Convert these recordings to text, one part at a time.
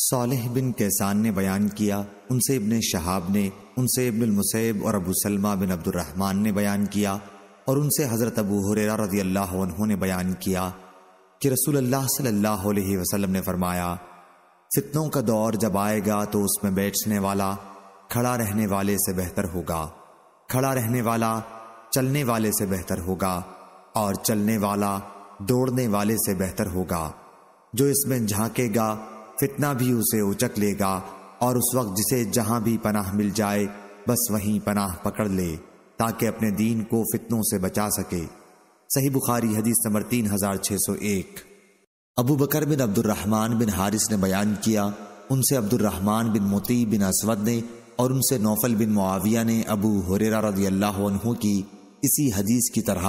सालह बिन कैसान ने बयान किया उनसे इबन शहाब ने उनसे इबन मुसैब और अबू सलमा बिन अब्दुलरहमान ने बयान किया और उनसे हज़रत अबू हुरेरा रजी अल्लाह ने बयान किया कि रसूल अल्लाह सल्लल्लाहु अलैहि ने फरमाया फितनों का दौर जब आएगा तो उसमें बैठने वाला खड़ा रहने वाले से बेहतर होगा खड़ा रहने वाला चलने वाले से बेहतर होगा और चलने वाला दौड़ने वाले से बेहतर होगा जो इसमें झांकेगा फितना भी उसे उचक लेगा और उस वक्त जिसे जहां भी पनाह मिल जाए बस वहीं पनाह पकड़ ले ताकि अपने दीन को फितनों से बचा सके सही बुखारी हदीस नंबर तीन हजार छह सौ एक अबू बकर बिन अब्दुलरहमान बिन हारिस ने बयान किया उनसे अब्दुलरहमान बिन मोती बिन असवद ने और उनसे नौफल बिन मुआविया ने अबू हुरेरा रजी अल्लाह की इसी हदीस की तरह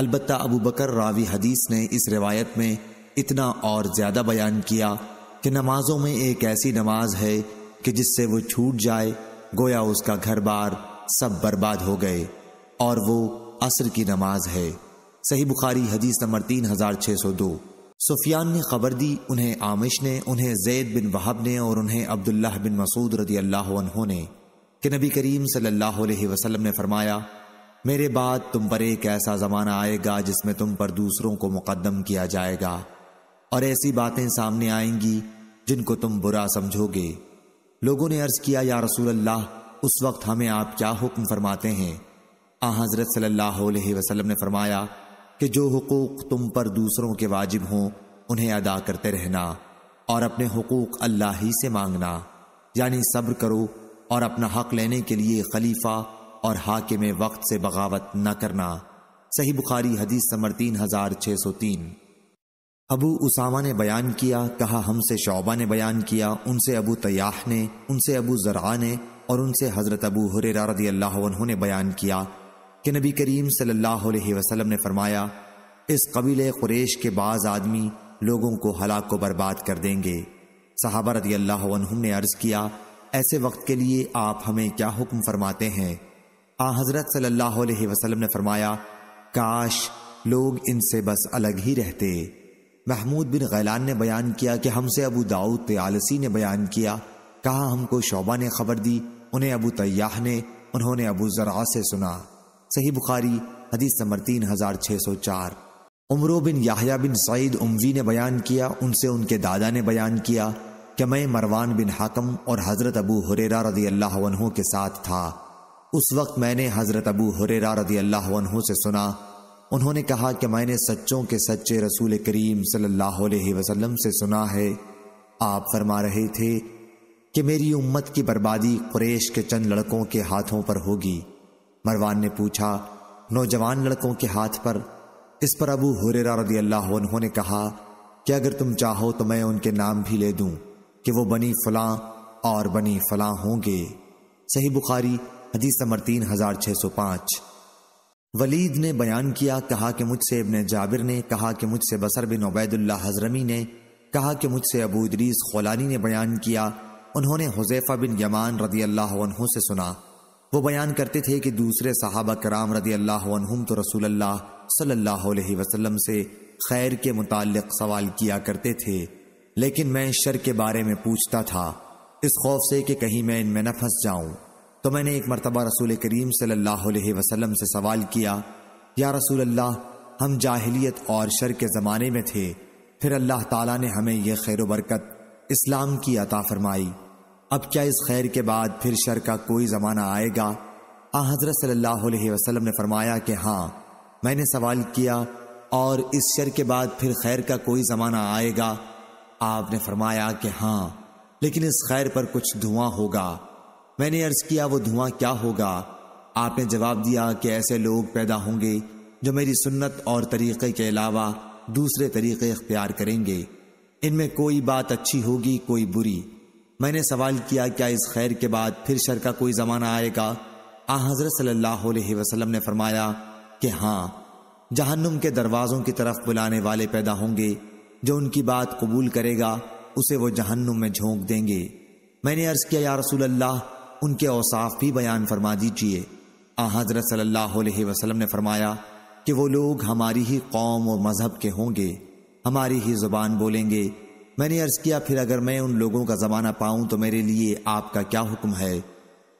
अलबत् अबू बकर रावी हदीस ने इस रिवायत में इतना और ज़्यादा बयान किया कि नमाजों में एक ऐसी नमाज है कि जिससे वो छूट जाए गोया उसका घर बार सब बर्बाद हो गए और वो असर की नमाज है सही बुखारी हदीस नंबर तीन हजार छः सौ दो सुफियान ने खबर दी उन्हें आमिश ने उन्हें जैद बिन वहाब ने और उन्हें अब्दुल्ला बिन मसूद रदी अल्लाह ने कि नबी करीम सल्लल्लाहु अलैहि वसल्लम ने फरमाया मेरे बाद तुम पर एक ऐसा ज़माना आएगा जिसमें तुम पर दूसरों को मुकदम किया जाएगा और ऐसी बातें सामने आएंगी जिनको तुम बुरा समझोगे लोगों ने अर्ज किया या रसूल अल्लाह उस वक्त हमें आप क्या हुक्म फरमाते हैं आ हजरत सल्लल्लाहु अलैहि वसल्लम ने फरमाया कि जो हकूक तुम पर दूसरों के वाजिब हों उन्हें अदा करते रहना और अपने हकूक अल्लाह ही से मांगना यानी सब्र करो और अपना हक लेने के लिए खलीफा और हाकिम वक्त से बगावत न करना सही बुखारी हदीस समर तीन हजार छः सौ तीन अबू उसामा ने बयान किया कहा हमसे शौबा ने बयान किया उनसे अबू तयाह ने उनसे अबू जरा ने और उनसे हज़रत अबू हुरेरा अल्लाह ने बयान किया कि नबी करीम सल्लल्लाहु अलैहि वसल्लम ने फरमाया इस कबीले कुरेश के बाज आदमी लोगों को हलाक को बर्बाद कर देंगे साहबा रदी अल्लाह ने अर्ज किया ऐसे वक्त के लिए आप हमें क्या हुक्म फरमाते हैं आ हजरत सल्लाह वसलम ने फरमाया काश लोग इनसे बस अलग ही रहते महमूद बिन गैलान ने बयान किया कि हमसे अबू दाऊद तयालसी ने बयान किया कहा हमको शोबा ने खबर दी उन्हें अबू तयाह ने उन्होंने अबू जरा से सुना सही बुखारी हदीस नंबर तीन हजार छः सौ चार उमरो बिन याहिया बिन सईद उमवी ने बयान किया उनसे उनके दादा ने बयान किया कि मैं मरवान बिन हाकम और हज़रत अबू हुरेरा रदी अल्लाह के साथ था उस वक्त मैंने हज़रत अबू हुरेरा रदी अल्लाह से सुना उन्होंने कहा कि मैंने सच्चों के सच्चे रसूल करीम सल्लल्लाहु अलैहि वसल्लम से सुना है आप फरमा रहे थे कि मेरी उम्मत की बर्बादी कुरेश के चंद लड़कों के हाथों पर होगी मरवान ने पूछा नौजवान लड़कों के हाथ पर इस पर अबू हुरेरा रदी अल्लाह उन्होंने कहा कि अगर तुम चाहो तो मैं उनके नाम भी ले दूं कि वो बनी फलां और बनी फलां होंगे सही बुखारी हदीस नंबर तीन हजार छः सौ पाँच वलीद ने बयान किया कहा कि मुझसे इबन जाबिर ने कहा कि मुझसे बसर बिन उबैदुल्ला हजरमी ने कहा कि मुझसे अबू इदरीस खोलानी ने बयान किया उन्होंने हुजैफा बिन यमान रदी अल्लाह से सुना वो बयान करते थे कि दूसरे साहबा कराम रदी अल्लाह तो रसूल अल्लाह सल्लल्लाहु अलैहि वसल्लम से खैर के मुतालिक सवाल किया करते थे लेकिन मैं शर के बारे में पूछता था इस खौफ से कि कहीं मैं इनमें न फंस जाऊं तो मैंने एक मरतबा रसूल करीम सल्लाम से सवाल किया या रसूल अल्लाह हम जाहलीत और शर के ज़माने में थे फिर अल्लाह ताला ने हमें यह खैर बरकत इस्लाम की अता फरमाई अब क्या इस खैर के बाद फिर शर का कोई ज़माना आएगा आ हज़रत सल्लल्लाहु अलैहि वसल्लम ने फरमाया कि हाँ मैंने सवाल किया और इस शर के बाद फिर खैर का कोई ज़माना आएगा आपने फरमाया कि हाँ लेकिन इस खैर पर कुछ धुआं होगा मैंने अर्ज किया वो धुआं क्या होगा आपने जवाब दिया कि ऐसे लोग पैदा होंगे जो मेरी सुन्नत और तरीक़े के अलावा दूसरे तरीक़े अख्तियार करेंगे इनमें कोई बात अच्छी होगी कोई बुरी मैंने सवाल किया क्या इस खैर के बाद फिर शर का कोई ज़माना आएगा आ हज़रत सल्लल्लाहु अलैहि वसल्लम ने फरमाया कि हाँ जहन्नुम के दरवाज़ों की तरफ बुलाने वाले पैदा होंगे जो उनकी बात कबूल करेगा उसे वो जहन्नुम में झोंक देंगे मैंने अर्ज़ किया या रसूल अल्लाह उनके औसाफ भी बयान फरमा दीजिए आजरत सल्लाम ने फरमाया कि वो लोग हमारी ही कौम और मज़हब के होंगे हमारी ही ज़ुबान बोलेंगे मैंने अर्ज़ किया फिर अगर मैं उन लोगों का ज़माना पाऊं तो मेरे लिए आपका क्या हुक्म है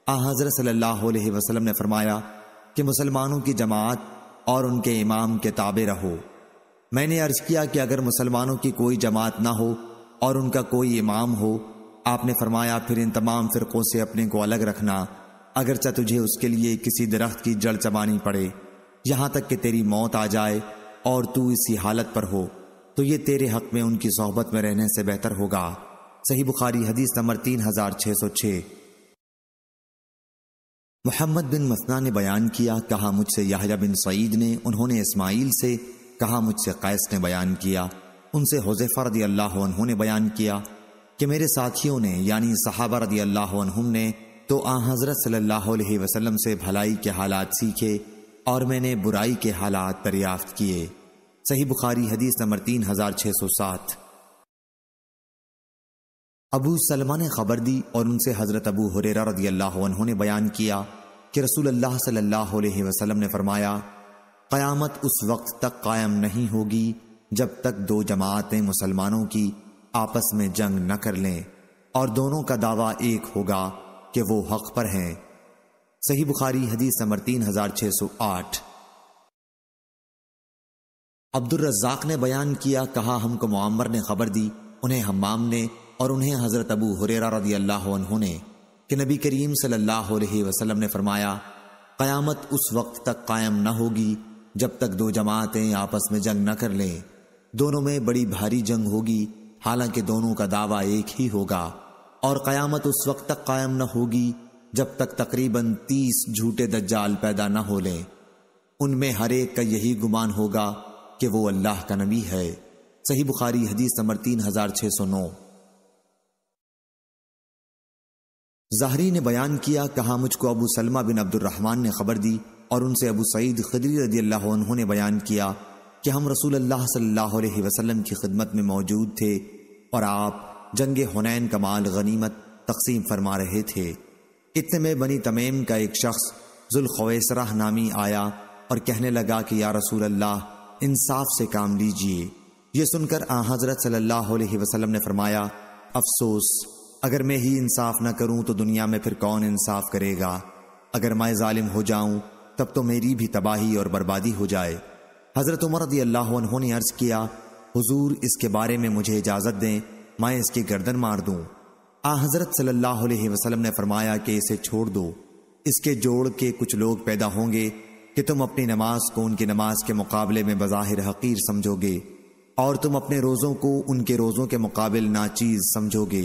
आ हजरत ने फरमाया कि मुसलमानों की जमात और उनके इमाम के ताबे रहो मैंने अर्ज़ किया कि अगर मुसलमानों की कोई जमात ना हो और उनका कोई इमाम हो आपने फरमाया फिर इन तमाम फिरकों से अपने को अलग रखना अगरचा तुझे उसके लिए किसी दरख्त की जड़ चबानी पड़े यहां तक कि तेरी मौत आ जाए और तू इसी हालत पर हो तो ये तेरे हक में उनकी सोहबत में रहने से बेहतर होगा सही बुखारी हदीस नंबर तीन हजार छह सौ छह मोहम्मद बिन मसना ने बयान किया कहा मुझसे याहिया बिन सईद ने उन्होंने इस्माइल से कहा मुझसे कैस ने बयान किया उनसे हुजैफर रदी अल्लाह ने बयान किया कि मेरे साथियों ने यानी सहाबा रदी अल्लाह ने तो आ हजरत अलैहि वसल्लम से भलाई के हालात सीखे और मैंने बुराई के हालात दरियाफ्त किए सही बुखारी हदीस नंबर तीन हजार छह सौ सात अबू सलमा ने खबर दी और उनसे हजरत अबू हुरेरा रदी अल्लाह ने बयान किया कि रसूल अल्लाह सल्लल्लाहु अलैहि वसल्लम ने फरमाया क़यामत उस वक्त तक कायम नहीं होगी जब तक दो जमातें मुसलमानों की आपस में जंग न कर लें और दोनों का दावा एक होगा कि वो हक पर हैं सही बुखारी हदीस नंबर तीन हजार छह सौ आठ अब्दुलरजाक ने बयान किया कहा हमको मामर ने खबर दी उन्हें हमाम ने और उन्हें हजरत अबू हुरेरा रदी अल्लाह ने कि नबी करीम सल्लल्लाहु अलैहि वसल्लम ने फरमाया क़यामत उस वक्त तक कायम न होगी जब तक दो जमातें आपस में जंग न कर लें दोनों में बड़ी भारी जंग होगी हालांकि दोनों का दावा एक ही होगा और कयामत उस वक्त तक कायम न होगी जब तक तकरीबन तीस झूठे दज्जाल पैदा न हो लें उनमें हर एक का यही गुमान होगा कि वो अल्लाह का नबी है सही बुखारी हदीस नंबर तीन हजार छह सौ नौ जहरी ने बयान किया कहा मुझको अबू सलमा बिन अब्दुलरहमान ने खबर दी और उनसे अबू सईद खदरी रजी अल्लाह उन्होंने बयान किया कि हम रसूल अल्लाह सल्लल्लाहु अलैहि वसल्लम की खिदमत में मौजूद थे और आप जंग हुनैन का माल गनीमत तकसीम फरमा रहे थे इतने में बनी तमीम का एक शख्स जुलखवैसराह नामी आया और कहने लगा कि या रसूल अल्लाह इंसाफ से काम लीजिए यह सुनकर आ हजरत सल्लल्लाहु अलैहि वसल्लम ने फरमाया अफसोस अगर मैं ही इंसाफ ना करूं तो दुनिया में फिर कौन इंसाफ करेगा अगर मैं जालिम हो जाऊं तब तो मेरी भी तबाही और बर्बादी हो जाए हज़रत उमर रदी अल्लाह ने अर्ज़ किया हुजूर इसके बारे में मुझे इजाज़त दें मैं इसकी गर्दन मार दूं। आ हज़रत सल्लल्लाहु अलैहि वसल्लम ने फरमाया कि इसे छोड़ दो इसके जोड़ के कुछ लोग पैदा होंगे कि तुम अपनी नमाज को उनकी नमाज के मुकाबले में बज़ाहिर हकीर समझोगे और तुम अपने रोज़ों को उनके रोज़ों के मुकाबले नाचीज़ समझोगे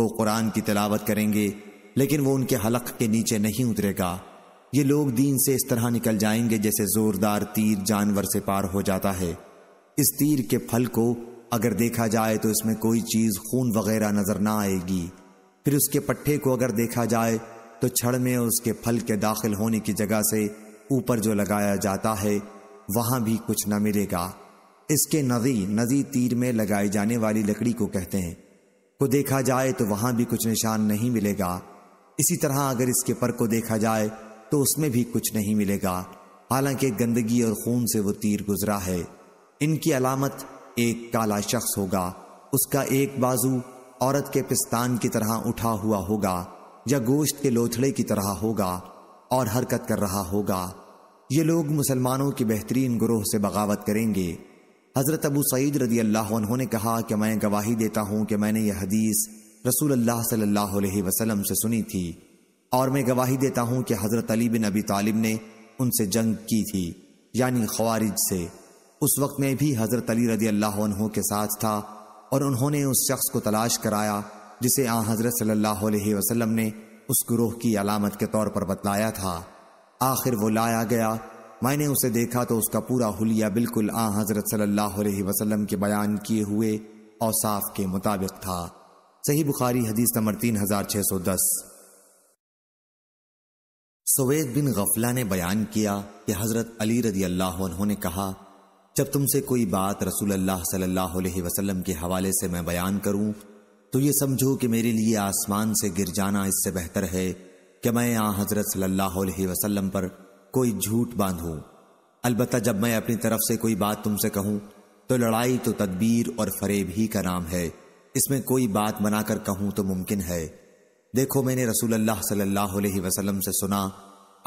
वो कुरान की तलावत करेंगे लेकिन वो उनके हलक के नीचे नहीं उतरेगा ये लोग दीन से इस तरह निकल जाएंगे जैसे जोरदार तीर जानवर से पार हो जाता है इस तीर के फल को अगर देखा जाए तो इसमें कोई चीज खून वगैरह नजर ना आएगी फिर उसके पट्टे को अगर देखा जाए तो छड़ में उसके फल के दाखिल होने की जगह से ऊपर जो लगाया जाता है वहां भी कुछ ना मिलेगा इसके नदी नदी तीर में लगाई जाने वाली लकड़ी को कहते हैं को देखा जाए तो वहां भी कुछ निशान नहीं मिलेगा इसी तरह अगर इसके पर को देखा जाए तो उसमें भी कुछ नहीं मिलेगा हालांकि गंदगी और खून से वो तीर गुजरा है इनकी अलामत एक काला शख्स होगा उसका एक बाजू औरत के पिस्तान की तरह उठा हुआ होगा या गोश्त के लोथड़े की तरह होगा और हरकत कर रहा होगा ये लोग मुसलमानों के बेहतरीन ग्रोह से बगावत करेंगे हज़रत अबू सईद रदी अल्लाह ने कहा कि मैं गवाही देता हूं कि मैंने यह हदीस रसूल अल्लाह सल्लल्लाहु अलैहि वसल्लम से सुनी थी और मैं गवाही देता हूं कि हजरत अली बिन अबी तालिब ने उनसे जंग की थी यानी खवारिज से उस वक्त मैं भी हजरत अली रदी अल्लाह के साथ था और उन्होंने उस शख्स को तलाश कराया जिसे आ हजरत सल्लल्लाहु अलैहि वसल्लम ने उस ग्रोह की अलामत के तौर पर बतलाया था आखिर वो लाया गया मैंने उसे देखा तो उसका पूरा हुलिया बिल्कुल आ हजरत सल्लल्लाहु अलैहि वसल्लम के बयान किए हुए औसाफ के मुताबिक था सही बुखारी हदीस नंबर तीन हजार छः सौ दस सुवेद बिन गफला ने बयान किया कि हज़रत अली रजी अल्लाह उन्होंने कहा जब तुमसे कोई बात रसूल अल्लाह सल्लल्लाहु अलैहि वसल्लम के हवाले से मैं बयान करूं तो ये समझो कि मेरे लिए आसमान से गिर जाना इससे बेहतर है कि मैं आ हज़रत सल्लल्लाहु अलैहि वसल्लम पर कोई झूठ बांधूं अलबत् जब मैं अपनी तरफ से कोई बात तुमसे कहूं तो लड़ाई तो तदबीर और फरेब ही का नाम है इसमें कोई बात बनाकर कहूं तो मुमकिन है देखो मैंने रसूल अल्लाह सल्लल्लाहु अलैहि वसल्लम से सुना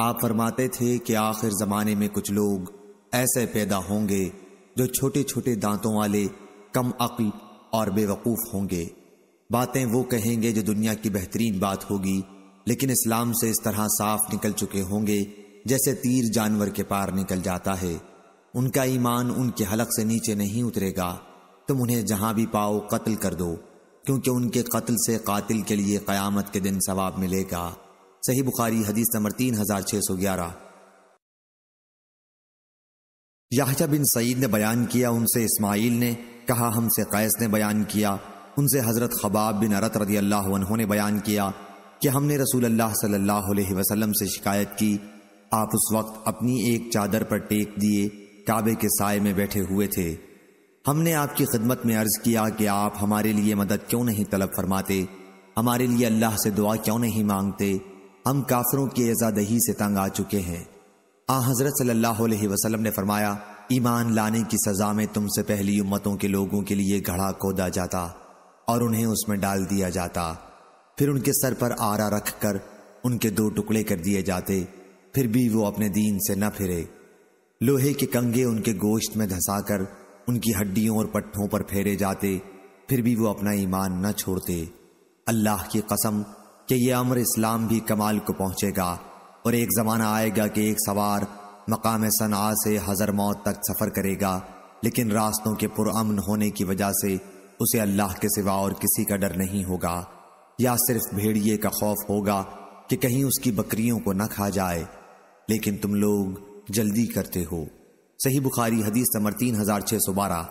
आप फरमाते थे कि आखिर ज़माने में कुछ लोग ऐसे पैदा होंगे जो छोटे छोटे दांतों वाले कम अक्ल और बेवकूफ़ होंगे बातें वो कहेंगे जो दुनिया की बेहतरीन बात होगी लेकिन इस्लाम से इस तरह साफ निकल चुके होंगे जैसे तीर जानवर के पार निकल जाता है उनका ईमान उनके हलक से नीचे नहीं उतरेगा तुम उन्हें जहां भी पाओ कत्ल कर दो क्योंकि उनके कत्ल से कातिल के लिए क़यामत के दिन सवाब मिलेगा सही बुखारी हदीस नंबर तीन हजार छह सौ ग्यारह याहजा बिन सईद ने बयान किया उनसे इस्माइल ने कहा हमसे कैस ने बयान किया उनसे हज़रत खबाब बिन अरत रदी अल्लाह ने बयान किया कि हमने रसूल अल्लाह सल्लल्लाहु अलैहि वसल्लम से शिकायत की आप उस वक्त अपनी एक चादर पर टेक दिए काबे के साय में बैठे हुए थे हमने आपकी खिदमत में अर्ज किया कि आप हमारे लिए मदद क्यों नहीं तलब फरमाते हमारे लिए अल्लाह से दुआ क्यों नहीं मांगते हम काफरों की एजादही से तंग आ चुके हैं आ हजरत सल्लाम ने फरमाया ईमान लाने की सजा में तुमसे पहली उम्मतों के लोगों के लिए घड़ा खोदा जाता और उन्हें उसमें डाल दिया जाता फिर उनके सर पर आरा रख कर उनके दो टुकड़े कर दिए जाते फिर भी वो अपने दीन से न फिरे लोहे के कंगे उनके गोश्त में धंसाकर उनकी हड्डियों और पट्ठों पर फेरे जाते फिर भी वो अपना ईमान न छोड़ते अल्लाह की कसम कि यह अमर इस्लाम भी कमाल को पहुंचेगा और एक ज़माना आएगा कि एक सवार मकाम सना से हज़र मौत तक सफ़र करेगा लेकिन रास्तों के पुरान होने की वजह से उसे अल्लाह के सिवा और किसी का डर नहीं होगा या सिर्फ भेड़िए का खौफ होगा कि कहीं उसकी बकरियों को न खा जाए लेकिन तुम लोग जल्दी करते हो सही बुखारी हदीस नंबर तीन हजार छह सौ बारह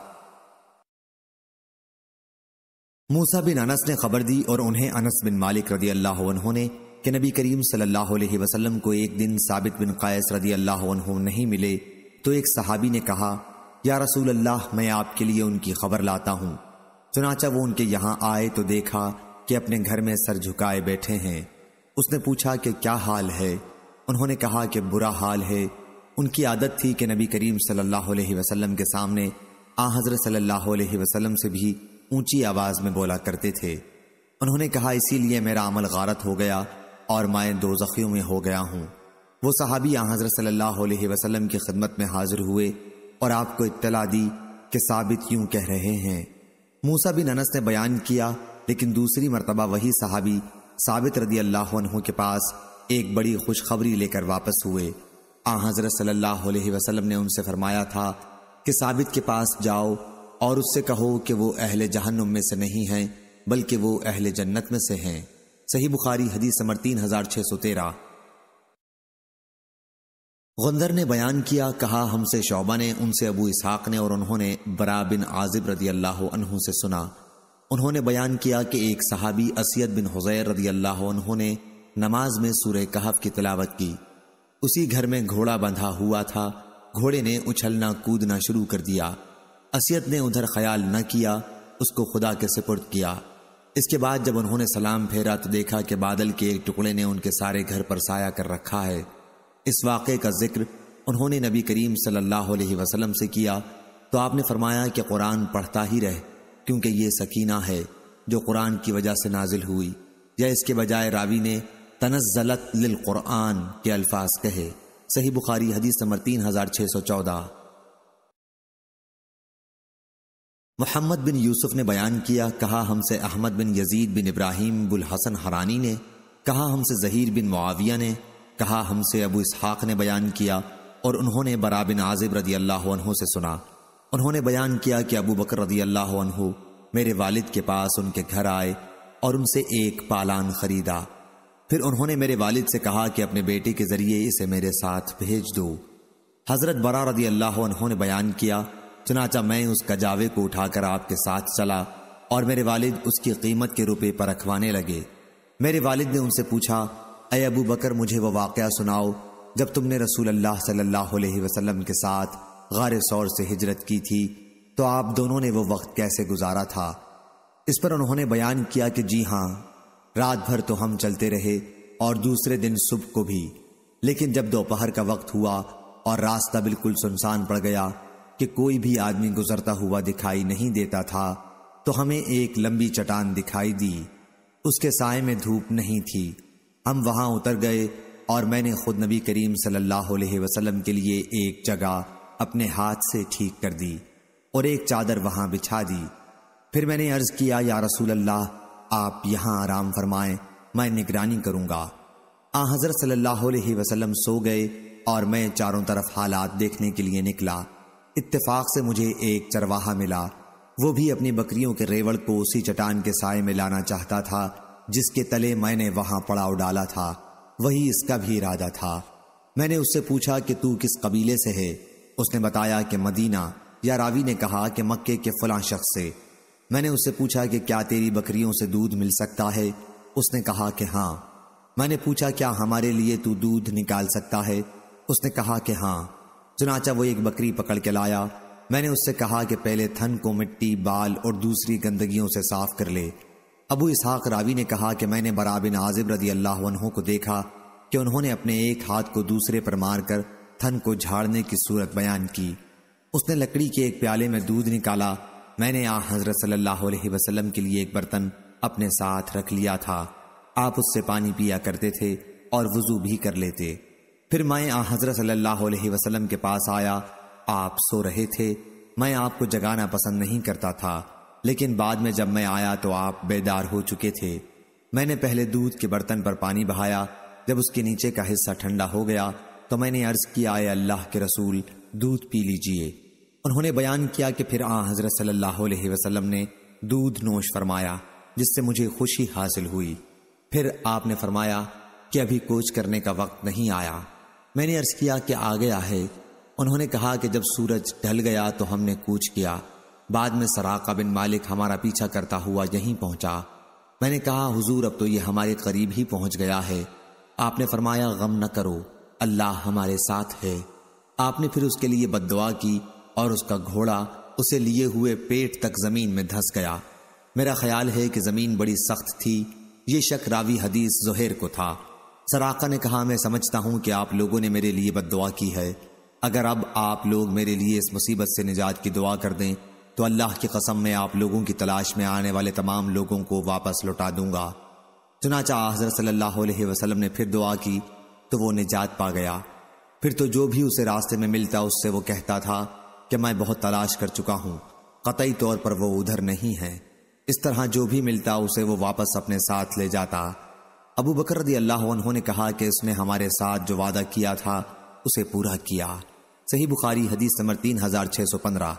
मूसा बिन अनस ने खबर दी और उन्हें अनस बिन मालिक रदी अल्लाह उन्होंने कि नबी करीम सल्लल्लाहु अलैहि वसल्लम को एक दिन साबित बिन कायस रदी अल्लाह नहीं मिले तो एक सहाबी ने कहा या रसूल अल्लाह मैं आपके लिए उनकी खबर लाता हूँ चुनाचा वो उनके यहाँ आए तो देखा कि अपने घर में सर झुकाए बैठे हैं उसने पूछा कि क्या हाल है उन्होंने कहा कि बुरा हाल है उनकी आदत थी कि नबी करीम सल्लल्लाहु अलैहि वसल्लम के सामने आ हजरत सल्लल्लाहु अलैहि वसल्लम से भी ऊंची आवाज में बोला करते थे उन्होंने कहा इसीलिए मेरा अमल गारत हो गया और मैं दो जख्मियों में हो गया हूँ वो सहाबी आ हजरत सल्लल्लाहु अलैहि वसल्लम की खिदमत में हाजिर हुए और आपको इत्तला दी कि साबित यूं कह रहे हैं मूसा बिन अनस ने बयान किया लेकिन दूसरी मरतबा वही सहाबी साबित रदी अल्लाह के पास एक बड़ी खुशखबरी लेकर वापस हुए आ हजरत सल्लल्लाहु अलैहि वसल्लम ने उनसे फरमाया था कि साबित के पास जाओ और उससे कहो कि वो अहल जहन्नुम में से नहीं हैं बल्कि वो अहल जन्नत में से हैं सही बुखारी हदीस समर तीन हजार छह सौ तेरह गंदर ने बयान किया कहा हमसे शोबा ने उनसे अबू इसहाक ने और उन्होंने बरा बिन आजिब रदी अल्लाह से सुना उन्होंने बयान किया कि एक सहाबी असियत बिन हुजैर रदी अल्लाह ने नमाज में सूर्य कहफ की तलावत की उसी घर में घोड़ा बंधा हुआ था घोड़े ने उछलना कूदना शुरू कर दिया असियत ने उधर ख्याल न किया उसको खुदा के सिपुर्द किया इसके बाद जब उन्होंने सलाम फेरा तो देखा कि बादल के एक टुकड़े ने उनके सारे घर पर साया कर रखा है इस वाक़े का जिक्र उन्होंने नबी करीम सल्लल्लाहु अलैहि वसल्लम से किया तो आपने फरमाया कि कुरान पढ़ता ही रह क्योंकि ये सकीना है जो कुरान की वजह से नाजिल हुई या इसके बजाय रावी ने तनजलत लिल कुरान के अल्फाज कहे सही बुखारी हदीस नंबर तीन हजार छह सौ चौदह मोहम्मद बिन यूसुफ ने बयान किया कहा हमसे Ahmad bin Yazid bin Ibrahim बुल हसन हरानी ने कहा हमसे जहीर बिन मुआविया ने कहा हमसे अबू इसहाक ने बयान किया और उन्होंने बरा बिन आजिब रज़ी अल्लाह से सुना उन्होंने बयान किया कि अबू बकर रजी अल्लाह मेरे वालिद के पास उनके घर आए और उनसे एक पालान खरीदा फिर उन्होंने मेरे वालिद से कहा कि अपने बेटे के जरिए इसे मेरे साथ भेज दो हजरत बरा रदी अल्लाह उन्होंने बयान किया चुनाचा मैं उस कजावे को उठाकर आपके साथ चला और मेरे वालिद उसकी कीमत के रुपये पर रखवाने लगे मेरे वालिद ने उनसे पूछा अय अबू बकर मुझे वह वाक़ सुनाओ जब तुमने रसूल अल्लाह सल्लल्लाहु अलैहि वसल्लम के साथ गार सौर से हिजरत की थी तो आप दोनों ने वो वक्त कैसे गुजारा था इस पर उन्होंने बयान किया कि जी हाँ रात भर तो हम चलते रहे और दूसरे दिन सुबह को भी लेकिन जब दोपहर का वक्त हुआ और रास्ता बिल्कुल सुनसान पड़ गया कि कोई भी आदमी गुजरता हुआ दिखाई नहीं देता था तो हमें एक लंबी चटान दिखाई दी उसके साय में धूप नहीं थी हम वहां उतर गए और मैंने खुद नबी करीम सल्लल्लाहु अलैहि वसल्लम के लिए एक जगह अपने हाथ से ठीक कर दी और एक चादर वहां बिछा दी फिर मैंने अर्ज किया या रसूल अल्लाह आप यहां आराम फरमाएं मैं निगरानी करूंगा आ हजर सल्लल्लाहु अलैहि वसल्लम सो गए और मैं चारों तरफ हालात देखने के लिए निकला इत्तेफाक से मुझे एक चरवाहा मिला वो भी अपनी बकरियों के रेवड़ को उसी चटान के साय में लाना चाहता था जिसके तले मैंने वहां पड़ाव डाला था वही इसका भी इरादा था मैंने उससे पूछा कि तू किस कबीले से है उसने बताया कि मदीना या रावी ने कहा कि मक्के के फलां शख्स से मैंने उससे पूछा कि क्या तेरी बकरियों से दूध मिल सकता है उसने कहा कि हाँ मैंने पूछा क्या हमारे लिए तू दूध निकाल सकता है उसने कहा कि हाँ चुनाचा वो एक बकरी पकड़ के लाया मैंने उससे कहा कि पहले थन को मिट्टी बाल और दूसरी गंदगियों से साफ कर ले अबू इसहाक रावी ने कहा कि मैंने बराबिन आजिब रदी अल्लाह को देखा कि उन्होंने अपने एक हाथ को दूसरे पर मारकर थन को झाड़ने की सूरत बयान की उसने लकड़ी के एक प्याले में दूध निकाला मैंने आ हजरत सल्लल्लाहु अलैहि वसल्लम के लिए एक बर्तन अपने साथ रख लिया था आप उससे पानी पिया करते थे और वजू भी कर लेते फिर मैं आ हजरत सल्लल्लाहु अलैहि वसल्लम के पास आया आप सो रहे थे मैं आपको जगाना पसंद नहीं करता था लेकिन बाद में जब मैं आया तो आप बेदार हो चुके थे मैंने पहले दूध के बर्तन पर पानी बहाया जब उसके नीचे का हिस्सा ठंडा हो गया तो मैंने अर्ज किया अल्लाह के रसूल दूध पी लीजिए उन्होंने बयान किया कि फिर आ हजरत सल्लल्लाहु अलैहि वसल्लम ने दूध नोश फरमाया जिससे मुझे खुशी हासिल हुई फिर आपने फरमाया कि अभी कोच करने का वक्त नहीं आया मैंने अर्ज किया कि आ गया है उन्होंने कहा कि जब सूरज ढल गया तो हमने कूच किया बाद में सराका बिन मालिक हमारा पीछा करता हुआ यहीं पहुंचा मैंने कहा हुजूर अब तो ये हमारे करीब ही पहुंच गया है आपने फरमाया गम न करो अल्लाह हमारे साथ है आपने फिर उसके लिए बद की और उसका घोड़ा उसे लिए हुए पेट तक जमीन में धस गया मेरा ख्याल है कि जमीन बड़ी सख्त थी ये शक रावी हदीस जहेर को था सराका ने कहा मैं समझता हूं कि आप लोगों ने मेरे लिए बद दुआ की है अगर अब आप लोग मेरे लिए इस मुसीबत से निजात की दुआ कर दें तो अल्लाह की कसम में आप लोगों की तलाश में आने वाले तमाम लोगों को वापस लौटा दूंगा चुनाचा हजरत सल्लल्लाहु अलैहि वसल्लम ने फिर दुआ की तो वो निजात पा गया फिर तो जो भी उसे रास्ते में मिलता उससे वो कहता था कि मैं बहुत तलाश कर चुका हूं कतई तौर पर वो उधर नहीं है इस तरह जो भी मिलता उसे वो वापस अपने साथ ले जाता अबू बकर रदी अल्लाह ने कहा कि इसने हमारे साथ जो वादा किया था उसे पूरा किया सही बुखारी हदीस नंबर तीन हजार छह सौ पंद्रह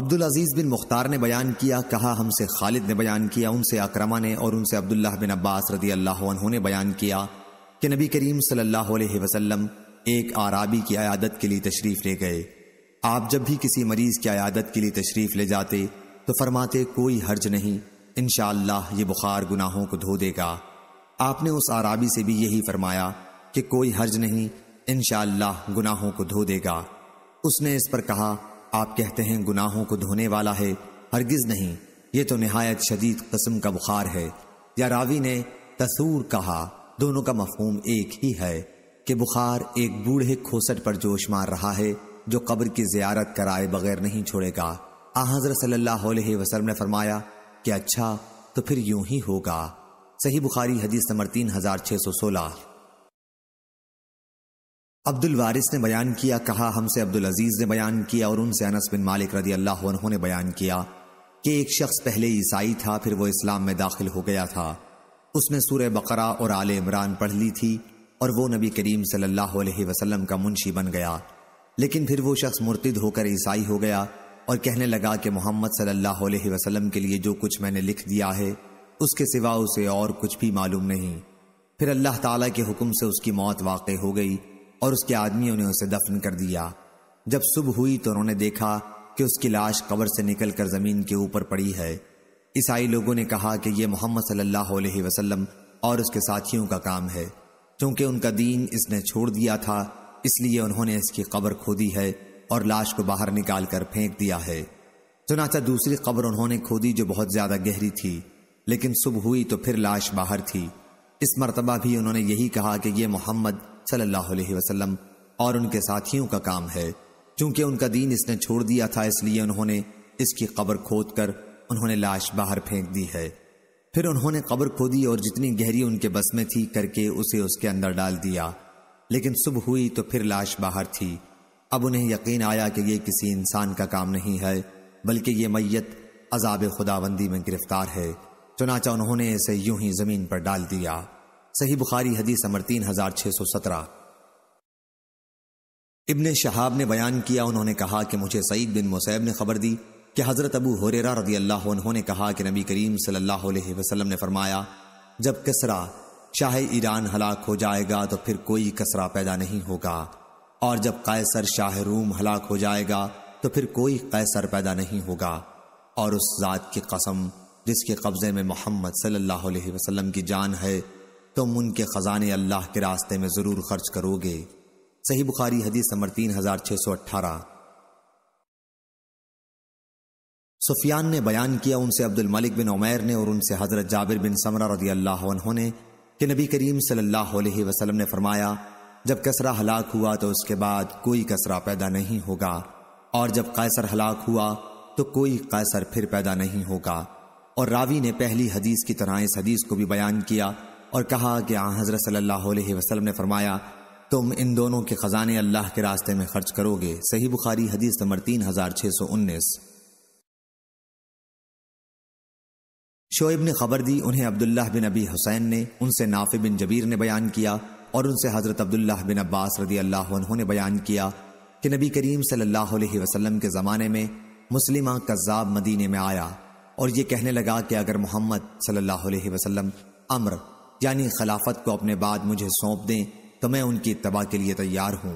अब्दुल अजीज बिन मुख्तार ने बयान किया कहा हमसे खालिद ने बयान किया उनसे अक्रमा ने और उनसे अब्दुल्ला बिन अब्बास रदी अल्लाह ने बयान किया कि नबी करीम सल्लल्लाहु अलैहि वसल्लम एक आराबी की आयादत के लिए तशरीफ ले गए आप जब भी किसी मरीज की आयादत के लिए तशरीफ ले जाते तो फरमाते कोई हर्ज नहीं इन ये बुखार गुनाहों को धो देगा आपने उस आराबी से भी यही फरमाया कि कोई हर्ज नहीं इन गुनाहों को धो देगा उसने इस पर कहा आप कहते हैं गुनाहों को धोने वाला है हरगिज नहीं ये तो नहायत शदीद कस्म का बुखार है या रावी ने तसूर कहा दोनों का मफहूम एक ही है कि बुखार एक बूढ़े खोसट पर जोश मार रहा है जो कब्र की जियारत कराए बगैर नहीं छोड़ेगा आ हजरत सल्लल्लाहु ने फरमाया कि अच्छा तो फिर यूं ही होगा सही बुखारी हदीस नंबर तीन हजार छह सौ सोलह अब्दुल वारिस ने बयान किया कहा हमसे अब्दुल अजीज ने बयान किया और उनसे अनस बिन मालिक रजी अल्लाह उन्होंने बयान किया कि एक शख्स पहले ईसाई था फिर वो इस्लाम में दाखिल हो गया था उसने सूर्य बकरा और आल इमरान पढ़ ली थी और वो नबी करीम सल्लल्लाहु अलैहि वसल्लम का मुंशी बन गया लेकिन फिर वो शख्स मुर्तिद होकर ईसाई हो गया और कहने लगा कि मोहम्मद सल्लल्लाहु अलैहि वसल्लम के लिए जो कुछ मैंने लिख दिया है उसके सिवा उसे और कुछ भी मालूम नहीं फिर अल्लाह ताला के हुक्म से उसकी मौत वाकई हो गई और उसके आदमियों ने उसे दफन कर दिया जब सुबह हुई तो उन्होंने देखा कि उसकी लाश कबर से निकल कर जमीन के ऊपर पड़ी है ईसाई लोगों ने कहा कि यह मोहम्मद सल्लल्लाहु अलैहि वसल्लम और उसके साथियों का काम है क्योंकि उनका दीन इसने छोड़ दिया था इसलिए उन्होंने इसकी कब्र खोदी है और लाश को बाहर निकाल कर फेंक दिया है चुनाचा दूसरी कब्र उन्होंने खोदी जो बहुत ज्यादा गहरी थी लेकिन सुबह हुई तो फिर लाश बाहर थी इस मरतबा भी उन्होंने यही कहा कि यह मोहम्मद सल्लाह वसलम और उनके साथियों का काम है क्योंकि उनका दीन इसने छोड़ दिया था इसलिए उन्होंने इसकी कब्र खोद कर उन्होंने लाश बाहर फेंक दी है फिर उन्होंने कब्र खोदी और जितनी गहरी उनके बस में थी करके उसे उसके अंदर डाल दिया लेकिन सुबह हुई तो फिर लाश बाहर थी अब उन्हें यकीन आया कि यह किसी इंसान का काम नहीं है बल्कि ये मैयत अजाब खुदाबंदी में गिरफ्तार है चुनाचा उन्होंने इसे यूं ही जमीन पर डाल दिया सही बुखारी हदीस अमर तीन हजार छह सौ सत्रह इबन शहाब ने बयान किया उन्होंने कहा कि मुझे सईद बिन मुसैब ने खबर दी कि हज़रत अबू हुरेरा रदी अल्लाह उन्होंने कहा कि नबी करीम सल्लल्लाहु अलैहि वसल्लम ने फरमाया जब कसरा शाह ईरान हलाक हो जाएगा तो फिर कोई कसरा पैदा नहीं होगा और जब कैसर शाह रूम हलाक हो जाएगा तो फिर कोई कैसर पैदा नहीं होगा और उस ज़ात की कसम जिसके कब्ज़े में मोहम्मद सल्लल्लाहु अलैहि वसल्लम की जान है तुम उनके ख़जाने अल्लाह के रास्ते में ज़रूर खर्च करोगे सही बुखारी हदीस समर तीन हज़ार छः सौ अट्ठारह सुफियान ने बयान किया उनसे अब्दुल मलिक बिन उमैर ने और उनसे हज़रत जाबिर बिन समरा रदी अल्लाह ने कि नबी करीम सल्लल्लाहु अलैहि वसल्लम ने फरमाया जब कसरा हलाक हुआ तो उसके बाद कोई कसरा पैदा नहीं होगा और जब कैसर हलाक हुआ तो कोई कैसर फिर पैदा नहीं होगा और रावी ने पहली हदीस की तरह इस हदीस को भी बयान किया और कहा कि आ हज़रत सल्लल्लाहु अलैहि वसल्लम ने फरमाया तुम इन दोनों के ख़जाने अल्लाह के रास्ते में खर्च करोगे सही बुखारी हदीस नंबर तीन हज़ार छः सौ उन्नीस शोएब ने खबर दी उन्हें अब्दुल्लाह बिन अबी हुसैन ने उनसे नाफे बिन जबीर ने बयान किया और उनसे हज़रत अब्दुल्लाह बिन अब्बास रदी अल्लाह उन्होंने बयान किया कि नबी करीम सल्लल्लाहु अलैहि वसल्लम के ज़माने में मुस्लिमा कज़ाब मदीने में आया और ये कहने लगा कि अगर मोहम्मद सल्लल्लाहु अलैहि वसल्लम अम्र यानी खिलाफत को अपने बाद मुझे सौंप दें तो मैं उनकी तबाह के लिए तैयार हूँ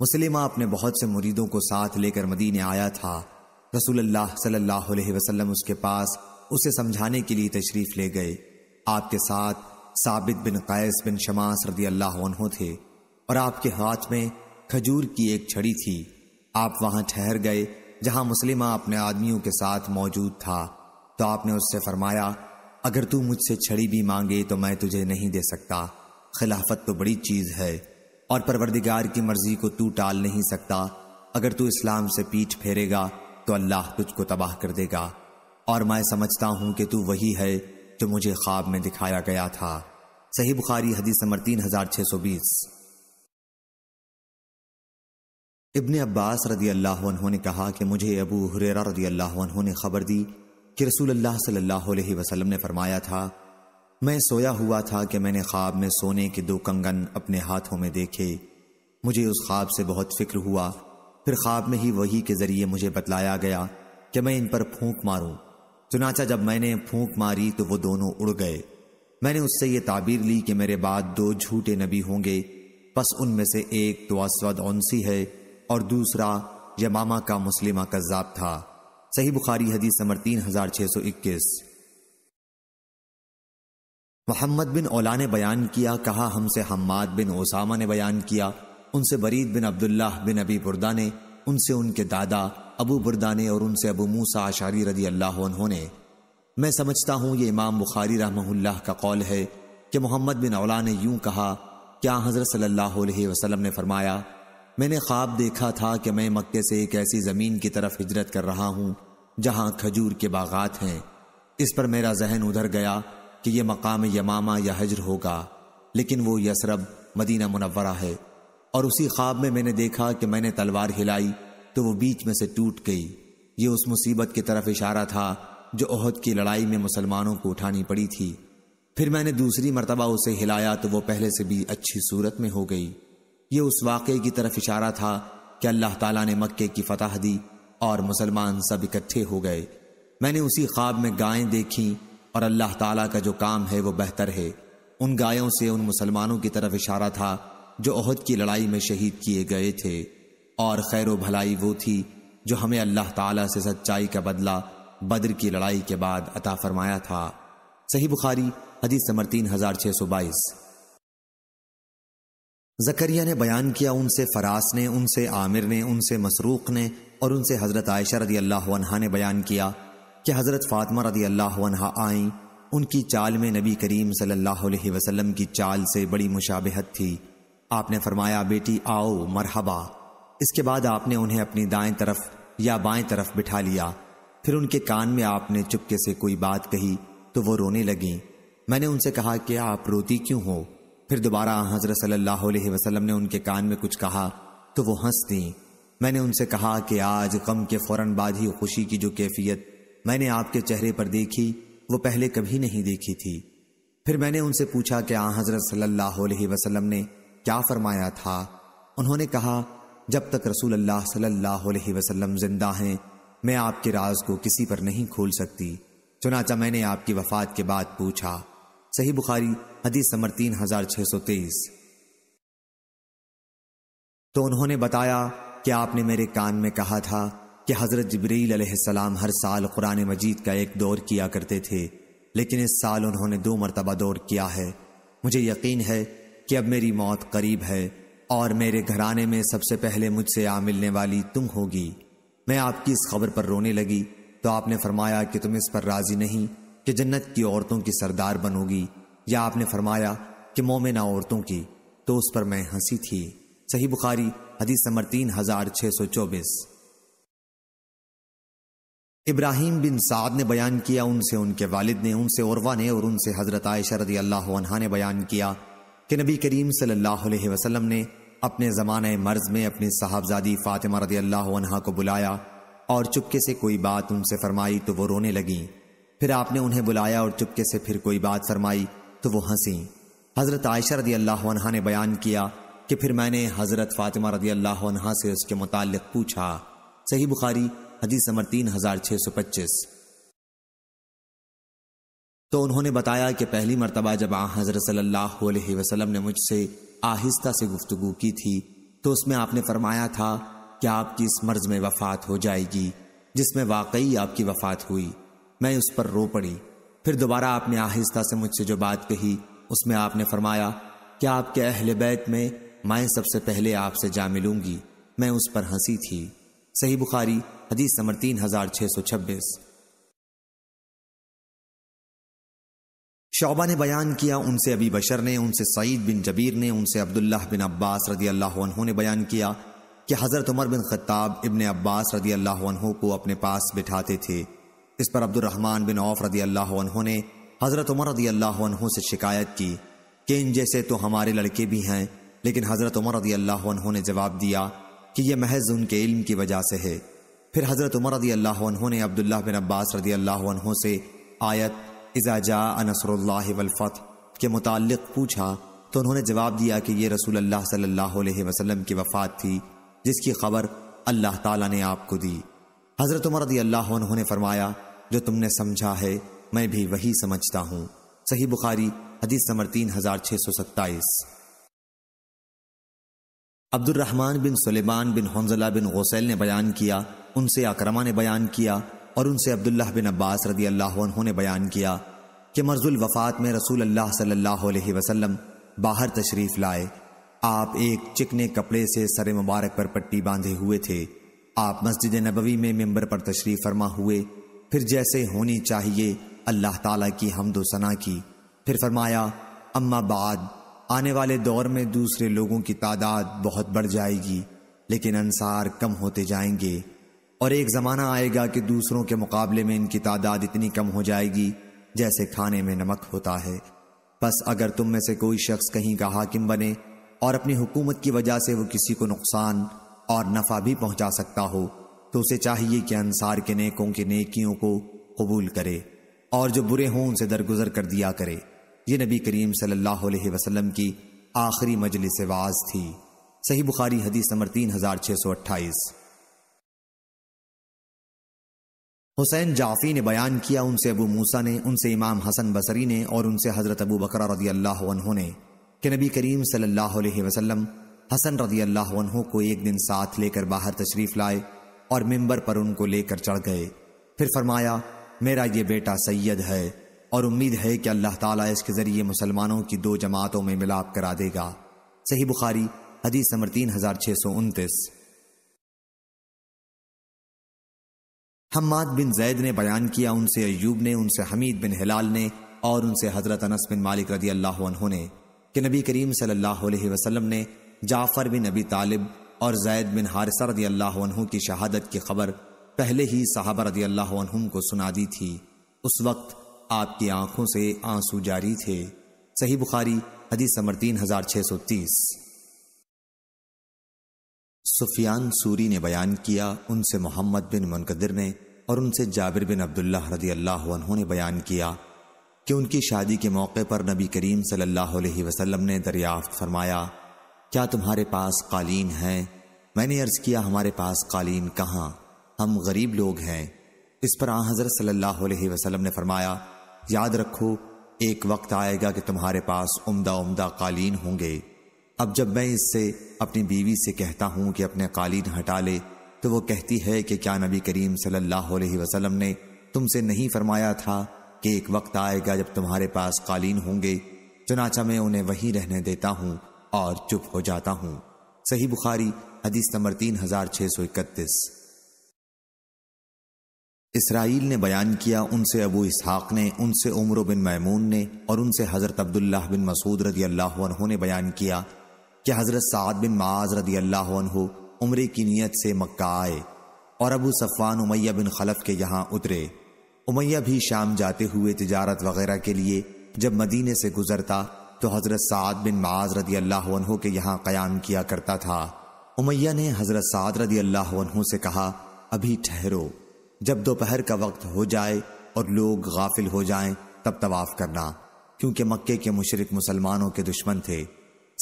मुस्लिमा अपने बहुत से मुरीदों को साथ लेकर मदीने आया था रसूल सल्लल्लाहु अलैहि वसल्लम उसके पास उसे समझाने के लिए तशरीफ ले गए आपके साथ साबित बिन कैस बिन शमास रदी अल्लाह थे और आपके हाथ में खजूर की एक छड़ी थी आप वहां ठहर गए जहां मुस्लिमा अपने आदमियों के साथ मौजूद था तो आपने उससे फरमाया अगर तू मुझसे छड़ी भी मांगे तो मैं तुझे नहीं दे सकता खिलाफत तो बड़ी चीज है और परवरदिगार की मर्जी को तू टाल नहीं सकता अगर तू इस्लाम से पीठ फेरेगा तो अल्लाह तुझको तबाह कर देगा और मैं समझता हूं कि तू वही है जो मुझे ख्वाब में दिखाया गया था सही बुखारी हदीस नंबर तीन हजार छह सौ बीस इबन अब्बास रदी अल्लाह ने कहा कि मुझे अबू हुरेरा रदी अल्लाह ने खबर दी कि रसूल अल्लाह सल्लल्लाहु अलैहि वसल्लम ने फरमाया था मैं सोया हुआ था कि मैंने ख्वाब में सोने के दो कंगन अपने हाथों में देखे मुझे उस ख्वाब से बहुत फिक्र हुआ फिर ख्वाब में ही वही के जरिए मुझे बतलाया गया कि मैं इन पर फूंक मारूं चुनाचा जब मैंने फूंक मारी तो वो दोनों उड़ गए मैंने उससे ये ताबीर ली कि मेरे बाद दो झूठे नबी होंगे बस उनमें से एक तो असवद ओनसी है और दूसरा यमामा का मुस्लिमा कज्जाब था सही बुखारी हदीस समर तीन हजार छह सौ इक्कीस मोहम्मद बिन ओला ने बयान किया कहा हमसे हम्माद बिन ओसामा ने बयान किया उनसे बरीद बिन अब्दुल्लाह बिन अबी बुरदा ने उनसे उनके दादा अबू बुरदाने और उनसे अबू मूसा आशारी रदी अल्लाह उन्होंने मैं समझता हूँ ये इमाम बुखारी रहमहुल्लाह का कौल है कि मोहम्मद बिन औला ने यूं कहा क्या हज़रत सल्लल्लाहु अलैहि वसल्लम ने फरमाया मैंने ख्वाब देखा था कि मैं मक्के से एक ऐसी ज़मीन की तरफ हिजरत कर रहा हूँ जहाँ खजूर के बागात हैं इस पर मेरा जहन उधर गया कि यह मकाम यमामा या हजर होगा लेकिन वो यसरब मदीना मुनवरा है और उसी ख्वाब में मैंने देखा कि मैंने तलवार हिलाई तो वो बीच में से टूट गई ये उस मुसीबत की तरफ इशारा था जो ओहद की लड़ाई में मुसलमानों को उठानी पड़ी थी फिर मैंने दूसरी मरतबा उसे हिलाया तो वो पहले से भी अच्छी सूरत में हो गई ये उस वाक़े की तरफ इशारा था कि अल्लाह ताला ने मक्के की फतह दी और मुसलमान सब इकट्ठे हो गए मैंने उसी ख्वाब में गायें देखी और अल्लाह ताला का जो काम है वो बेहतर है उन गायों से उन मुसलमानों की तरफ इशारा था जो अहद की लड़ाई में शहीद किए गए थे और खैर भलाई वो थी जो हमें अल्लाह ताला से सच्चाई का बदला बद्र की लड़ाई के बाद अता फरमाया था सही बुखारी हदीस समर तीन हजार छह सौ बाईस जकरिया ने बयान किया उनसे फरास ने उनसे आमिर ने उनसे मसरूक ने और उनसे हजरत आयशा रदी अल्लाह ने बयान किया कि हजरत फातमा रदी अल्लाह आई उनकी चाल में नबी करीम सल्लल्लाहु अलैहि वसल्लम की चाल से बड़ी मुशाबहत थी आपने फरमाया बेटी आओ मरहबा इसके बाद आपने उन्हें अपनी दाएं तरफ या बाएं तरफ बिठा लिया फिर उनके कान में आपने चुपके से कोई बात कही तो वो रोने लगी मैंने उनसे कहा कि आप रोती क्यों हो फिर दोबारा हजरत सल्लल्लाहु अलैहि वसल्लम ने उनके कान में कुछ कहा तो वो हंस दी मैंने उनसे कहा कि आज गम के फौरन बाद ही खुशी की जो कैफियत मैंने आपके चेहरे पर देखी वो पहले कभी नहीं देखी थी फिर मैंने उनसे पूछा कि आ हजरत सल्लल्लाहु अलैहि वसल्लम ने क्या फरमाया था उन्होंने कहा जब तक रसूल अल्लाह सल्लल्लाहु अलैहि वसल्लम जिंदा हैं मैं आपके राज को किसी पर नहीं खोल सकती चुनाचा मैंने आपकी वफात के बाद पूछा सही बुखारी हदीस समर तीन हजार छह सौ तेईस तो उन्होंने बताया कि आपने मेरे कान में कहा था कि हज़रत जबरील अलैहिस्सलाम हर साल कुरान मजीद का एक दौर किया करते थे लेकिन इस साल उन्होंने दो मरतबा दौर किया है मुझे यकीन है कि अब मेरी मौत करीब है और मेरे घराने में सबसे पहले मुझसे आ मिलने वाली तुम होगी मैं आपकी इस खबर पर रोने लगी तो आपने फरमाया कि तुम इस पर राजी नहीं कि जन्नत की औरतों की सरदार बनोगी या आपने फरमाया कि मोमिना औरतों की तो उस पर मैं हंसी थी सही बुखारी हदीस नंबर तीन हजार छह सौ चौबीस इब्राहिम बिन साद ने बयान किया उनसे उनके वालिद ने उनसे औरवा ने और उनसे हजरत आयशा रदी अल्लाह ने बयान किया कि नबी करीम सल्लल्लाहु अलैहि वसल्लम ने अपने ज़माने मर्ज में अपनी साहबजादी फ़ातिमा रदी अल्लाह को बुलाया और चुपके से कोई बात उनसे फरमाई तो वो रोने लगी फिर आपने उन्हें बुलाया और चुपके से फिर कोई बात फरमाई तो वो हंसी हज़रत आयशा रदी अल्लाह ने बयान किया कि फिर मैंने हज़रत फ़ातिमा रदी अल्लाह से उसके मुतल पूछा सही बुखारी हदीस नंबर तीन हज़ार छः सौ पच्चीस तो उन्होंने बताया कि पहली मरतबा जब आ हज़रत सल्लल्लाहु अलैहि वसल्लम ने मुझसे आहिस्ता से गुफ्तगु की थी तो उसमें आपने फरमाया था कि आपकी इस मर्ज में वफात हो जाएगी जिसमें वाकई आपकी वफात हुई मैं उस पर रो पड़ी फिर दोबारा आपने आहिस्ता से मुझसे जो बात कही उसमें आपने फरमाया कि आपके अहल बैत में मैं सबसे पहले आपसे जा मिलूंगी मैं उस पर हंसी थी सही बुखारी हदीस समर तीन हजार छः सौ छब्बीस शोबा ने बयान किया उनसे अबी बशर ने उनसे सईद बिन जबीर ने उनसे अब्दुल्ला बिन अब्बास रदी अल्लाह ने बयान किया कि हज़रत Umar bin Khattab Ibn Abbas रदी अल्लाह को अपने पास बिठाते थे इस पर अब्दुलरहमान बिन औफ रदी अल्लाह ने हज़रत उमर रदी अल्लाह से शिकायत की कि इन जैसे तो हमारे लड़के भी हैं लेकिन हज़रत उमर रदी अल्लाह ने जवाब दिया कि यह महज उनके इल्म की वजह से है फिर हज़रत उमर रदी अल्लाह ने अब्दुल्ला बिन अब्बास रदी अल्लाह से आयत इज़ा जा अनसरल्लाफ़त के मुतक़ पूछा तो उन्होंने जवाब दिया कि ये रसूल अल्लाह सल्लल्लाहु अलैहि वसल्लम की वफ़ात थी जिसकी खबर अल्लाह ताला ने आपको दी हज़रत उमर रदी अल्लाह उन्होंने फरमाया जो तुमने समझा है मैं भी वही समझता हूँ सही बुखारी हदीस नंबर तीन हजार छः सौ सत्ताईस अब्दुलरहमान बिन सलेमान बिन हंजला बिन गौसैल ने बयान किया उनसे अकरमा ने बयान किया और उनसे अब्दुल्ला बिन अब्बास रदी अल्लाह ने बयान किया कि मर्जुल वफात में रसूल अल्लाह सल्लल्लाहु अलैहि वसल्लम बाहर तशरीफ लाए आप एक चिकने कपड़े से सरे मुबारक पर पट्टी बांधे हुए थे आप मस्जिद नबवी में मेंबर पर तशरीफ फरमा हुए फिर जैसे होनी चाहिए अल्लाह ताला की हमदोसना की फिर फरमाया अम्मा बाद आने वाले दौर में दूसरे लोगों की तादाद बहुत बढ़ जाएगी लेकिन अनसार कम होते जाएंगे और एक ज़माना आएगा कि दूसरों के मुकाबले में इनकी तादाद इतनी कम हो जाएगी जैसे खाने में नमक होता है बस अगर तुम में से कोई शख्स कहीं का हाकिम बने और अपनी हुकूमत की वजह से वो किसी को नुकसान और नफा भी पहुंचा सकता हो तो उसे चाहिए कि अनसार के नेकों की नेकियों को कबूल करे और जो बुरे हों उनसे दरगुजर कर दिया करे ये नबी करीम सल्लल्लाहु अलैहि वसल्लम की आखिरी मजलिस वाज थी सही बुखारी हदीस नंबर तीन हजार छः सौ अट्ठाईस हुसैन जाफ़ी ने बयान किया उनसे अबू मूसा ने उनसे इमाम हसन बसरी ने और उनसे हज़रत अबू बकर रदी अल्लाह ने कि नबी करीम सल्लल्लाहु अलैहि वसल्लम हसन रदी अल्लाह को एक दिन साथ लेकर बाहर तशरीफ़ लाए और मिंबर पर उनको लेकर चढ़ गए फिर फरमाया मेरा ये बेटा सैयद है और उम्मीद है कि अल्लाह ताला इसके ज़रिए मुसलमानों की दो जमातों में मिलाप करा देगा सही बुखारी हदीस समर तीन हज़ार छः सौ उनतीस हम्माद बिन जैद ने बयान किया उनसे अयूब ने उनसे हमीद बिन हिलाल ने और उनसे हजरत अनस बिन मालिक रदी अल्लाह ने कि नबी करीम सल्लल्लाहु अलैहि वसल्लम ने जाफ़र बिन नबी तालिब और जैद बिन हारिसा रदी अल्लाह की शहादत की खबर पहले ही साहबा रदी अल्लाह को सुना दी थी उस वक्त आपकी आंखों से आंसू जारी थे सही बुखारी हदीस समर तीन हजार छः सौ तीस सुफियान सूरी ने बयान किया उनसे मोहम्मद बिन मुनक़दर ने और उनसे जाबिर बिन अब्दुल्ला रदी अल्लाह ने बयान किया कि उनकी शादी के मौके पर नबी करीम सल्लल्लाहु अलैहि वसल्लम ने दरियाफ्त फरमाया क्या तुम्हारे पास कालीन हैं मैंने अर्ज़ किया हमारे पास कालीन कहाँ हम गरीब लोग हैं इस पर आ हज़रत सल्लल्लाहु अलैहि वसल्लम ने फरमाया याद रखो एक वक्त आएगा कि तुम्हारे पास उम्दा उम्दा कालीन होंगे अब जब मैं इससे अपनी बीवी से कहता हूँ कि अपने कालीन हटा ले तो वो कहती है कि क्या नबी करीम सल्लल्लाहु अलैहि वसल्लम ने तुमसे नहीं फरमाया था कि एक वक्त आएगा जब तुम्हारे पास कालीन होंगे चनाचा मैं उन्हें वहीं रहने देता हूँ और चुप हो जाता हूँ सही बुखारी हदीस नंबर तीन हजार छः सौ इकतीस इसराइल ने बयान किया उनसे अबू इसहाक ने उनसे उम्र बिन मैमून ने और उनसे हज़रत अब्दुल्लाह बिन मसूद रदी अल्लाह ने बयान किया कि हज़रत साद बिन माज रदी अल्लाह उम्र की नीयत से मक्का आए और अबू सफ़ान उमैया बिन खलफ के यहाँ उतरे उमैया भी शाम जाते हुए तजारत वगैरह के लिए जब मदीने से गुजरता तो हज़रत साद बिन माज रदी अल्लाह के यहाँ क़याम किया करता था उमैया ने हज़रत साद रदी अल्लाह से कहा अभी ठहरो जब दोपहर का वक्त हो जाए और लोग गाफिल हो जाएं तब तवाफ़ करना क्योंकि मक्के के मुशरक मुसलमानों के दुश्मन थे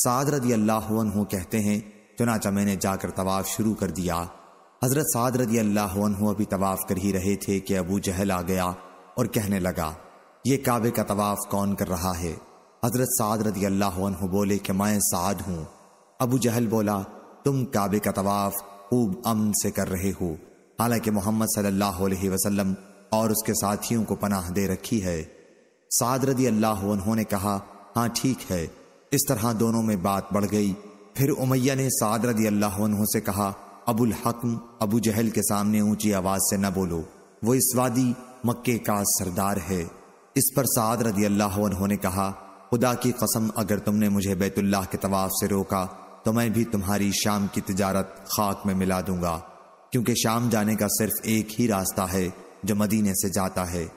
साद रदी अल्लाह कहते हैं चुनाचा मैंने जाकर तवाफ शुरू कर दिया हजरत साद रदी अल्लाह अभी तवाफ कर ही रहे थे कि अबू जहल आ गया और कहने लगा ये काबे का तवाफ कौन कर रहा है हजरत साद रदी अल्लाह बोले कि मैं साद हूँ अबू जहल बोला तुम काबे का तवाफ खूब अमन से कर रहे हो हालांकि मोहम्मद सल्लल्लाहु अलैहि वसल्लम और उसके साथियों को पनाह दे रखी है साद रदी अल्लाह ने कहा हाँ ठीक है इस तरह दोनों में बात बढ़ गई फिर उमैया ने साद रदी अल्लाह से कहा अबुल हकम अबू जहल के सामने ऊंची आवाज से न बोलो वो इस वादी मक्के का सरदार है इस पर साद रदी अल्लाह ने कहा खुदा की कसम अगर तुमने मुझे बैतुल्लाह के तवाफ से रोका तो मैं भी तुम्हारी शाम की तजारत खाक में मिला दूंगा क्योंकि शाम जाने का सिर्फ एक ही रास्ता है जो मदीने से जाता है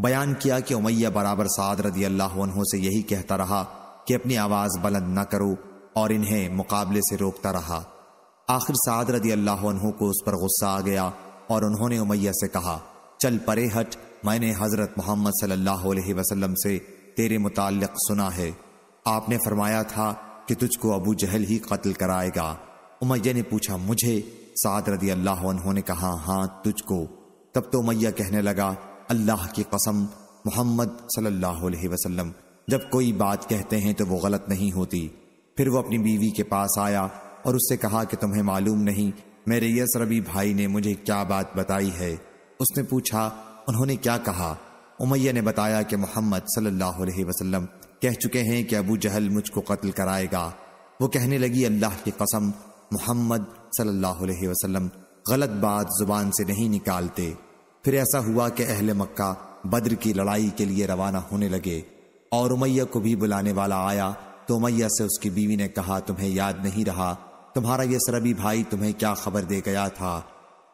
बयान किया कि उमैया बराबर साद रदी अल्लाह से यही कहता रहा कि अपनी आवाज बुलंद न करो और इन्हें मुकाबले से रोकता रहा आखिर साद रदी अल्लाह को उस पर गुस्सा आ गया और उन्होंने उमैया से कहा चल परे हट मैंने हजरत मोहम्मद सल्लल्लाहु अलैहि वसल्लम से तेरे मुतालिक सुना है आपने फरमाया था कि तुझको अबू जहल ही कत्ल कराएगा उमैया ने पूछा मुझे साद रदी अल्लाह ने कहा हाँ तुझको तब तो उमैया कहने लगा अल्लाह की कसम मोहम्मद सल्लल्लाहु अलैहि वसल्लम जब कोई बात कहते हैं तो वो गलत नहीं होती फिर वो अपनी बीवी के पास आया और उससे कहा कि तुम्हें मालूम नहीं मेरे यस रबी भाई ने मुझे क्या बात बताई है उसने पूछा उन्होंने क्या कहा उमैया ने बताया कि मोहम्मद सल्लल्लाहु अलैहि वसल्लम कह चुके हैं कि अबू जहल मुझको कत्ल कराएगा वो कहने लगी अल्लाह की कसम मोहम्मद सल्लल्लाहु अलैहि वसल्लम गलत बात जुबान से नहीं निकालते फिर ऐसा हुआ कि अहल मक्का बद्र की लड़ाई के लिए रवाना होने लगे और उमैया को भी बुलाने वाला आया तो उमैया से उसकी बीवी ने कहा तुम्हें याद नहीं रहा तुम्हारा ये सरबी भाई तुम्हें क्या खबर दे गया था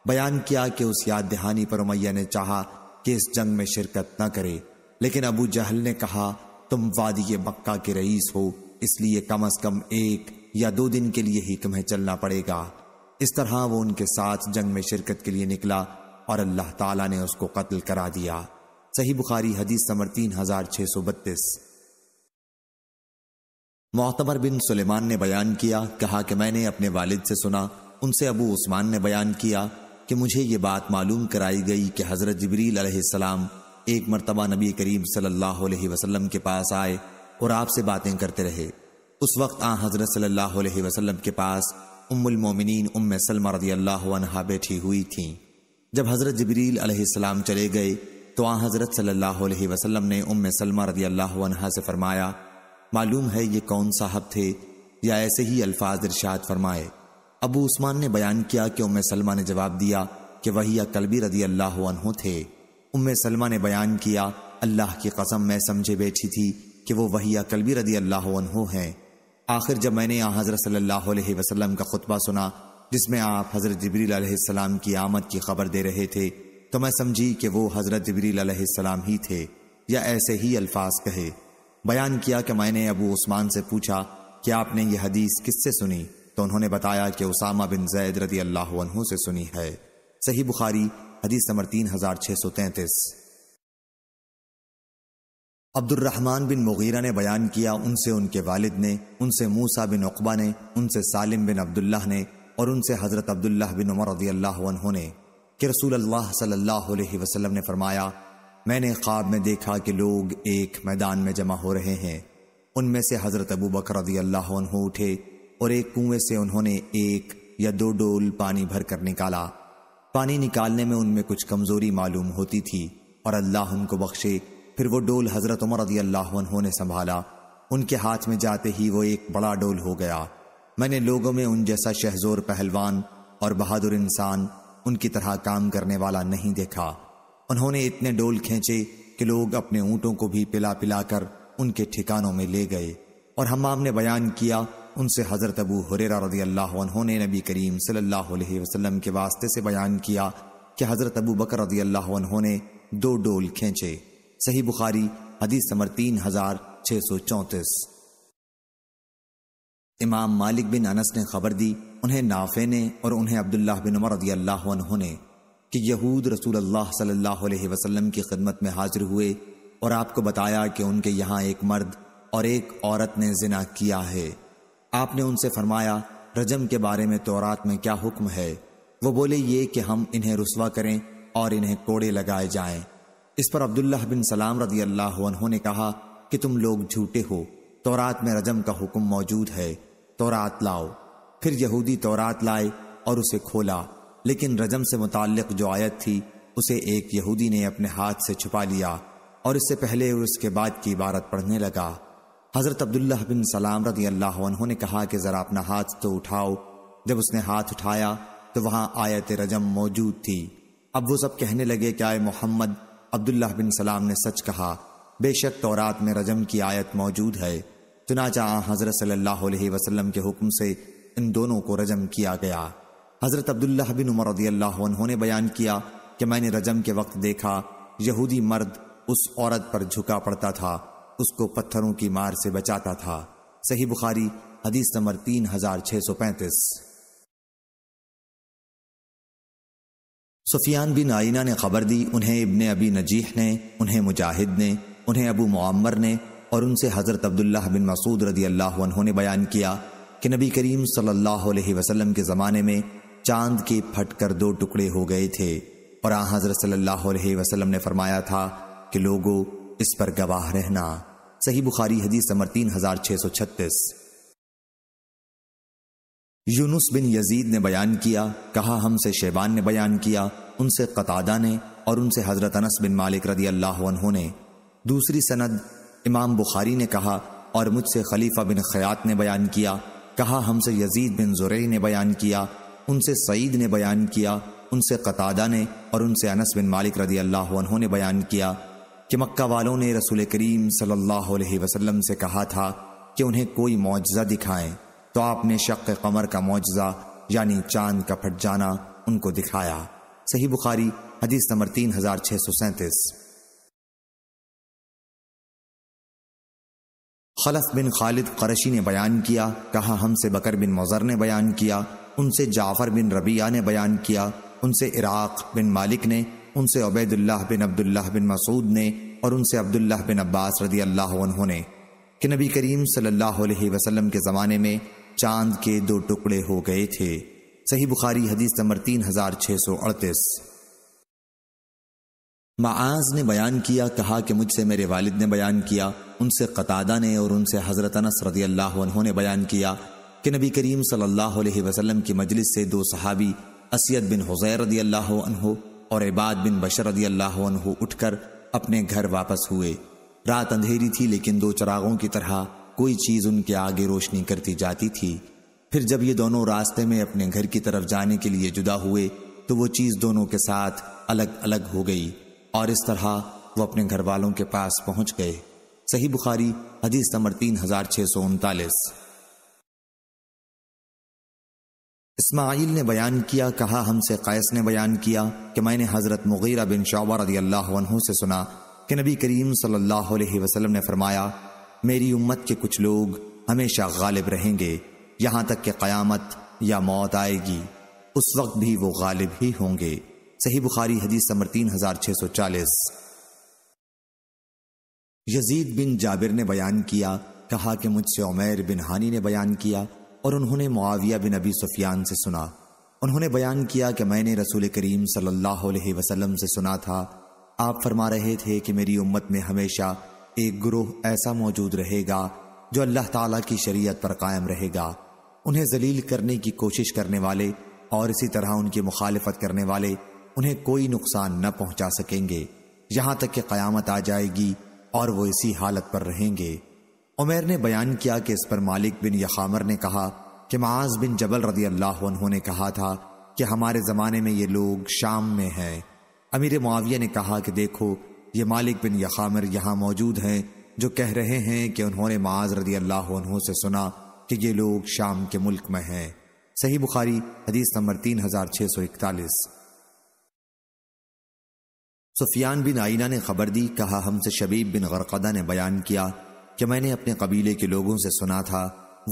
बयान किया कि उस याद दहानी पर उमैया ने चाहा कि इस जंग में शिरकत न करे लेकिन अबू जहल ने कहा तुम वादी मक्का के रईस हो इसलिए कम अज कम एक या दो दिन के लिए ही तुम्हें चलना पड़ेगा इस तरह वो उनके साथ जंग में शिरकत के लिए निकला और अल्लाह ताला ने उसको कत्ल करा दिया सही बुखारी हदीस नंबर तीन हजार छह सौ बत्तीस मोहतमर बिन सुलेमान ने बयान किया कहा कि मैंने अपने वालिद से सुना उनसे अबू उस्मान ने बयान किया कि मुझे ये बात मालूम कराई गई कि हज़रत जबरील अलैहिस्सलाम एक मरतबा नबी करीम सल्लल्लाहु अलैहि वसल्लम के पास आए और आपसे बातें करते रहे उस वक्त आ हज़रत सल्लल्लाहु अलैहि वसल्लम के पास उम्मुल मोमिनीन उम्म सलमा रदी अल्लाह बैठी हुई थी जब हज़रत जबरील अलैहिस्सलाम चले गए तो आ हज़रत सल्लल्लाहु वसल्लम ने उम सलमा रदी अल्लाह से फरमाया मालूम है ये कौन साहब थे या ऐसे ही अल्फाज इरशाद फरमाए अबू उस्मान ने बयान किया कि उम सलमा ने जवाब दिया कि वही कलबी रदी अल्लाह अनहु थे उम सलमा ने बयान किया अल्लाह की कसम मैं समझे बैठी थी कि वो वही अकलबी रदी अल्लाह अनहु हैं आखिर जब मैंने आ हज़रत सल्लल्लाहु अलैहि वसल्लम का खुतबा सुना जिसमें आप हज़रत जबरी की आमद की खबर दे रहे थे तो मैं समझी कि वो हज़रत जबरील सलाम ही थे या ऐसे ही अल्फाज कहे बयान किया कि मैंने अबू उस्मान से पूछा कि आपने ये हदीस किससे सुनी तो उन्होंने बताया कि उसामा बिन जैद रदी अल्लाह से सुनी है सही बुखारी हदीस नंबर तीन हजार छह सौ तैंतीस अब्दुलरहमान बिन मुगीरा ने बयान किया उनसे उनके वालिद ने उनसे मूसा बिन अकबा ने उनसे सालिम बिन अब्दुल्ला ने और उनसे हज़रत अब्दुल्ला बिन उमर रदी अल्लाह ने कि रसूल अल्लाह सल्लल्लाहु अलैहि वसल्लम ने फरमाया मैंने ख्वाब में देखा कि लोग एक मैदान में जमा हो रहे हैं उनमें से हज़रत अबू बकर अल्लाह उठे और एक कुएं से उन्होंने एक या दो डोल पानी भर कर निकाला पानी निकालने में उनमें कुछ कमज़ोरी मालूम होती थी और अल्लाह उनको बख्शे फिर वो डोल हज़रत उमर रदी अल्लाह ने संभाला उनके हाथ में जाते ही वो एक बड़ा डोल हो गया मैंने लोगों में उन जैसा शहजोर पहलवान और बहादुर इंसान उनकी तरह काम करने वाला नहीं देखा उन्होंने इतने डोल खींचे कि लोग अपने ऊंटों को भी पिला पिलाकर उनके ठिकानों में ले गए और हमाम ने बयान किया उनसे हज़रत अबू हुरेरा रजी अल्लाह ने नबी करीम सल्लल्लाहु अलैहि वसल्लम के वास्ते से बयान किया कि हज़रत अबू बकर रजी अल्लाह ने दो डोल खींचे सही बुखारी हदीस समर तीन हजार छह सौ चौंतीस इमाम मालिक बिन अनस ने खबर दी उन्हें नाफे ने और उन्हें अब्दुल्लाह बिन उमर रदी अल्लाह उन्होंने कि यहूद रसूल अल्लाह सल्लल्लाहु अलैहि वसल्लम की खिदमत में हाजिर हुए और आपको बताया कि उनके यहाँ एक मर्द और एक औरत ने जिना किया है आपने उनसे फरमाया रजम के बारे में तोरात में क्या हुक्म है वो बोले ये कि हम इन्हें रसवा करें और इन्हें कोड़े लगाए जाएं इस पर अब्दुल्लाह बिन सलाम रदी अल्लाह ने कहा कि तुम लोग झूठे हो तोरात में रजम का हुक्म मौजूद है तोरात लाओ फिर यहूदी तौरात लाए और उसे खोला लेकिन रजम से मुतक जो आयत थी उसे एक यहूदी ने अपने हाथ से छुपा लिया और इससे पहले और उसके बाद की इबारत पढ़ने लगा हज़रत अब्दुल्ला बिन सलाम रदी अल्लाह उन्होंने कहा कि ज़रा अपना हाथ तो उठाओ जब उसने हाथ उठाया तो वहाँ आयत रजम मौजूद थी अब वो सब कहने लगे कि आए मोहम्मद अब्दुल्ला बिन सलाम ने सच कहा बेशक तौरात में रजम की आयत मौजूद है चुनाचा हज़रत सल्लल्लाहु वसलम के हुक्म से इन दोनों को रजम किया गया हज़रत अब्दुल्ला बिन उमर ने बयान किया कि मैंने रजम के वक्त देखा यहूदी मर्द उस औरत पर झुका पड़ता था उसको पत्थरों की मार से बचाता था सही बुखारी हदीस नंबर तीन हजार छह सौ पैंतीस सुफियान बिन आइना ने खबर दी उन्हें इबन अबी नजीह ने उन्हें मुजाहिद ने उन्हें अबू मुआमर ने और उनसे हज़रत अब्दुल्ला बिन मसूद रदी अल्लाह उन्होंने बयान किया कि नबी करीम सल्लल्लाहु अलैहि वसल्लम के ज़माने में चांद के फटकर दो टुकड़े हो गए थे और आ हजरत सल्लल्लाहु अलैहि वसल्लम ने फरमाया था कि लोगों इस पर गवाह रहना सही बुखारी हदीस नंबर तीन हजार छह सौ छत्तीस यूनुस बिन यजीद ने बयान किया कहा हमसे शेबान ने बयान किया उनसे कतादा ने और उनसे हजरत अनस बिन मालिक रदी अल्लाह ने दूसरी सनद इमाम बुखारी ने कहा और मुझसे खलीफा बिन खयात ने बयान किया कहा हमसे यजीद बिन जुरई ने बयान किया उनसे सईद ने बयान किया उनसे कतादा ने और उनसे अनस बिन मालिक रदी अल्लाह ने बयान किया कि मक्का वालों ने रसूल करीम सल्लल्लाहु अलैहि वसल्लम से कहा था कि उन्हें कोई मुआजा दिखाएं तो आपने शक कमर का मुआजा यानी चांद का फट जाना उनको दिखाया सही बुखारी हदीस नंबर तीन हजार छः सौ सैंतीस खलफ बिन खालिद करशी ने बयान किया कहा हमसे बकर बिन मज़र ने बयान किया उनसे जाफ़र बिन रबिया ने बयान किया उनसे इराक बिन मालिक ने उनसे उबैदुल्लाह बिन अब्दुल्लाह बिन मसूद ने और उनसे अब्दुल्लाह बिन अब्बास रदी अल्लाह ने कि नबी करीम सल्लल्लाहु अलैहि वसल्लम के ज़माने में चांद के दो टुकड़े हो गए थे सही बुखारी हदीस नंबर तीन हजार छः सौ अड़तीस माज ने बयान किया कहा कि मुझसे मेरे वालिद ने बयान किया उनसे कतादा ने और उनसे हज़रत अनस रदी अल्लाह ने बयान किया कि नबी करीम सल्लल्लाहु अलैहि वसल्लम की मजलिस से दो सहाबी असयद बिन हुजैर रदी अल्लाह और इबाद बिन बशर रदी अल्लाह उठकर अपने घर वापस हुए रात अंधेरी थी लेकिन दो चरागों की तरह कोई चीज़ उनके आगे रोशनी करती जाती थी फिर जब ये दोनों रास्ते में अपने घर की तरफ जाने के लिए जुदा हुए तो वो चीज़ दोनों के साथ अलग अलग हो गई और इस तरह वो अपने घर वालों के पास पहुंच गए सही बुखारी हदीस नंबर तीन हजार छह सौ उनतालीस इसमाइल ने बयान किया कहा हमसे कैस ने बयान किया कि मैंने हज़रत मुगीरा बिन शौबा रदी अल्लाह से सुना कि नबी करीम सल्लल्लाहु अलैहि वसल्लम ने फरमाया मेरी उम्मत के कुछ लोग हमेशा गालिब रहेंगे यहां तक कि क़यामत या मौत आएगी उस वक्त भी वो गालिब ही होंगे सही बुखारी हदीस नंबर तीन हजार छह सौ चालीस यजीद बिन जाबिर ने बयान किया कहा कि मुझसे उमैर बिन हानी ने बयान किया और उन्होंने मुआविया बिन अबी सुफियान से सुना उन्होंने बयान किया कि मैंने रसूल करीम सल्लल्लाहु अलैहि वसल्लम से सुना था आप फरमा रहे थे कि मेरी उम्मत में हमेशा एक ग्रोह ऐसा मौजूद रहेगा जो अल्लाह ताला की शरीयत पर कायम रहेगा उन्हें जलील करने की कोशिश करने वाले और इसी तरह उनकी मुखालफत करने वाले उन्हें कोई नुकसान न पहुंचा सकेंगे यहां तक कि कयामत आ जाएगी और वो इसी हालत पर रहेंगे उमेर ने बयान किया कि इस पर मालिक बिन यखामर ने कहा कि माज बिन जबल रदी अल्लाह ने कहा था कि हमारे ज़माने में ये लोग शाम में हैं अमीर मुआविया ने कहा कि देखो ये मालिक बिन यखामर यहाँ मौजूद हैं जो कह रहे हैं कि उन्होंने माज रदी अल्लाह से सुना कि ये लोग शाम के मुल्क में हैं सही बुखारी हदीस नंबर तीन हजार छः सौ इकतालीस सुफियान बिन आइना ने खबर दी कहा हमसे शबीब बिन गरकदा ने बयान किया कि मैंने अपने कबीले के लोगों से सुना था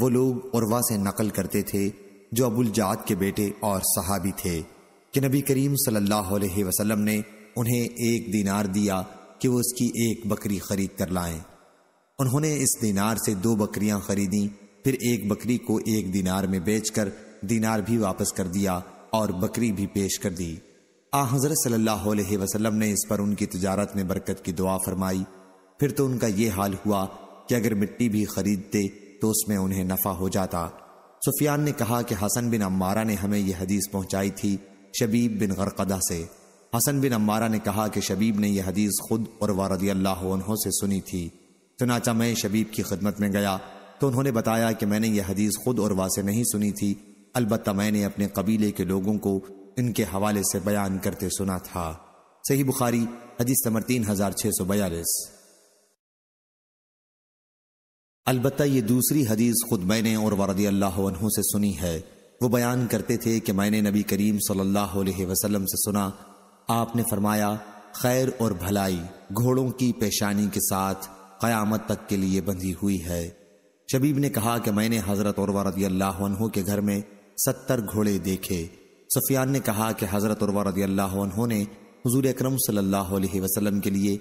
वो लोग उर्वा से नकल करते थे जो अबुल जात के बेटे और सहाबी थे कि नबी करीम सल्लल्लाहु अलैहि वसल्लम ने उन्हें एक दीनार दिया कि वो उसकी एक बकरी खरीद कर लाएं उन्होंने इस दीनार से दो बकरियां खरीदी फिर एक बकरी को एक दीनार में बेचकर दीनार भी वापस कर दिया और बकरी भी पेश कर दी आ हज़रत सल्लल्लाहु अलैहि वसल्लम ने इस पर उनकी तजारत में बरकत की दुआ फरमाई फिर तो उनका यह हाल हुआ कि अगर मिट्टी भी खरीदते तो उसमें उन्हें नफ़ा हो जाता सुफियान ने कहा कि हसन बिन अम्मारा ने हमें यह हदीस पहुंचाई थी शबीब बिन गरकदा से हसन बिन अम्मारा ने कहा कि शबीब ने यह हदीस खुद और वारदी अल्लाह से सुनी थी चनाचा मैं शबीब की खिदमत में गया तो उन्होंने बताया कि मैंने यह हदीस खुद और वासे नहीं सुनी थी अलबत् मैंने अपने कबीले के लोगों को इनके हवाले से बयान करते सुना था सही बुखारी हदीस नंबर तीन हजार छह सौ बयालीस अलबत् ये दूसरी हदीस खुद मैंने और वारदी अल्लाह से सुनी है वो बयान करते थे कि मैंने नबी करीम सल्लल्लाहु अलैहि वसल्लम से सुना आपने फरमाया खैर और भलाई घोड़ों की पेशानी के साथ कयामत तक के लिए बंधी हुई है शबीब ने कहा कि मैंने हजरत और वारदी अल्लाह के घर में सत्तर घोड़े देखे सफियान ने कहा कि हज़रत उर्वा रदी अल्लाह ने हजूर अक्रम सल्लाम के लिए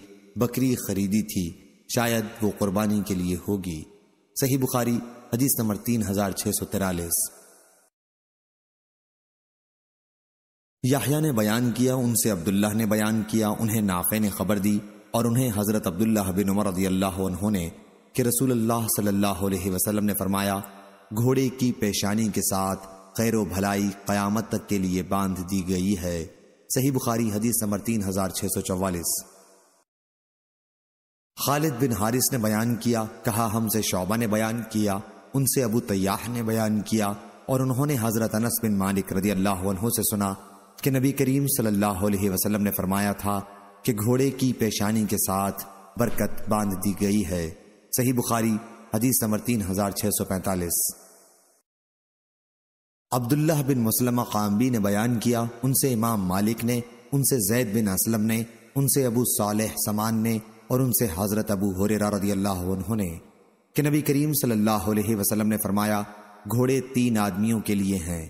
बकरी खरीदी थी शायद वो कुर्बानी के लिए होगी सही बुखारी हदीस नंबर तीन हजार छह सौ तिरालीस याहिया ने बयान किया उनसे अब्दुल्लाह ने बयान किया उन्हें नाफे ने खबर दी और उन्हें हज़रत अब्दुल्लाह बिन उमर रदी अल्लाह ने कि रसूल अल्लाह सल्लल्लाहु ने फरमाया घोड़े की पेशानी के साथ खैर व भलाई क्यामत तक के लिए बांध दी गई है सही बुखारी हदीस नंबर तीन हजार छः सौ चौवालीस खालिद बिन हारिस ने बयान किया कहा हमसे शौबा ने बयान किया उनसे अबू तैयाह ने बयान किया और उन्होंने हज़रत अनस बिन मालिक रजी अल्लाह से सुना कि नबी करीम सल्लल्लाहु अलैहि वसल्लम ने फरमाया था कि घोड़े की पेशानी के साथ बरकत बांध दी गई है सही बुखारी हदीस नंबर तीन हजार छः सौ पैंतालीस अब्दुल्लाह बिन मुसलमा कामबी ने बयान किया उनसे इमाम मालिक ने उनसे जैद बिन असलम ने उनसे अबू सालेह समान ने और उनसे हज़रत अबू हुरेरा रदी अल्लाह ने कि नबी करीम सल्लल्लाहु अलैहि वसल्लम ने फरमाया घोड़े तीन आदमियों के लिए हैं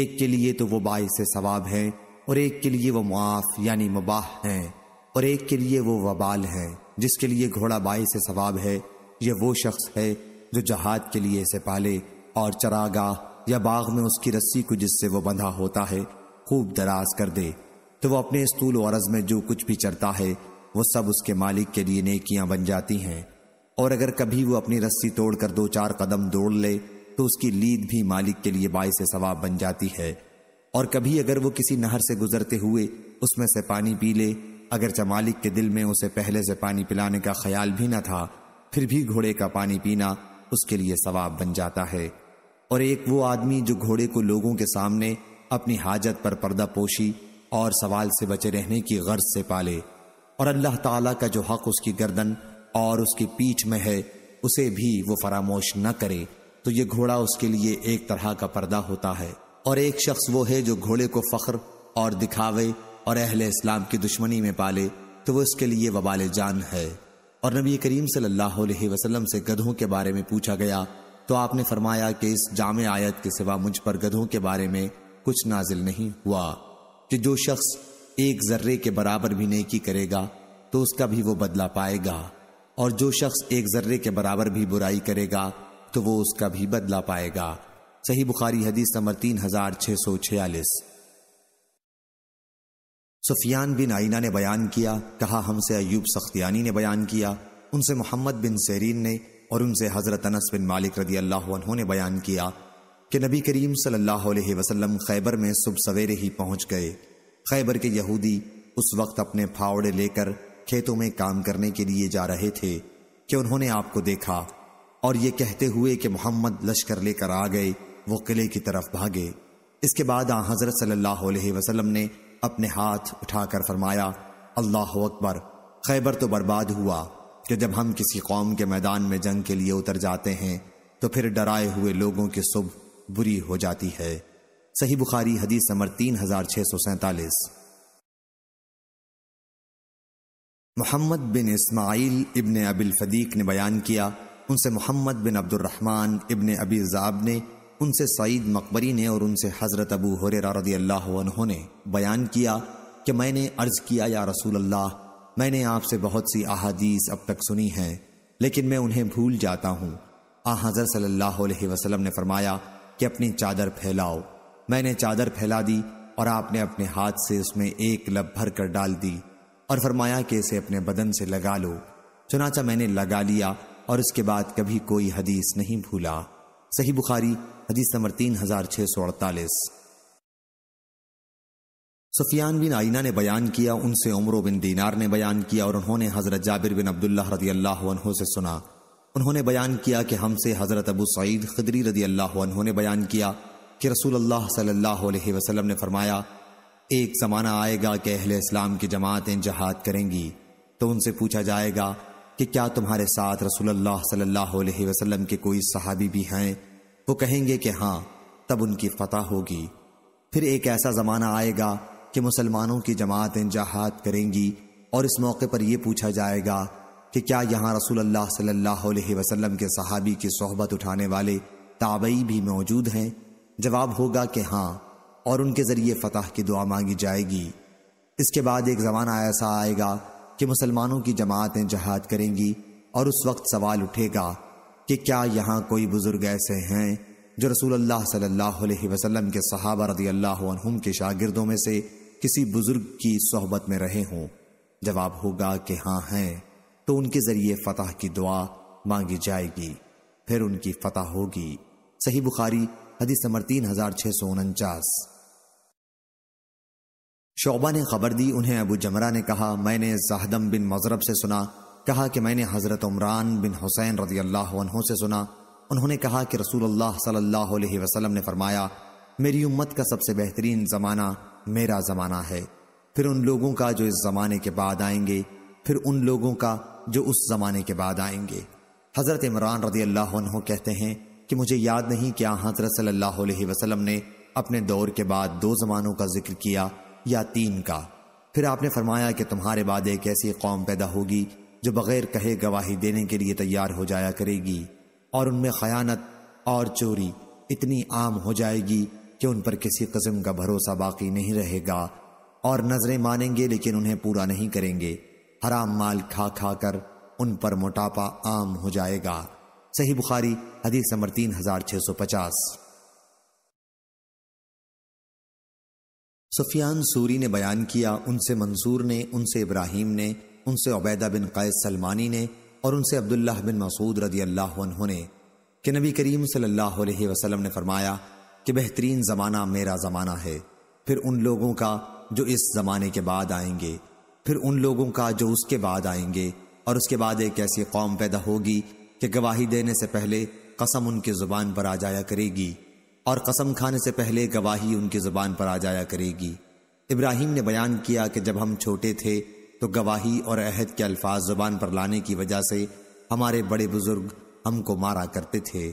एक के लिए तो वो बायस सवाब हैं और एक के लिए वो मुआफ़ यानी मुबाह हैं और एक के लिए वो वबाल हैं जिसके लिए घोड़ा बायस सवाब है यह वो शख्स है जो जहाद के लिए इसे पाले और चरागाह या बाग में उसकी रस्सी को जिससे वो बंधा होता है खूब दराज कर दे तो वो अपने स्तूल वरज में जो कुछ भी चढ़ता है वो सब उसके मालिक के लिए नेकियां बन जाती हैं और अगर कभी वो अपनी रस्सी तोड़कर दो चार कदम दौड़ ले तो उसकी लीद भी मालिक के लिए से सवाब बन जाती है और कभी अगर वो किसी नहर से गुजरते हुए उसमें से पानी पी ले अगरचे मालिक के दिल में उसे पहले से पानी पिलाने का ख्याल भी न था फिर भी घोड़े का पानी पीना उसके लिए सवाब बन जाता है और एक वो आदमी जो घोड़े को लोगों के सामने अपनी हाजत पर पर्दा पोशी और सवाल से बचे रहने की गर्ज से पाले और अल्लाह ताला का जो हक उसकी गर्दन और उसकी पीठ में है उसे भी वो फरामोश न करे तो ये घोड़ा उसके लिए एक तरह का पर्दा होता है और एक शख्स वो है जो घोड़े को फख्र और दिखावे और अहल इस्लाम की दुश्मनी में पाले तो वो उसके लिए वबाल जान है और नबी करीम सल्लल्लाहु अलैहि वसल्लम से गधों के बारे में पूछा गया तो आपने फरमाया कि इस जाम आयत के सिवा मुझ पर गधों के बारे में कुछ नाजिल नहीं हुआ कि जो शख्स एक जर्रे के बराबर भी नेकी करेगा तो उसका भी वो बदला पाएगा और जो शख्स एक जर्रे के बराबर भी बुराई करेगा तो वो उसका भी बदला पाएगा सही बुखारी हदीस नंबर तीन हजार छह सौ छियालीस सुफियान बिन आईना ने बयान किया कहा हमसे अयूब सख्तियानी ने बयान किया उनसे मोहम्मद बिन सेरीन ने और उनसे हज़रत अनस बिन मालिक रदी अल्लाह ने बयान किया कि नबी करीम सल्लल्लाहु अलैहि वसल्लम खैबर में सुबह सवेरे ही पहुंच गए खैबर के यहूदी उस वक्त अपने फावड़े लेकर खेतों में काम करने के लिए जा रहे थे कि उन्होंने आपको देखा और ये कहते हुए कि मोहम्मद लश्कर लेकर आ गए वो किले की तरफ भागे इसके बाद आ हजरत सल्लल्लाहु वसलम ने अपने हाथ उठाकर फरमाया अल्लाह अकबर खैबर तो बर्बाद हुआ कि जब हम किसी कौम के मैदान में जंग के लिए उतर जाते हैं तो फिर डराए हुए लोगों की सुबह बुरी हो जाती है सही बुखारी हदीस नंबर तीन हजार छह सौ सैतालीस मोहम्मद बिन इस्माइल इबन अबिल फदीक ने बयान किया उनसे मोहम्मद बिन अब्दुलरहमान इबन अबी जाब ने उनसे सईद मकबरी ने और उनसे हज़रत अबू हुररा रदी अल्लाह ने बयान किया कि मैंने अर्ज़ किया या रसूल अल्लाह मैंने आपसे बहुत सी अहादीस अब तक सुनी हैं लेकिन मैं उन्हें भूल जाता हूँ आ हजर सल्लल्लाहु ने फरमाया कि अपनी चादर फैलाओ मैंने चादर फैला दी और आपने अपने हाथ से उसमें एक लब भर कर डाल दी और फरमाया कि इसे अपने बदन से लगा लो चुनाचा मैंने लगा लिया और उसके बाद कभी कोई हदीस नहीं भूला सही बुखारी हदीस नंबर तीन हजार छः सौ अड़तालीस सफियान बिन आइना ने बयान किया उनसे उम्र बिन दीनार ने बयान किया और उन्होंने हज़रत जाबिर बिन अब्दुल्ला रदी अल्लाह से सुना उन्होंने बयान किया कि हमसे हज़रत अबू सईद खदरी रदी अल्लाह ने बयान किया कि रसूल अल्लाह सल्लल्लाहु ने फरमाया एक ज़माना आएगा कि अहल इस्लाम की जमातें जहाद करेंगी तो उनसे पूछा जाएगा कि क्या तुम्हारे साथ रसूल अल्लाह सल्ह वसलम के कोई सहाबी भी हैं वो कहेंगे कि हाँ तब उनकी फतह होगी फिर एक ऐसा ज़माना आएगा कि मुसलमानों की जमातें जहाद करेंगी और इस मौके पर यह पूछा जाएगा कि क्या यहाँ रसूल अल्लाह सल्लल्लाहु अलैहि वसल्लम के सहाबी की सोहबत उठाने वाले ताबई भी मौजूद हैं जवाब होगा कि हाँ और उनके ज़रिए फतह की दुआ मांगी जाएगी इसके बाद एक ज़माना ऐसा आएगा कि मुसलमानों की जमातें जहाद करेंगी और उस वक्त सवाल उठेगा कि क्या यहाँ कोई बुज़ुर्ग ऐसे हैं जो रसूल अल्लाह सल्लल्लाहु अलैहि वसल्लम के सहाबा रदी अल्लाह के शागिर्दों में से किसी बुजुर्ग की सोहबत में रहे हों जवाब होगा कि हाँ हैं तो उनके जरिए फतह की दुआ मांगी जाएगी फिर उनकी फतह होगी सही बुखारी हदीस नंबर तीन हजार छह सौ उनचास शोबा ने खबर दी उन्हें अबू जमरा ने कहा मैंने जहदम बिन मजरब से सुना कहा कि मैंने हज़रत उमरान बिन हुसैन रजी अल्लाह से सुना उन्होंने कहा कि रसूल अल्लाह ने फरमाया मेरी उम्मत का सबसे बेहतरीन ज़माना मेरा ज़माना है फिर उन लोगों का जो इस ज़माने के बाद आएंगे फिर उन लोगों का जो उस ज़माने के बाद आएंगे हज़रत इमरान रदी अल्लाह कहते हैं कि मुझे याद नहीं क्या हजरत सल्लल्लाहु अलैहि वसल्लम ने अपने दौर के बाद दो ज़मानों का जिक्र किया या तीन का फिर आपने फरमाया कि तुम्हारे बाद एक ऐसी कौम पैदा होगी जो बगैर कहे गवाही देने के लिए तैयार हो जाया करेगी और उनमें खयानत और चोरी इतनी आम हो जाएगी कि उन पर किसी किस्म का भरोसा बाकी नहीं रहेगा और नजरें मानेंगे लेकिन उन्हें पूरा नहीं करेंगे हराम माल खा खा कर उन पर मोटापा आम हो जाएगा सही बुखारी हदीस नंबर तीन हजार छह सौ पचास सुफियान सूरी ने बयान किया उनसे मंसूर ने उनसे इब्राहिम ने उनसे उबैदा बिन कैद सलमानी ने और उनसे अब्दुल्ला बिन मसूद रदी अल्लाह ने कि नबी करीम सल्लल्लाहु अलैहि वसल्लम ने फरमाया कि बेहतरीन ज़माना मेरा ज़माना है फिर उन लोगों का जो इस ज़माने के बाद आएंगे फिर उन लोगों का जो उसके बाद आएंगे और उसके बाद एक ऐसी कौम पैदा होगी कि गवाही देने से पहले कसम उनकी ज़ुबान पर आ जाया करेगी और कसम खाने से पहले गवाही उनकी ज़ुबान पर आ जाया करेगी इब्राहिम ने बयान किया कि जब हम छोटे थे तो गवाही और अहद के अल्फाज ज़ुबान पर लाने की वजह से हमारे बड़े बुज़ुर्ग हमको मारा करते थे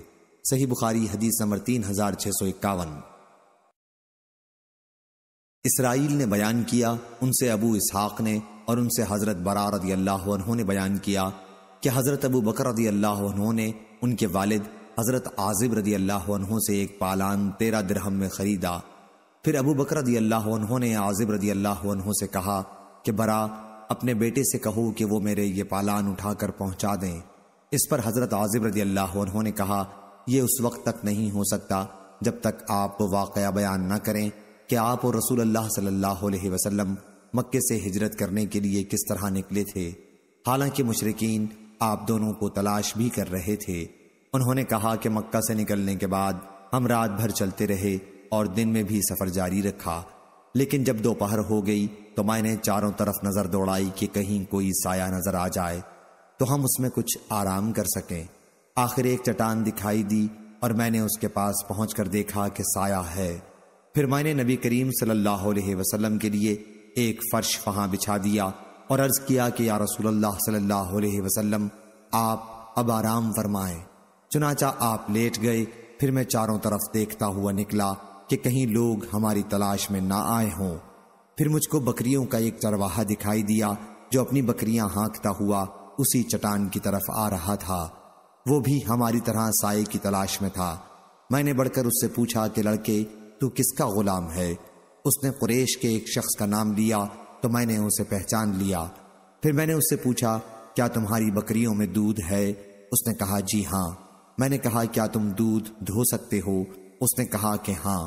सही बुखारी हदीस नंबर तीन हजार छह सौ इक्यावन इसराइल ने बयान किया उनसे अबू इसहाक ने और उनसे हज़रत बरार रदी अल्लाह ने बयान किया कि हज़रत अबू बकर रदी अल्लाह ने उनके वालिद हज़रत आजिब रदी अल्लाह से एक पालान तेरह दरहम में ख़रीदा फिर अबू बकर रदी अल्लाह ने आजिब रदी अल्लाह से कहा कि बरा अपने बेटे से कहो कि वो मेरे ये पालान उठाकर पहुंचा दें इस पर हज़रत आजिब रदी अल्लाह ने कहा ये उस वक्त तक नहीं हो सकता जब तक आप वाक़ बयान न करें कि आप और रसूल अल्लाह सल्लल्लाहु अलैहि वसल्लम मक्के से हिजरत करने के लिए किस तरह निकले थे हालांकि मुशरकिन आप दोनों को तलाश भी कर रहे थे उन्होंने कहा कि मक्का से निकलने के बाद हम रात भर चलते रहे और दिन में भी सफ़र जारी रखा लेकिन जब दोपहर हो गई तो मैंने चारों तरफ नज़र दौड़ाई कि कहीं कोई साया नज़र आ जाए तो हम उसमें कुछ आराम कर सकें आखिर एक चटान दिखाई दी और मैंने उसके पास पहुंचकर देखा कि साया है फिर मैंने नबी करीम सल्लल्लाहु अलैहि वसल्लम के लिए एक फर्श वहां बिछा दिया और अर्ज किया कि या रसूलुल्लाह सल्लल्लाहु अलैहि वसल्लम आप अब आराम फरमाए चुनाचा आप लेट गए फिर मैं चारों तरफ देखता हुआ निकला कि कहीं लोग हमारी तलाश में ना आए हों फिर मुझको बकरियों का एक चरवाहा दिखाई दिया जो अपनी बकरियां हाँकता हुआ उसी चटान की तरफ आ रहा था वो भी हमारी तरह साय की तलाश में था मैंने बढ़कर उससे पूछा कि लड़के तू किसका गुलाम है उसने कुरेश के एक शख्स का नाम लिया तो मैंने उसे पहचान लिया फिर मैंने उससे पूछा क्या तुम्हारी बकरियों में दूध है उसने कहा जी हाँ मैंने कहा क्या तुम दूध धो सकते हो उसने कहा कि हाँ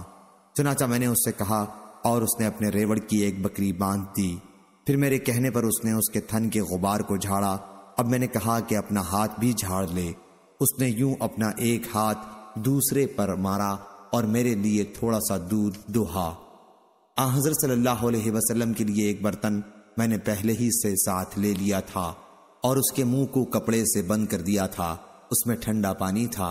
चुनाचा मैंने उससे कहा और उसने अपने रेवड़ की एक बकरी बांध दी फिर मेरे कहने पर उसने उसके थन के गुबार को झाड़ा अब मैंने कहा कि अपना हाथ भी झाड़ ले उसने यूं अपना एक हाथ दूसरे पर मारा और मेरे लिए थोड़ा सा दूध दोहा आजर सल्लल्लाहु अलैहि वसल्लम के लिए एक बर्तन मैंने पहले ही से साथ ले लिया था और उसके मुंह को कपड़े से बंद कर दिया था उसमें ठंडा पानी था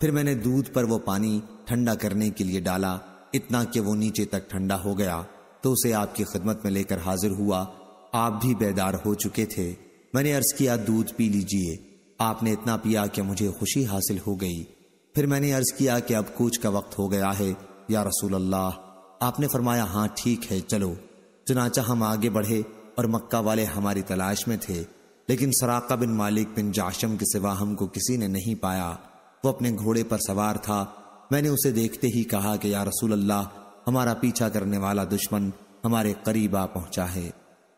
फिर मैंने दूध पर वो पानी ठंडा करने के लिए डाला इतना कि वो नीचे तक ठंडा हो गया तो उसे आपकी खिदमत में लेकर हाजिर हुआ आप भी बेदार हो चुके थे मैंने अर्ज किया दूध पी लीजिए आपने इतना पिया कि मुझे खुशी हासिल हो गई फिर मैंने अर्ज किया कि अब कूच का वक्त हो गया है या रसूल अल्लाह आपने फरमाया हाँ ठीक है चलो चुनाचा हम आगे बढ़े और मक्का वाले हमारी तलाश में थे लेकिन सराका बिन मालिक बिन जाशम के सिवा हमको किसी ने नहीं पाया वो अपने घोड़े पर सवार था मैंने उसे देखते ही कहा कि या रसूल अल्लाह हमारा पीछा करने वाला दुश्मन हमारे करीब आ पहुंचा है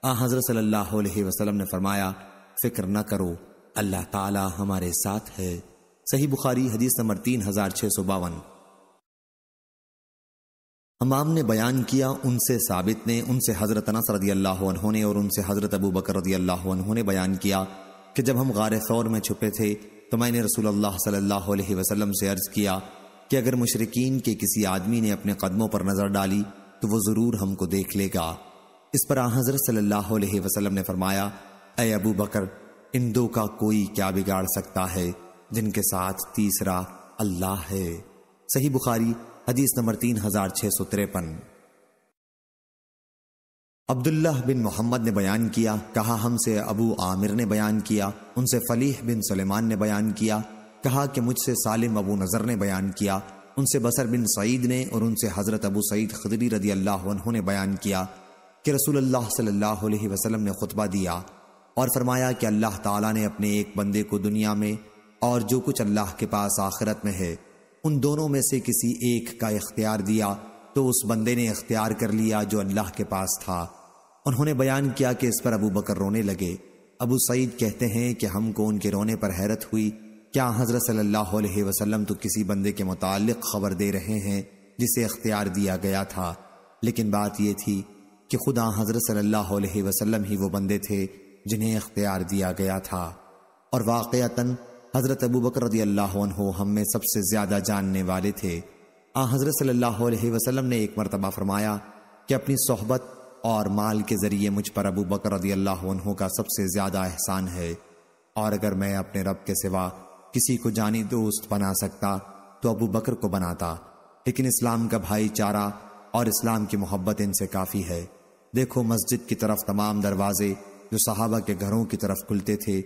आ हजरत सल्लल्लाहु अलैहि वसल्लम ने फरमाया फिक्र न करो अल्लाह ताला हमारे साथ है सही बुखारी हदीस नंबर तीन हजार छह सौ बावन हमाम ने बयान किया उनसे साबित ने उनसे हज़रत अनस रदी अल्लाह ने और उनसे हज़रत अबू बकर रदी अल्लाह ने बयान किया कि जब हम गार सौर में छुपे थे तो मैंने रसूल अल्लाह सल्लल्लाहु अलैहि वसल्लम से अर्ज़ किया कि अगर मुशरकिन के किसी आदमी ने अपने कदमों पर नज़र डाली तो वो ज़रूर हमको देख लेगा इस पर हज़रत सल्लाह वसलम ने फरमाया अबू बकर इन दो का कोई क्या बिगाड़ सकता है जिनके साथ तीसरा अल्लाह है सही बुखारी हदीस नंबर तीन हजार छह सौ तिरपन अब्दुल्लाह बिन मोहम्मद ने बयान किया कहा हमसे अबू आमिर ने बयान किया उनसे फलीह बिन सलेमान ने बयान किया कहा कि मुझसे सालिम अबू नज़र ने बयान किया उनसे बसर बिन सईद ने और उनसे हज़रत अबू सईद खदरी रदी अल्लाह ने बयान किया कि रसूल अल्लाह ने खुतबा दिया और फरमाया कि अल्लाह ताला ने अपने एक बंदे को दुनिया में और जो कुछ अल्लाह के पास आखिरत में है उन दोनों में से किसी एक का इख्तियार दिया तो उस बंदे ने इख्तियार कर लिया जो अल्लाह के पास था उन्होंने बयान किया कि इस पर अबू बकर रोने लगे अबू सईद कहते हैं कि हमको उनके रोने पर हैरत हुई क्या हजरत सल्लल्लाहु अलैहि वसल्लम तो किसी बंदे के मुतालिक खबर दे रहे हैं जिसे अख्तियार दिया गया था लेकिन बात यह थी कि खुदा हजरत सल्लल्लाहु अलैहि वसल्लम ही वो बंदे थे जिन्हें इख्तियार दिया गया था और वाकयातन हज़रत अबू बकर रदी अल्लाह हम में सबसे ज़्यादा जानने वाले थे आ हज़रत सल्लल्लाहु अलैहि वसल्लम ने एक मरतबा फरमाया कि अपनी सोहबत और माल के ज़रिए मुझ पर अबू बकर रदी अल्लाह का सबसे ज़्यादा एहसान है और अगर मैं अपने रब के सिवा किसी को जानी दोस्त बना सकता तो अबू बकर को बनाता लेकिन इस्लाम का भाईचारा और इस्लाम की मोहब्बत इनसे काफ़ी है देखो मस्जिद की तरफ तमाम दरवाजे जो सहाबा के घरों की तरफ खुलते थे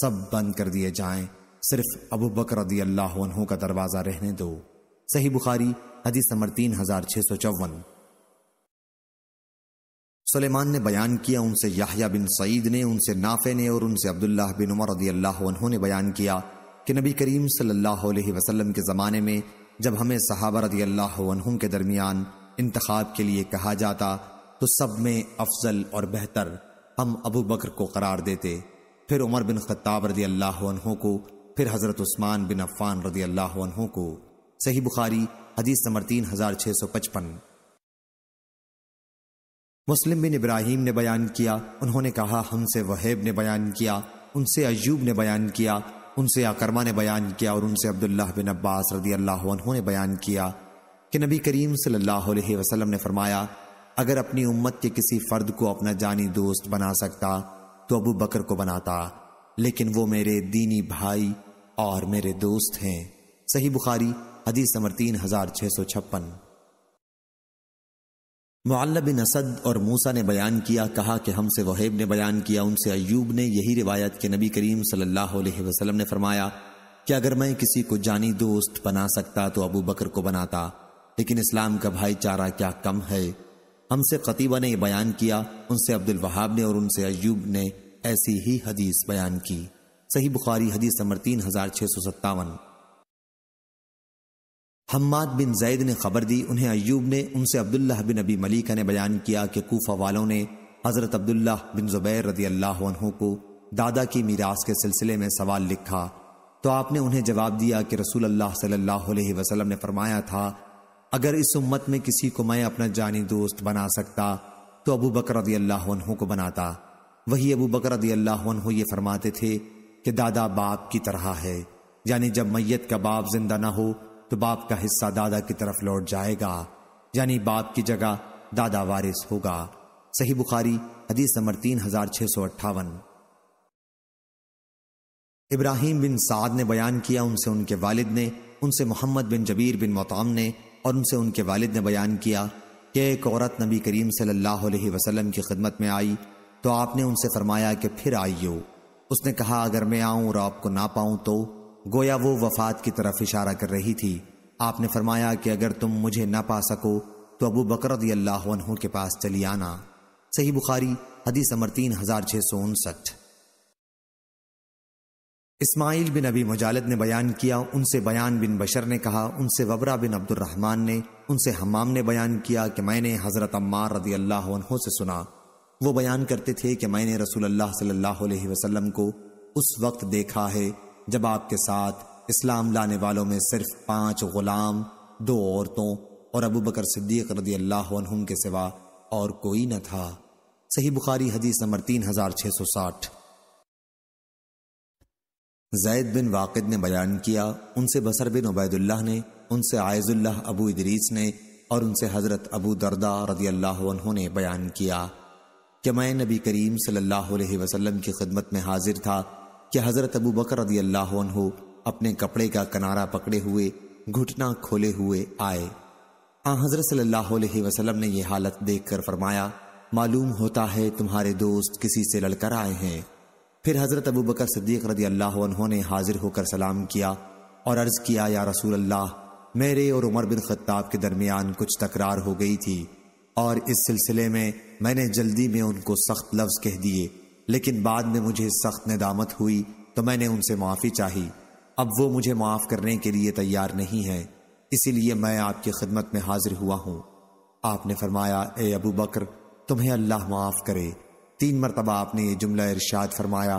सब बंद कर दिए जाएं सिर्फ अबू बकर रदी अल्लाह का दरवाज़ा रहने दो सही बुखारी हदीस नंबर तीन हजार छह सौ चौवन सलेमान ने बयान किया उनसे याहिया बिन सईद ने उनसे नाफे ने और उनसे अब्दुल्लाह बिन उमर रदी अल्लाह ने बयान किया कि नबी करीम सल्लल्लाहु अलैहि वसल्लम के ज़माने में जब हमें सहाबा रदी अल्लाह के दरमियान इंतखाब के लिए कहा जाता तो सब में अफजल और बेहतर हम अबू बकर को करार देते फिर उमर बिन खत्ताब रदी अल्लाह को फिर हज़रत उस्मान बिन अफ़ान रदी अल्लाह को सही बुखारी हदीस नंबर तीन हज़ार छह सौ पचपन मुस्लिम बिन इब्राहिम ने बयान किया उन्होंने कहा हमसे वहेब ने बयान किया उनसे अयूब ने बयान किया उनसे आकरमा ने बयान किया और उनसे अब्दुल्लाह बिन अब्बास रदी अल्लाह ने बयान किया कि नबी करीम सल्लल्लाहु अलैहि वसल्लम ने फरमाया अगर अपनी उम्मत के किसी फर्द को अपना जानी दोस्त बना सकता तो अबू बकर को बनाता लेकिन वो मेरे दीनी भाई और मेरे दोस्त हैं सही बुखारी हदीस नंबर तीन हजार छह सौ छप्पन मुआल्ला बिन असद और मूसा ने बयान किया कहा कि हमसे वहेब ने बयान किया उनसे अयूब ने यही रिवायत के नबी करीम सल्लल्लाहु अलैहि वसल्लम ने फरमाया कि अगर मैं किसी को जानी दोस्त बना सकता तो अबू बकर को बनाता लेकिन इस्लाम का भाईचारा क्या कम है हमसे कतीबा ने बयान किया उनसे अब्दुल वहाब ने और उनसे अयूब ने ऐसी ही हदीस बयान की सही बुखारी हदीस नंबर तीन हजार छह सौ सत्तावन हम्माद बिन जैद ने खबर दी उन्हें अयूब ने उनसे अब्दुल्ला बिन अबी मलिका ने बयान किया कि कोफा वालों ने हज़रत अब्दुल्ला बिन ज़ुबैर रदी अल्लाह को दादा की मीरास के सिलसिले में सवाल लिखा तो आपने उन्हें जवाब दिया कि रसूल अल्लाह सल्लल्लाहु अलैहि वसल्लम ने फरमाया था अगर इस उम्मत में किसी को मैं अपना जानी दोस्त बना सकता तो अबू बकर अल्लाह को बनाता वही अबू बकर अल्लाह ये फरमाते थे कि दादा बाप की तरह है यानी जब मैयत का बाप जिंदा ना हो तो बाप का हिस्सा दादा की तरफ लौट जाएगा यानी बाप की जगह दादा वारिस होगा सही बुखारी हदीस नंबर तीन हजार छह सौ अट्ठावन इब्राहिम बिन साद ने बयान किया उनसे उनके वालिद ने उनसे मोहम्मद बिन जबीर बिन मोताम ने और उनसे उनके वालिद ने बयान किया कि एक औरत नबी करीम सल्लल्लाहु अलैहि वसल्लम की खिदमत में आई तो आपने उनसे फरमाया कि फिर आइयो उसने कहा अगर मैं आऊं और आपको ना पाऊं तो गोया वो वफात की तरफ इशारा कर रही थी आपने फरमाया कि अगर तुम मुझे ना पा सको तो अबू बकर अल्लाह के पास चली आना सही बुखारी हदीस अमर तीन हजार छः सौ उनसठ इस्माइल बिन अबी मुजालद ने बयान किया उनसे बयान बिन बशर ने कहा उनसे वबरा बिन अब्दुलरहमान ने उनसे हमाम ने बयान किया कि मैंने हज़रत अम्मार रदी अल्लाह से सुना वो बयान करते थे कि मैंने रसूल अल्लाह सल्लल्लाहु अलैहि वसल्लम को उस वक्त देखा है जब आपके साथ इस्लाम लाने वालों में सिर्फ पांच गुलाम दो औरतों और अबू बकर सिद्दीक रदी अल्लाह के सिवा और कोई न था सही बुखारी हदीस नंबर तीन हजार छः सौ साठ जैद बिन वाक़द ने बयान किया उनसे बसर बिन उबैदुल्लाह ने उनसे आयज़ुल्लाह अबू इदरीस ने और उनसे हज़रत अबू दरदा रदी अल्लाह ने बयान किया कि मैं नबी करीम सल्लल्लाहु अलैहि वसल्लम की खिदमत में हाजिर था कि हज़रत अबू बकर रदी अल्लाह अपने कपड़े का किनारा पकड़े हुए घुटना खोले हुए आए हाँ हज़रत सल्लल्लाहु अलैहि ने यह हालत देखकर फरमाया मालूम होता है तुम्हारे दोस्त किसी से लड़कर आए हैं फिर हज़रत अबू बकर सिद्दीक रदी अल्लाह उन्होंने हाजिर होकर सलाम किया और अर्ज़ किया या रसूल अल्लाह मेरे और उमर बिन खत्ताब के दरमियान कुछ तकरार हो गई थी और इस सिलसिले में मैंने जल्दी में उनको सख्त लफ्ज़ कह दिए लेकिन बाद में मुझे सख्त नदामत हुई तो मैंने उनसे माफ़ी चाही अब वो मुझे माफ़ करने के लिए तैयार नहीं है इसीलिए मैं आपकी खिदमत में हाजिर हुआ हूँ आपने फरमाया ए अबू बकर तुम्हें अल्लाह माफ़ करे तीन मरतबा आपने ये जुमला इरशाद फरमाया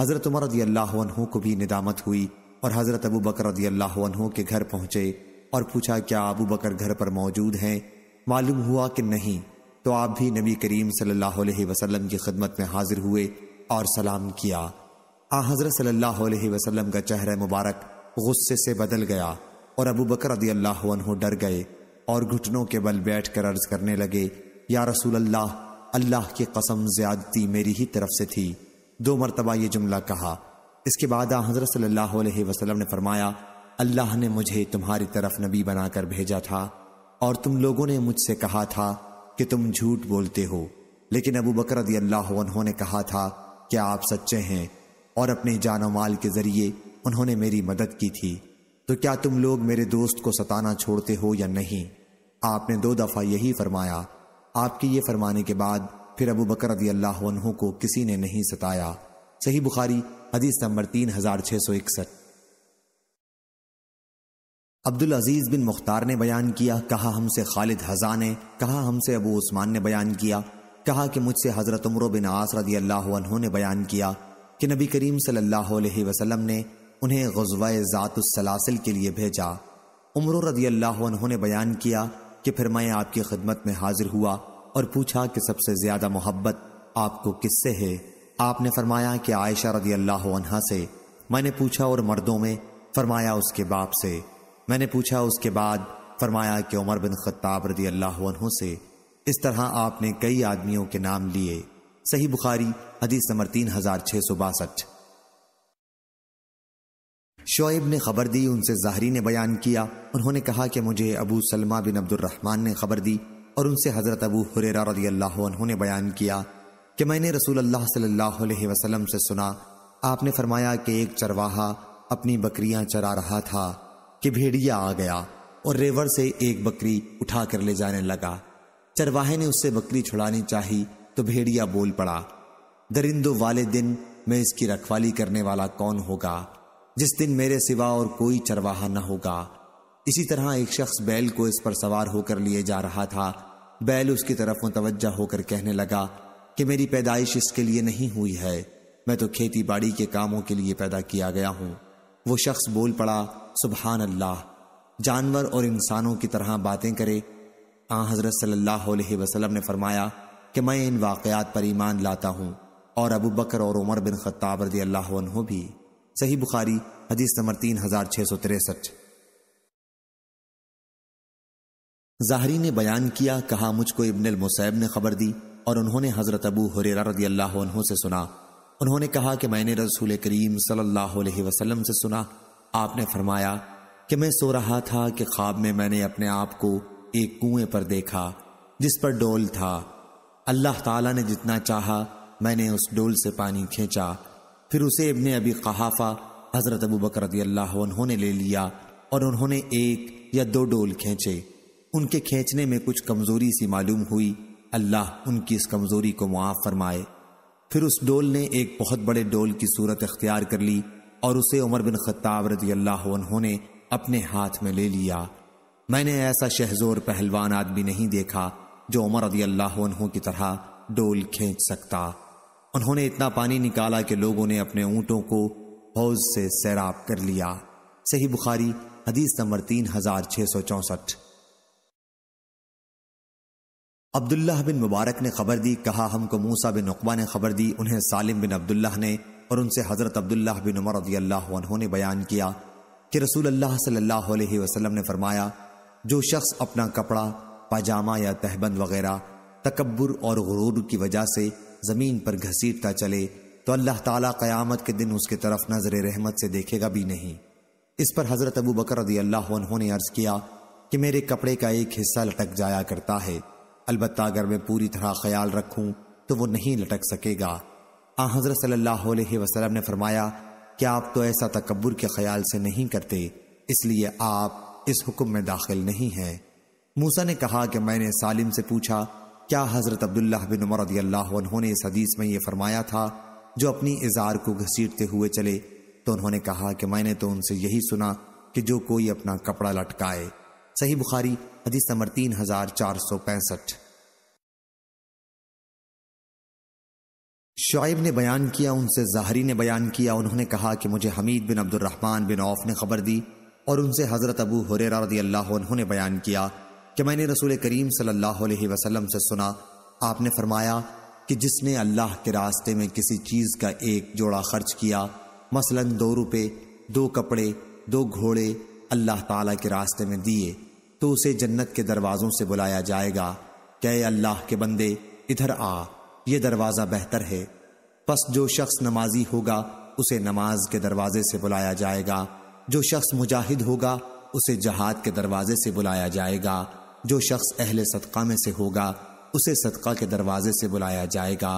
हज़रत उमर रदी अल्लाह को भी निदामत हुई और हज़रत अबू बकर रदी अल्लाह के घर पहुँचे और पूछा क्या अबू बकर घर पर मौजूद हैं मालूम हुआ कि नहीं तो आप भी नबी करीम सल्लल्लाहु अलैहि वसल्लम की खिदमत में हाजिर हुए और सलाम किया आ हज़रत सल्लल्लाहु अलैहि वसल्लम का चेहरा मुबारक गुस्से से बदल गया और अबू बकर रदी अल्लाह डर गए और घुटनों के बल बैठ कर अर्ज करने लगे या रसूल अल्लाह अल्लाह की कसम ज्यादती मेरी ही तरफ से थी दो मरतबा ये जुमला कहा इसके बाद हजरत वसल्लम ने फरमाया अल्लाह ने मुझे तुम्हारी तरफ नबी बनाकर भेजा था और तुम लोगों ने मुझसे कहा था कि तुम झूठ बोलते हो लेकिन अबू बकर ने कहा था कि आप सच्चे हैं और अपने जानो माल के जरिए उन्होंने मेरी मदद की थी तो क्या तुम लोग मेरे दोस्त को सताना छोड़ते हो या नहीं आपने दो दफा यही फरमाया आपके ये फरमाने के बाद फिर अबू बकर रदी अल्लाह को किसी ने नहीं सताया सही बुखारी हदीस नंबर तीन हजार छह सौ इकसठ अब्दुल अजीज बिन मुख्तार ने बयान किया कहा हमसे खालिद हजा ने कहा हमसे अबू उस्मान ने बयान किया कहा कि मुझसे हजरत उम्र बिन आस रदी अल्लाह ने बयान किया कि नबी करीम सल्लल्लाहु वसलम ने उन्हें गजवा ज़ातुसलासिल के लिए भेजा उम्र रदी अल्लाह ने बयान किया कि फिर मैं आपकी खिदमत में हाजिर हुआ और पूछा कि सबसे ज्यादा मोहब्बत आपको किससे है आपने फरमाया कि आयशा रदी अल्लाह अनहा से मैंने पूछा और मर्दों में फरमाया उसके बाप से मैंने पूछा उसके बाद फरमाया कि उमर बिन खत्ताब रदी अल्लाह अनहों से इस तरह आपने कई आदमियों के नाम लिए सही बुखारी हदीस नंबर तीन हजार छः सौ बासठ शोएब ने खबर दी उनसे जहरी ने बयान किया उन्होंने कहा कि मुझे अबू सलमा बिन अब्दुलरहमान ने खबर दी और उनसे हज़रत अबू हुरेरा रजी अल्लाह ने बयान किया कि मैंने रसूल अल्लाह सल्लल्लाहु अलैहि वसल्लम से सुना आपने फरमाया कि एक चरवाहा अपनी बकरियां चरा रहा था कि भेड़िया आ गया और रेवर से एक बकरी उठा कर ले जाने लगा चरवाहे ने उससे बकरी छुड़ानी चाही तो भेड़िया बोल पड़ा दरिंदो वाले दिन मैं इसकी रखवाली करने वाला कौन होगा जिस दिन मेरे सिवा और कोई चरवाहा न होगा इसी तरह एक शख्स बैल को इस पर सवार होकर लिए जा रहा था बैल उसकी तरफ मुतवजा होकर कहने लगा कि मेरी पैदाइश इसके लिए नहीं हुई है मैं तो खेती बाड़ी के कामों के लिए पैदा किया गया हूँ वो शख्स बोल पड़ा सुबहान अल्लाह जानवर और इंसानों की तरह बातें करे आ हज़रत सल्लल्लाहु अलैहि वसल्लम ने फरमाया कि मैं इन वाकयात पर ईमान लाता हूँ और अबू बकर और उमर बिन खत्ताब रदी अल्लाह भी सही बुखारी हदीस नंबर तीन हजार छह सौ तिरसठ जाहरी ने बयान किया कहा मुझको इब्न मुसैब ने खबर दी और उन्होंने हजरत अबू हुरेरा रदी अल्लाह से सुना उन्होंने कहा कि मैंने रसूल करीम सल्लल्लाहु अलैहि वसल्लम से सुना आपने फरमाया कि मैं सो रहा था कि ख्वाब में मैंने अपने आप को एक कुएं पर देखा जिस पर डोल था अल्लाह ताला ने जितना चाहा मैंने उस डोल से पानी खींचा फिर उसे इबन अभी कहाफा हज़रत अबू बकर अल्लाह ने ले लिया और उन्होंने एक या दो डोल खींचे उनके खींचने में कुछ कमज़ोरी सी मालूम हुई अल्लाह उनकी इस कमज़ोरी को मुआफ़ फरमाए फिर उस डोल ने एक बहुत बड़े डोल की सूरत अख्तियार कर ली और उसे उमर बिन खत्ताब रजी अल्लाह ने अपने हाथ में ले लिया मैंने ऐसा शहजोर पहलवान आदमी नहीं देखा जो उमर रदी अल्लाह की तरह डोल खींच सकता उन्होंने इतना पानी निकाला कि लोगों ने अपने ऊँटों को हौज से सैराब कर लिया सही बुखारी हदीस नंबर तीन हजार छह सौ चौंसठ अब्दुल्लाह बिन मुबारक ने खबर दी कहा हमको मूसा बिन उकबा ने खबर दी उन्हें सालिम बिन अब्दुल्लाह ने और उनसे हज़रत अब्दुल्लाह बिन उमर रजील्ला ने बयान किया कि रसूल अल्लाह सल्लल्लाहु अलैहि वसल्लम ने फरमाया जो शख्स अपना कपड़ा पाजामा या तहबंद वगैरह तकबर और गुरूर की वजह से ज़मीन पर घसीटता चले तो अल्लाह ताला क़यामत के दिन उसके तरफ नज़र रहमत से देखेगा भी नहीं इस पर हज़रत अबू बकर रदी अल्लाह ने अर्ज़ किया कि मेरे कपड़े का एक हिस्सा लटक जाया करता है अलबत् अगर मैं पूरी तरह ख्याल रखूं तो वो नहीं लटक सकेगा आ हजरत सल्लल्लाहु अलैहि वसल्लम ने फरमाया कि आप तो ऐसा तकबर के ख्याल से नहीं करते इसलिए आप इस हुक्म में दाखिल नहीं हैं मूसा ने कहा कि मैंने सालिम से पूछा क्या हज़रत अब्दुल्ला बिन उमर रदी अल्लाह उन्होंने इस हदीस में ये फरमाया था जो अपनी इजार को घसीटते हुए चले तो उन्होंने कहा कि मैंने तो उनसे यही सुना कि जो कोई अपना कपड़ा लटकाए सही बुखारी हदीस नंबर तीन हजार चार सौ पैंसठ शुब ने बयान किया उनसे जहरी ने बयान किया उन्होंने कहा कि मुझे Hamid bin Abdulrahman bin Auf ने खबर दी और उनसे हज़रत अबू हुरेरा रदी अल्लाह उन्होंने बयान किया कि मैंने रसूल करीम सल्लल्लाहु अलैहि वसल्लम से सुना आपने फरमाया कि जिसने अल्लाह के रास्ते में किसी चीज़ का एक जोड़ा खर्च किया मसलन दो रुपये दो कपड़े दो घोड़े अल्लाह ताला के रास्ते में दिए तो उसे जन्नत के दरवाज़ों से बुलाया जाएगा क्या अल्लाह के बंदे इधर आ ये दरवाज़ा बेहतर है बस जो शख्स नमाजी होगा उसे नमाज के दरवाजे से बुलाया जाएगा जो शख्स मुजाहिद होगा उसे जहाद के दरवाजे से बुलाया जाएगा जो शख्स अहले सदका में से होगा उसे सदका के दरवाजे से बुलाया जाएगा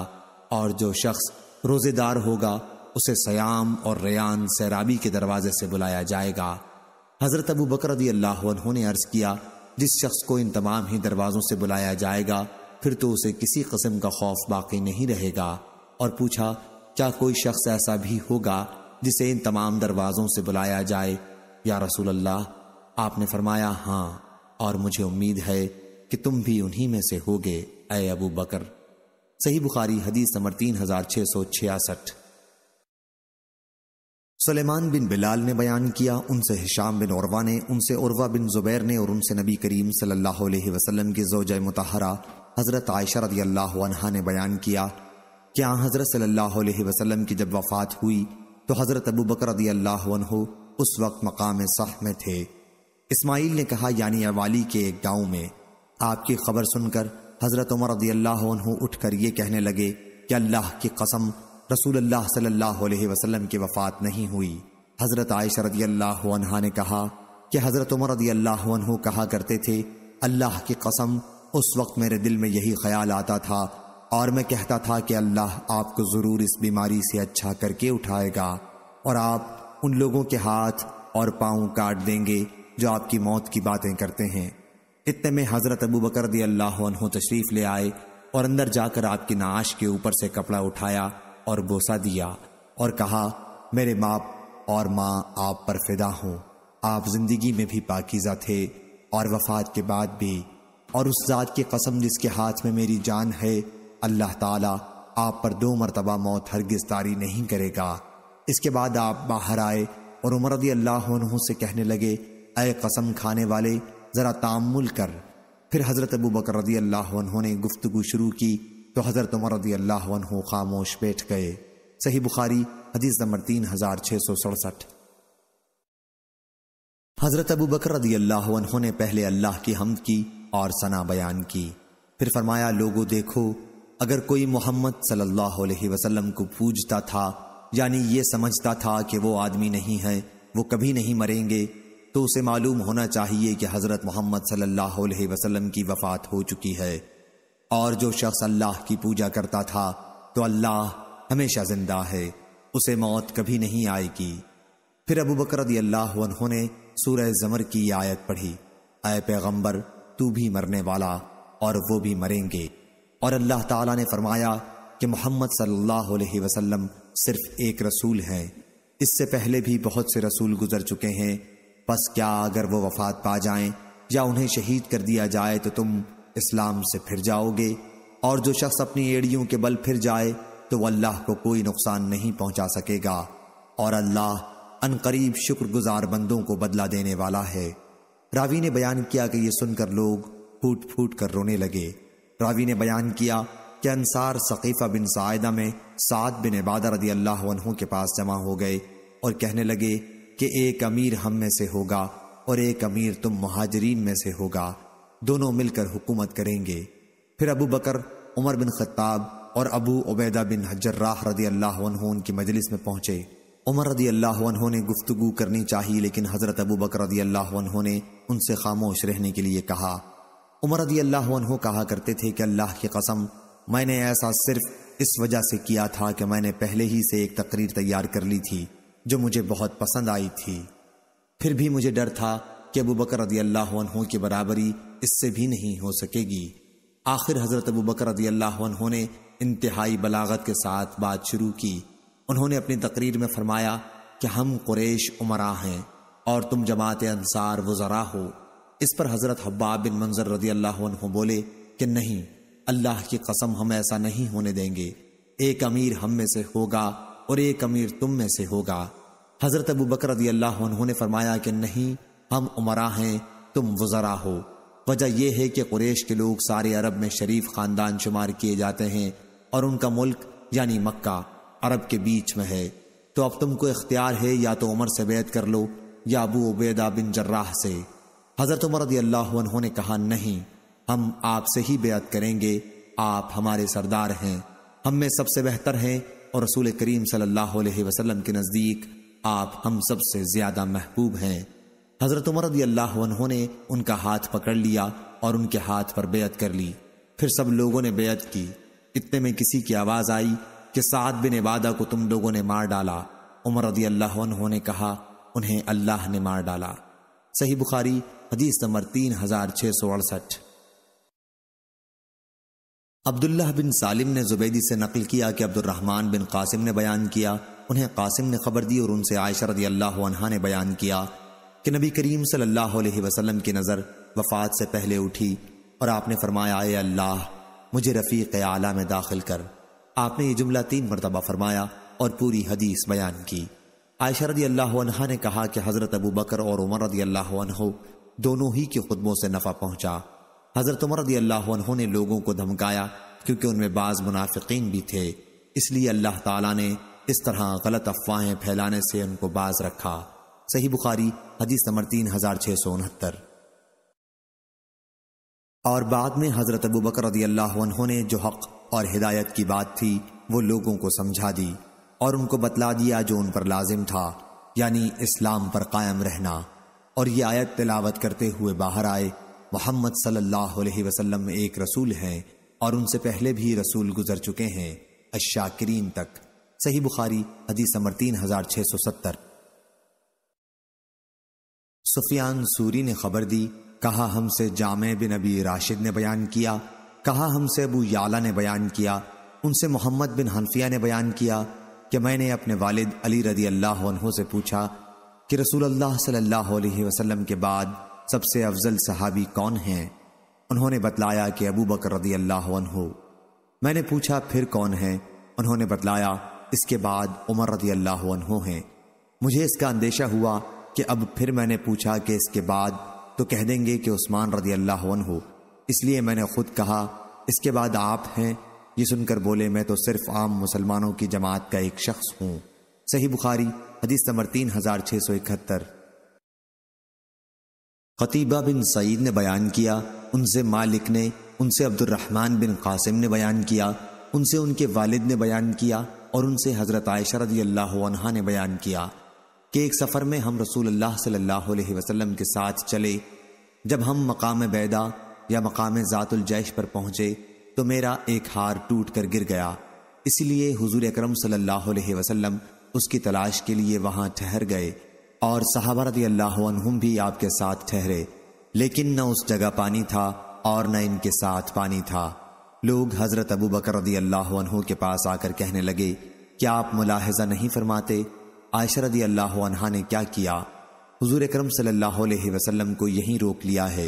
और जो शख्स रोजेदार होगा उसे सयाम और रयान सैराबी के दरवाजे से बुलाया जाएगा हज़रत अबू बकर अल्लाह ने अर्ज़ किया जिस शख्स को इन तमाम ही दरवाज़ों से बुलाया जाएगा फिर तो उसे किसी कस्म का खौफ बाकी नहीं रहेगा और पूछा क्या कोई शख्स ऐसा भी होगा जिसे इन तमाम दरवाज़ों से बुलाया जाए या रसूल अल्लाह आपने फरमाया हाँ और मुझे उम्मीद है कि तुम भी उन्हीं में से होगे अय अबू बकर सही बुखारी हदीस नंबर तीन हजार छह सौ छियासठ सलेमान बिन बिलाल ने बयान किया उनसे हिशाम बिन औरवा ने उनसे उर्वा बिन जुबैर ने और उनसे नबी करीम सल्लल्लाहु अलैहि वसल्लम की जोज मुतहरा हज़रत आयशा रदी अल्लाह ने बयान किया क्या हज़रत सल्लल्लाहु अलैहि वसल्लम की जब वफ़ात हुई तो हज़रत अबू बकर रदी अल्लाह उस वक्त मकाम सह में थे इस्माइल ने कहा यानी अवाली के एक गांव में आपकी खबर सुनकर हजरत उमर उठ उठकर ये कहने लगे कि अल्लाह की कसम रसूल अल्लाह सल्लल्लाहु अलैहि वसल्लम की वफात नहीं हुई हजरत आयशा रदी अल्लाह ने कहा कि हजरत उमर रदी अल्लाह कहा करते थे अल्लाह की कसम उस वक्त मेरे दिल में यही ख्याल आता था और मैं कहता था कि अल्लाह आपको ज़रूर इस बीमारी से अच्छा करके उठाएगा और आप उन लोगों के हाथ और पाँव काट देंगे जो आपकी मौत की बातें करते हैं इतने में हजरत अबू बकर दी अल्लाह तशरीफ ले आए और अंदर जाकर आपकी नाश के ऊपर से कपड़ा उठाया और बोसा दिया और कहा मेरे बाप और माँ आप पर फिदा हों आप जिंदगी में भी पाकिजा थे और वफात के बाद भी और उस जात की कसम जिसके हाथ में मेरी जान है अल्लाह ताला आप पर दो मरतबा मौत हरगिज नहीं करेगा इसके बाद आप बाहर आए और उमर रदी अल्लाह से कहने लगे अय कसम खाने वाले ज़रा तामुल कर फिर हज़रत अबू बकर रदी अल्लाह ने गुफ्तु शुरू की तो हज़रत उमर रदी अल्लाह खामोश बैठ गए सही बुखारी हदीस नंबर तीन हज़ार छह सौ सड़सठ हज़रत अबू बकर रदी अल्लाह ने पहले अल्लाह की हमद की और सना बयान की फिर फरमाया लोगो देखो अगर कोई मोहम्मद सल्लल्लाहु अलैहि वसल्लम को पूजता था यानी ये समझता था कि वो आदमी नहीं है वो कभी नहीं मरेंगे तो उसे मालूम होना चाहिए कि हज़रत मोहम्मद सल्लल्लाहु अलैहि वसल्लम की वफ़ात हो चुकी है और जो शख्स अल्लाह की पूजा करता था तो अल्लाह हमेशा जिंदा है उसे मौत कभी नहीं आएगी फिर अबू बकर अल्लाह ने सूरह जमर की आयत पढ़ी अय पैगम्बर तू भी मरने वाला और वो भी मरेंगे और अल्लाह ताला ने फरमाया कि मोहम्मद सल्लल्लाहु अलैहि वसल्लम सिर्फ एक रसूल हैं इससे पहले भी बहुत से रसूल गुजर चुके हैं बस क्या अगर वो वफात पा जाएं या उन्हें शहीद कर दिया जाए तो तुम इस्लाम से फिर जाओगे और जो शख्स अपनी एड़ियों के बल फिर जाए तो अल्लाह को कोई नुकसान नहीं पहुंचा सकेगा और अल्लाह अनकरीब शुक्रगुजार बंदों को बदला देने वाला है रावी ने बयान किया कि यह सुनकर लोग फूट फूट कर रोने लगे रावी ने बयान किया कि अनसार सकीफ़ा बिन सायदा में साद बिन इबादा रदी अल्लाह के पास जमा हो गए और कहने लगे कि एक अमीर हम में से होगा और एक अमीर तुम महाजरीन में से होगा दोनों मिलकर हुकूमत करेंगे फिर Abu Bakr Umar bin Khattab और अबू उबैदा बिन हजर्राह रदी अल्लाह की मजलिस में पहुंचे उमर रदी अल्लाह ने गुफ्तगु करनी चाहिए लेकिन हज़रत अबू बकर रदी अल्लाह ने उनसे खामोश रहने के लिए कहा उमर रदी अल्लाह कहा करते थे कि अल्लाह की कसम मैंने ऐसा सिर्फ इस वजह से किया था कि मैंने पहले ही से एक तकरीर तैयार कर ली थी जो मुझे बहुत पसंद आई थी फिर भी मुझे डर था कि अबू बकर रदी अल्लाह की बराबरी इससे भी नहीं हो सकेगी आखिर हज़रत अबू बकर रदी अल्लाह ने इंतहाई बलागत के साथ बात शुरू की उन्होंने अपनी तकरीर में फरमाया कि हम कुरेश उमरा हैं और तुम जमात अंसार वज़रा हो इस पर हज़रत हब्बा बिन मंजर रदी अल्लाह बोले कि नहीं अल्लाह की कसम हम ऐसा नहीं होने देंगे एक अमीर हम में से होगा और एक अमीर तुम में से होगा हज़रत अबू बकर ने फरमाया कि नहीं हम उमरा हैं तुम वज़रा हो वजह यह है कि कुरेश के लोग सारे अरब में शरीफ ख़ानदान शुमार किए जाते हैं और उनका मुल्क यानी मक्का अरब के बीच में है तो अब तुमको इख्तियार है या तो उमर से बैत कर लो या अबू उबैदा बिन जर्राह से हज़रत उमर रदी अल्लाह ने कहा नहीं हम आपसे ही बेत करेंगे आप हमारे सरदार हैं हम में सबसे बेहतर हैं और रसूल करीम सल्लल्लाहु अलैहि वसल्लम के नज़दीक आप हम सबसे ज्यादा महबूब हैं हजरत उमर रदी अल्लाह ने उनका हाथ पकड़ लिया और उनके हाथ पर बेयत कर ली फिर सब लोगों ने बेयत की इतने में किसी की आवाज़ आई कि सात बिन इबादा को तुम लोगों ने मार डाला उमर रदी अल्लाह ने कहा उन्हें अल्लाह ने मार डाला सही बुखारी हदीस नंबर तीन हजार छह सौ अड़सठ अब्दुल्ला बिन सालिम ने जुबैदी से नकल किया कि अब्दुलरहमान बिन कासिम ने बयान किया उन्हें कासिम ने खबर दी और उनसे आयशा रदी अल्लाह अनहा ने बयान किया कि नबी करीम सल्लल्लाहु अलैहि वसल्लम की नज़र वफात से पहले उठी और आपने फरमाया आए अल्लाह मुझे रफ़ीक आला में दाखिल कर आपने ये जुमला तीन मरतबा फरमाया और पूरी हदीस बयान की आयशा रदी अल्लाह ने कहा कि हज़रत अबू बकर और उमर रदी अल्लाह दोनों ही के खुदबों से नफ़ा पहुँचा हज़रत उमर रदी अल्लाह ने लोगों को धमकाया क्योंकि उनमें बाज़ मुनाफिक भी थे इसलिए अल्लाह ताला ने इस तरह गलत अफवाहें फैलाने से उनको बाज रखा सही बुखारी हदीस नंबर तीन हजार छह सौ उनहत्तर और बाद में हजरत अबू बकर ने जो हक और हिदायत की बात थी वो लोगों को समझा दी और उनको बतला दिया जो उन पर लाजिम था यानी इस्लाम पर कायम रहना और ये आयत तिलावत करते हुए बाहर आए मोहम्मद सल्लल्लाहु अलैहि वसल्लम एक रसूल हैं और उनसे पहले भी रसूल गुजर चुके हैं अशाकरीन तक सही बुखारी हदीस नंबर तीन हजार छह सौ सत्तर सुफियान सूरी ने खबर दी कहा हमसे जामे बिन अबी राशिद ने बयान किया कहा हमसे अबू याला ने बयान किया उनसे मोहम्मद बिन हनफिया ने बयान किया कि मैंने अपने वालिद अली रदी अल्लाह से पूछा कि रसूल अल्लाह सल्लल्लाहु अलैहि वसल्लम के बाद सबसे अफजल सहाबी कौन हैं उन्होंने बतलाया कि अबू बकर रदी अल्लाह मैंने पूछा फिर कौन है उन्होंने बतलाया इसके बाद उमर रदी अल्लाह हैं मुझे इसका अंदेशा हुआ कि अब फिर मैंने पूछा कि इसके बाद तो कह देंगे कि उस्मान रदी अल्लाह हो इसलिए मैंने खुद कहा इसके बाद आप हैं ये सुनकर बोले मैं तो सिर्फ आम मुसलमानों की जमात का एक शख्स हूँ सही बुखारी हदीस नंबर तीन हजार छः सौ इकहत्तर खतीबा बिन सईद ने बयान किया उनसे मालिक ने उनसे अब्दुलरहमान बिन कासिम ने बयान किया उनसे उनके वालिद ने बयान किया और उनसे हज़रत आयशा रजी अल्लाह अनहा ने बयान किया कि एक सफ़र में हम रसूल अल्लाह सल्लल्लाहु अलैहि वसल्लम के साथ चले जब हम मकाम बैदा या मकाम जातुल जैश पर पहुंचे तो मेरा एक हार टूट कर गिर गया इसलिए हुजूर अकरम सल्लल्लाहु अलैहि वसल्लम उसकी तलाश के लिए वहां ठहर गए और सहाबा रदी अल्लाह अनहुम भी आपके साथ ठहरे लेकिन न उस जगह पानी था और न इनके साथ पानी था लोग हजरत अबू बकर रदी अल्लाह के पास आकर कहने लगे क्या आप मुलाहजा नहीं फरमाते आयशरदी रदी अल्लाह ने क्या किया हजूर करम सल्लल्लाहु वसलम को यहीं रोक लिया है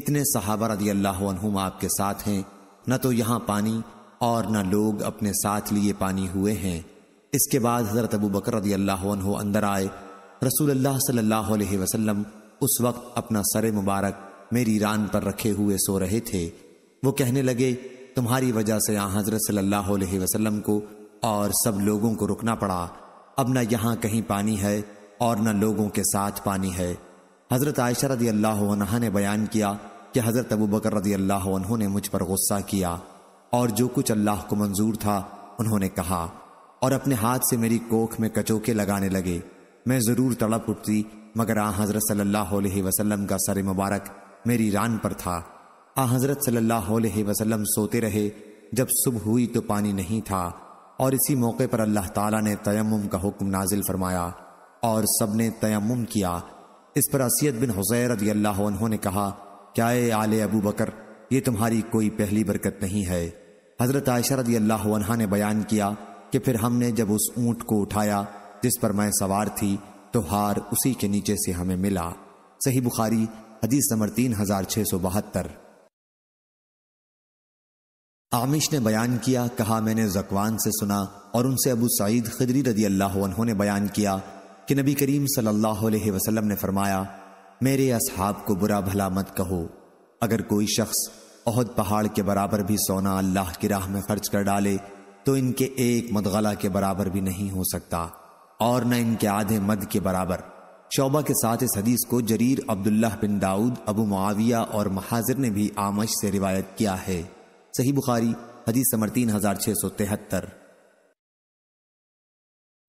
इतने सहाबा रदी अल्लाह आपके साथ हैं न तो यहाँ पानी और न लोग अपने साथ लिए पानी हुए हैं इसके बाद हजरत अबू बकर रदी अल्लाह अंदर आए रसूल अल्लाह सल्लल्लाहु अलैहि वसल्लम उस वक्त अपना सर मुबारक मेरी रान पर रखे हुए सो रहे थे वो कहने लगे तुम्हारी वजह से यहाँ हजरत सल्लल्लाहु अलैहि वसल्लम को और सब लोगों को रुकना पड़ा अब न यहाँ कहीं पानी है और न लोगों के साथ पानी है हज़रत आयशा रदी अल्लाह ने बयान किया कि हज़रत अबू बकर रदी अल्लाह ने मुझ पर गुस्सा किया और जो कुछ अल्लाह को मंजूर था उन्होंने कहा और अपने हाथ से मेरी कोख में कचोके लगाने लगे मैं ज़रूर तड़प उठती मगर आ हाँ हज़रत सल्लल्लाहु वसलम का सर मुबारक मेरी रान पर था आ हजरत सल्लल्लाहु अलैहि वसल्लम सोते रहे जब सुबह हुई तो पानी नहीं था और इसी मौके पर अल्लाह ताला ने तयम का हुक्म नाजिल फरमाया और सब ने तयम किया इस पर असियत बिन हुसैर रजी अल्लाह ने कहा क्या ए आले अबू बकर ये तुम्हारी कोई पहली बरकत नहीं है हजरत आयशा रजी अल्लाह ने बयान किया कि फिर हमने जब उस ऊँट को उठाया जिस पर मैं सवार थी तो हार उसी के नीचे से हमें मिला सही बुखारी हदीस नंबर तीन हजार छः सौ बहत्तर आमिश ने बयान किया कहा मैंने जकवान से सुना और उनसे अबू सईद खदरी रदी अल्लाह ने बयान किया कि नबी करीम सल्लल्लाहु अलैहि वसल्लम ने फरमाया मेरे असहाब को बुरा भला मत कहो अगर कोई शख्स अहद पहाड़ के बराबर भी सोना अल्लाह की राह में खर्च कर डाले तो इनके एक मदगला के बराबर भी नहीं हो सकता और न इनके आधे मद के बराबर शोबा के साथ इस हदीस को जरीर अब्दुल्ला बिन दाऊद अबू मुआविया और महाजिर ने भी आमश से रिवायत किया है सही बुखारी हदीस समर तीन हजार छह सौ तिहत्तर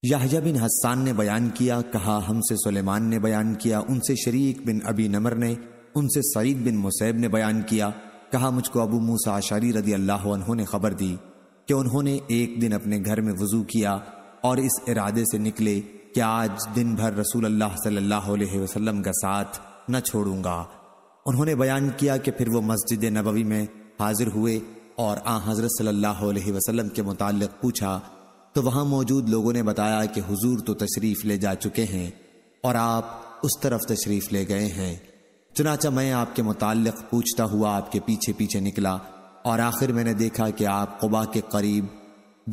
याहजा बिन हस्सान ने बयान किया कहा हमसे सुलेमान ने बयान किया उनसे शरीक बिन अबी नमर ने उनसे सईद बिन मुसैब ने बयान किया कहा मुझको अबू मूसा आशारी रदी अल्लाह उन्होंने खबर दी कि उन्होंने एक दिन अपने घर में वजू किया और इस इरादे से निकले कि आज दिन भर रसूल अल्लाह सल्लल्लाहु अलैहि वसल्लम का साथ न छोड़ूंगा उन्होंने बयान किया कि फिर वो मस्जिद नबवी में हाजिर हुए और आ हज़रत सल्लल्लाहु अलैहि वसल्लम के मुतालिक पूछा तो वहां मौजूद लोगों ने बताया कि हुजूर तो तशरीफ़ ले जा चुके हैं और आप उस तरफ तशरीफ़ ले गए हैं चुनाचा मैं आपके मुतालिक पूछता हुआ आपके पीछे पीछे निकला और आखिर मैंने देखा कि आप कुबा के करीब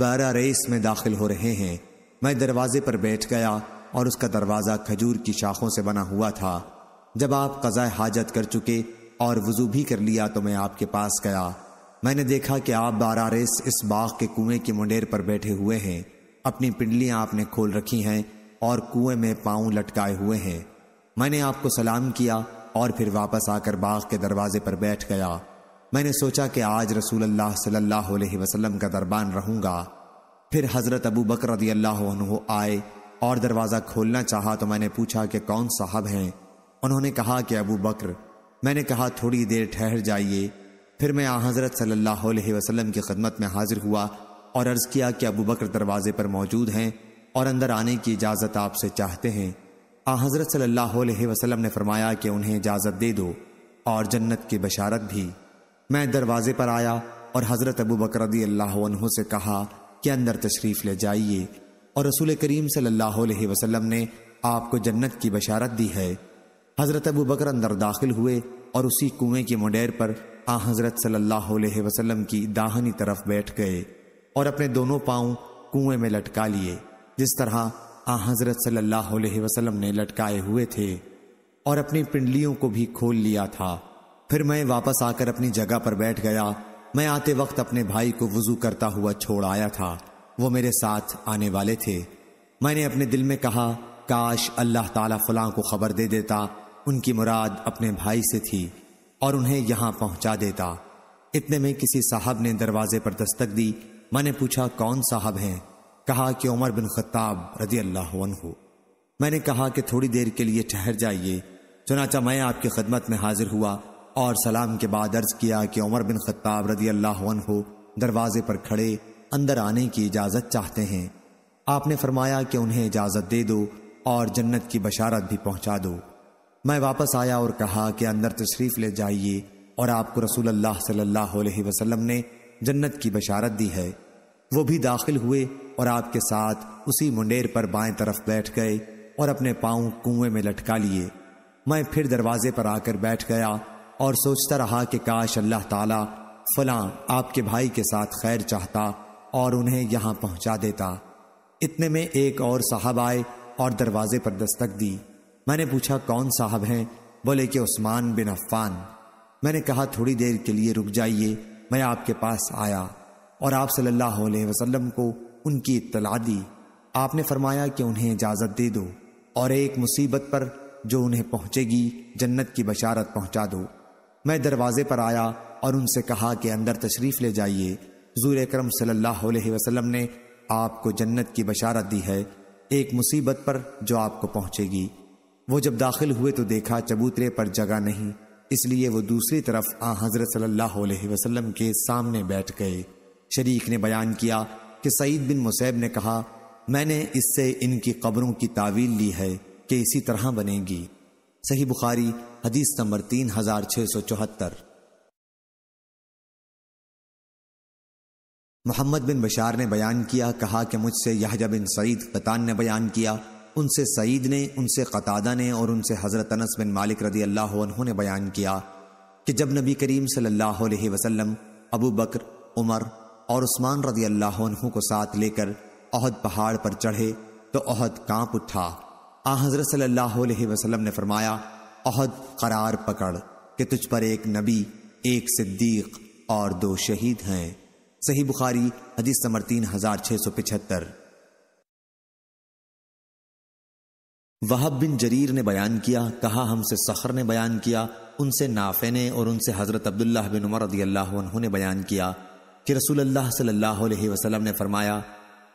बारा रेस में दाखिल हो रहे हैं मैं दरवाजे पर बैठ गया और उसका दरवाज़ा खजूर की शाखों से बना हुआ था जब आप कजाए हाजत कर चुके और वजू भी कर लिया तो मैं आपके पास गया मैंने देखा कि आप बारारेस इस बाग के कुएं की मुंडेर पर बैठे हुए हैं अपनी पिंडलियां आपने खोल रखी हैं और कुएं में पांव लटकाए हुए हैं मैंने आपको सलाम किया और फिर वापस आकर बाग के दरवाजे पर बैठ गया मैंने सोचा कि आज रसूल अल्लाह सल्लल्लाहु अलैहि वसल्लम का दरबान रहूंगा फिर हज़रत अबू बकर अल्लाह आए और दरवाज़ा खोलना चाहा तो मैंने पूछा कि कौन साहब हैं उन्होंने कहा कि अबू बकर मैंने कहा थोड़ी देर ठहर जाइए फिर मैं हज़रत सल्लल्लाहु अलैहि वसल्लम की खदमत में हाजिर हुआ और अर्ज़ किया कि अबू बकर दरवाजे पर मौजूद हैं और अंदर आने की इजाज़त आपसे चाहते हैं आ हज़रत सल्लल्लाहु अलैहि वसल्लम ने फरमाया कि उन्हें इजाज़त दे दो और जन्नत की बशारत भी मैं दरवाजे पर आया और हज़रत अबू बकर अल्लाह से कहा कि अंदर तशरीफ़ ले जाइए और रसूल करीम सल्लल्लाहु अलैहि वसल्लम ने आपको जन्नत की बशारत दी है हज़रत अबू बकर अंदर दाखिल हुए और उसी कुएं के मुडेर पर आ हज़रत सल्लल्लाहु अलैहि वसल्लम की दाहनी तरफ बैठ गए और अपने दोनों पाँव कुएं में लटका लिए जिस तरह आ हज़रत सल्लल्लाहु अलैहि वसल्लम ने लटकाए हुए थे और अपनी पिंडलियों को भी खोल लिया था फिर मैं वापस आकर अपनी जगह पर बैठ गया मैं आते वक्त अपने भाई को वजू करता हुआ छोड़ आया था वो मेरे साथ आने वाले थे मैंने अपने दिल में कहा काश अल्लाह ताला फलां को खबर दे देता उनकी मुराद अपने भाई से थी और उन्हें यहां पहुंचा देता इतने में किसी साहब ने दरवाजे पर दस्तक दी मैंने पूछा कौन साहब हैं कहा कि उमर बिन खत्ताब रजी अल्लाह मैंने कहा कि थोड़ी देर के लिए ठहर जाइए चुनाचा मैं आपकी खदमत में हाजिर हुआ और सलाम के बाद अर्ज किया कि उमर बिन खत्ताब रजी अल्लाह दरवाजे पर खड़े अंदर आने की इजाज़त चाहते हैं आपने फरमाया कि उन्हें इजाज़त दे दो और जन्नत की बशारत भी पहुंचा दो मैं वापस आया और कहा कि अंदर तशरीफ ले जाइए और आपको रसूल अल्लाह सल्लल्लाहु अलैहि वसल्लम ने जन्नत की बशारत दी है वो भी दाखिल हुए और आपके साथ उसी मुंडेर पर बाएं तरफ बैठ गए और अपने पाँव कुएं में लटका लिए मैं फिर दरवाजे पर आकर बैठ गया और सोचता रहा कि काश अल्लाह ताला फलां आपके भाई के साथ खैर चाहता और उन्हें यहाँ पहुँचा देता इतने में एक और साहब आए और दरवाजे पर दस्तक दी मैंने पूछा कौन साहब हैं बोले कि उस्मान बिन अफान मैंने कहा थोड़ी देर के लिए रुक जाइए मैं आपके पास आया और आप सल्लल्लाहु अलैहि वसल्लम को उनकी इतला दी आपने फरमाया कि उन्हें इजाज़त दे दो और एक मुसीबत पर जो उन्हें पहुँचेगी जन्नत की बशारत पहुँचा दो मैं दरवाजे पर आया और उनसे कहा कि अंदर तशरीफ़ ले जाइए जूर करम सल्लल्लाहु ने आपको जन्नत की बशारत दी है एक मुसीबत पर जो आपको पहुँचेगी वो जब दाखिल हुए तो देखा चबूतरे पर जगह नहीं इसलिए वो दूसरी तरफ आ हजरत सल्लल्लाहु अलैहि वसल्लम के सामने बैठ गए शरीक ने बयान किया कि सईद बिन मुसैब ने कहा मैंने इससे इनकी कब्रों की तावील ली है कि इसी तरह बनेगी सही बुखारी हदीस नंबर तीन हजार छह सौ चौहत्तर मोहम्मद बिन बशार ने बयान किया कहा कि मुझसे यहाजा बिन सईद कतान ने बयान किया उनसे सईद ने उनसे कतादा ने और उनसे हज़रत अनस बिन मालिक रदी अल्लाह उन्होंने बयान किया कि जब नबी करीम सल्लल्लाहु अलैहि वसल्लम अबू बकर उमर और उस्मान रदी अल्लाह उन्हों को साथ लेकर अहद पहाड़ पर चढ़े तो अहद कांप उठा आ हज़रत सल्लल्लाहु अलैहि वसल्लम ने फरमाया अहद करार पकड़ कि तुझ पर एक नबी एक सिद्दीक और दो शहीद हैं सही बुखारी हदीस नंबर तीन हजार छः सौ पिछहत्तर वहाब बिन जरीर ने बयान किया कहा हमसे सखर ने बयान किया उनसे नाफे ने और उनसे हज़रत अब्दुल्ला बिन उमर रदी अल्लाह ने बयान किया कि रसूल अल्लाह सल्लल्लाहु अलैहि वसल्लम ने फरमाया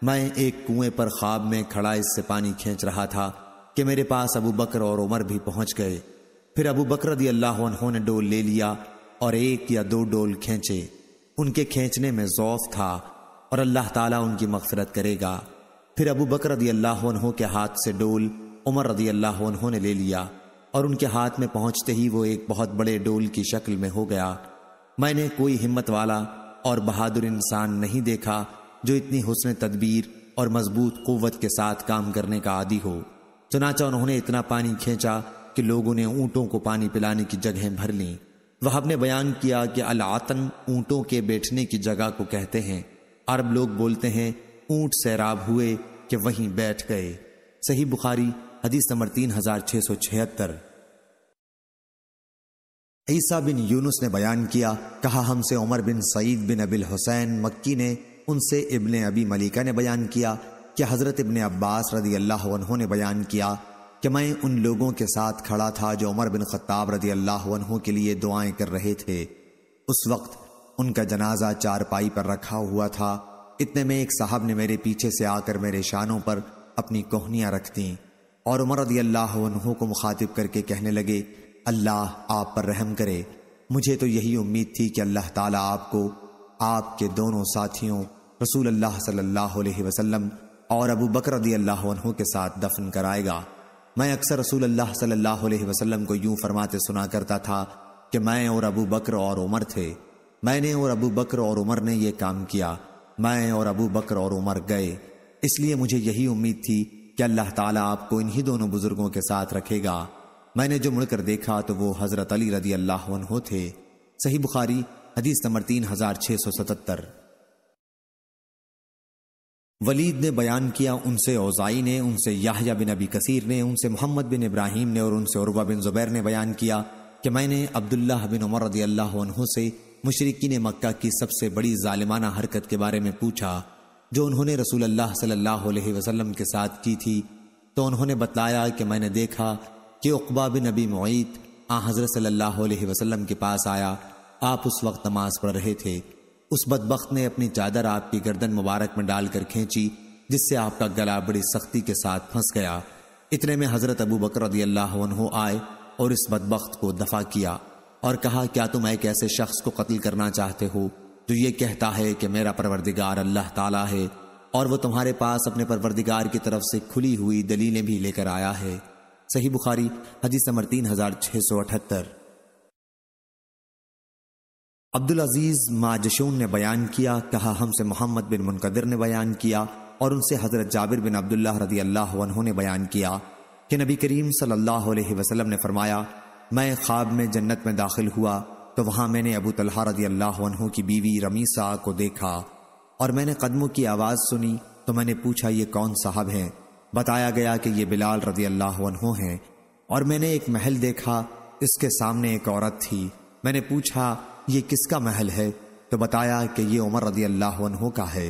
मैं एक कुएं पर ख्वाब में खड़ा इससे पानी खींच रहा था कि मेरे पास अबू बकर और उमर भी पहुंच गए फिर अबू बकर रदी अल्लाह ने डोल ले लिया और एक या दो डोल खींचे उनके खींचने में जौफ था और अल्लाह ताला उनकी मगफरत करेगा फिर अबू बकर रदी अल्लाह के हाथ से डोल उमर रदी अल्लाह उन्होंने ले लिया और उनके हाथ में पहुंचते ही वो एक बहुत बड़े डोल की शक्ल में हो गया मैंने कोई हिम्मत वाला और बहादुर इंसान नहीं देखा जो इतनी हुसन तदबीर और मजबूत कुवत के साथ काम करने का आदि हो चनाचा उन्होंने इतना पानी खींचा कि लोगों ने ऊँटों को पानी पिलाने की जगह भर लीं वह ने बयान किया कि अलातन ऊँटों के बैठने की जगह को कहते हैं अरब लोग बोलते हैं ऊँट सैराब हुए कि वहीं बैठ गए सही बुखारी हदीस नंबर तीन हजार छह सौ छिहत्तर ईसा बिन यूनुस ने बयान किया कहा हमसे उमर बिन सईद बिन अबिल हुसैन मक्की ने उनसे इबन अबी मलिका ने बयान किया कि हज़रत इबन अब्बास रदी अल्लाह ने बयान किया कि मैं उन लोगों के साथ खड़ा था जो उमर बिन खत्ताब रदी अल्लाह के लिए दुआएं कर रहे थे उस वक्त उनका जनाजा चारपाई पर रखा हुआ था इतने में एक साहब ने मेरे पीछे से आकर मेरे शानों पर अपनी कोहनियाँ रख दीं और उमर रदी अल्लाह को मुखातिब करके कहने लगे अल्लाह आप पर रहम करे मुझे तो यही उम्मीद थी कि अल्लाह ताला आपको आपके दोनों साथियों रसूल अल्लाह सल्लल्लाहु अलैहि वसल्लम और अबू बकर रदी अल्लाह के साथ दफन कराएगा मैं अक्सर रसूल अल्लाह सल्लल्लाहु अलैहि वसल्लम को यूं फरमाते सुना करता था कि मैं और अबू बकर और उमर थे मैंने और अबू बकर और उमर ने यह काम किया मैं और अबू बकर और उमर गए इसलिए मुझे यही उम्मीद थी कि अल्लाह ताला आपको इन्हीं दोनों बुजुर्गों के साथ रखेगा मैंने जो मुड़कर देखा तो वो हजरत अली रदी अल्लाह थे सही बुखारी हदीस नंबर तीन हजार छह सौ सतहत्तर वलीद ने बयान किया उनसे ओजाई ने उनसे याहिया बिन अबी कसीर ने उनसे मोहम्मद बिन इब्राहिम ने और उनसे उर्वा बिन जुबैर ने बयान किया कि मैंने अब्दुल्ला बिन उमर रदी अल्लाह से मुशरकिन मक्का की सबसे बड़ी ज़ालिमाना हरकत के बारे में पूछा जो उन्होंने रसूल अल्लाह सल्लल्लाहु अलैहि वसल्लम के साथ की थी तो उन्होंने बतलाया कि मैंने देखा कि उकबा बिन नबी मुइत आ हज़रत सल्लल्लाहु अलैहि वसल्लम के पास आया आप उस वक्त नमाज पढ़ रहे थे उस बदबख्त ने अपनी चादर आपकी गर्दन मुबारक में डालकर खींची जिससे आपका गला बड़ी सख्ती के साथ फंस गया इतने में हज़रत अबू बकर रदी आए और इस बदबख्त को दफा किया और कहा क्या तुम एक ऐसे शख्स को कत्ल करना चाहते हो जो तो ये कहता है कि मेरा परवरदिगार अल्लाह ताला है और वो तुम्हारे पास अपने परवरदिगार की तरफ से खुली हुई दलीलें भी लेकर आया है सही बुखारी हजी समर तीन हजार छह सौ अठहत्तर अब्दुल अजीज माजशून ने बयान किया कहा हमसे मोहम्मद बिन मुनकदर ने बयान किया और उनसे हजरत जाबिर बिन अब्दुल्ला रदी अल्लाह ने बयान किया कि नबी करीम सल्लल्लाहु अलैहि ने फरमाया मैं ख्वाब में जन्नत में दाखिल हुआ तो वहां मैंने अबू तलहा रजी अल्लाह की बीवी रमीसा को देखा और मैंने कदमों की आवाज़ सुनी तो मैंने पूछा ये कौन साहब हैं बताया गया कि ये बिलाल रजी अल्लाह हैं और मैंने एक महल देखा इसके सामने एक औरत थी मैंने पूछा ये किसका महल है तो बताया कि ये उमर रजी अल्लाह का है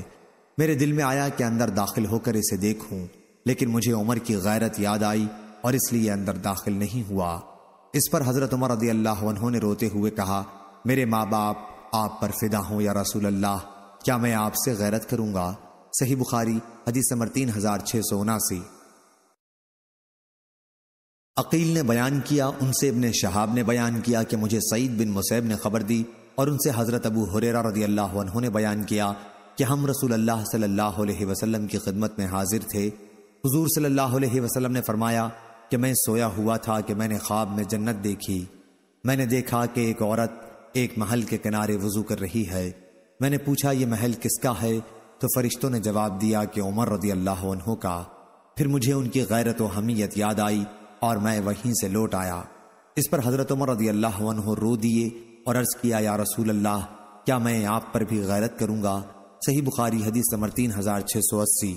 मेरे दिल में आया कि अंदर दाखिल होकर इसे देखूं लेकिन मुझे उमर की गैरत याद आई और इसलिए अंदर दाखिल नहीं हुआ इस पर हज़रत उमर रदी अल्लाह ने रोते हुए कहा मेरे माँ बाप आप पर फिदा हों या रसूल अल्लाह क्या मैं आपसे गैरत करूंगा सही बुखारी हदीस समर तीन हजार छह सौ उनासी अकील ने बयान किया उनसे इबन शहाब ने बयान किया कि मुझे सईद बिन मुसैब ने खबर दी और उनसे हज़रत अबू हुरेरा रदी अल्लाह ने बयान किया कि हम रसूल अल्लाह सल्लल्लाहु अलैहि वसल्लम की खिदमत में हाजिर थे हुजूर सल्लल्लाहु अलैहि वसल्लम ने फरमाया कि मैं सोया हुआ था कि मैंने ख्वाब में जन्नत देखी मैंने देखा कि एक औरत एक महल के किनारे वजू कर रही है मैंने पूछा यह महल किसका है तो फरिश्तों ने जवाब दिया कि उमर रदी अल्लाह का फिर मुझे उनकी गैरत व हमीयत याद आई और मैं वहीं से लौट आया इस पर हजरत उमर रदी अल्लाह रो दिए और अर्ज किया या रसूल अल्लाह क्या मैं आप पर भी गैरत करूंगा सही बुखारी हदीस नंबर तीन हजार छह सौ अस्सी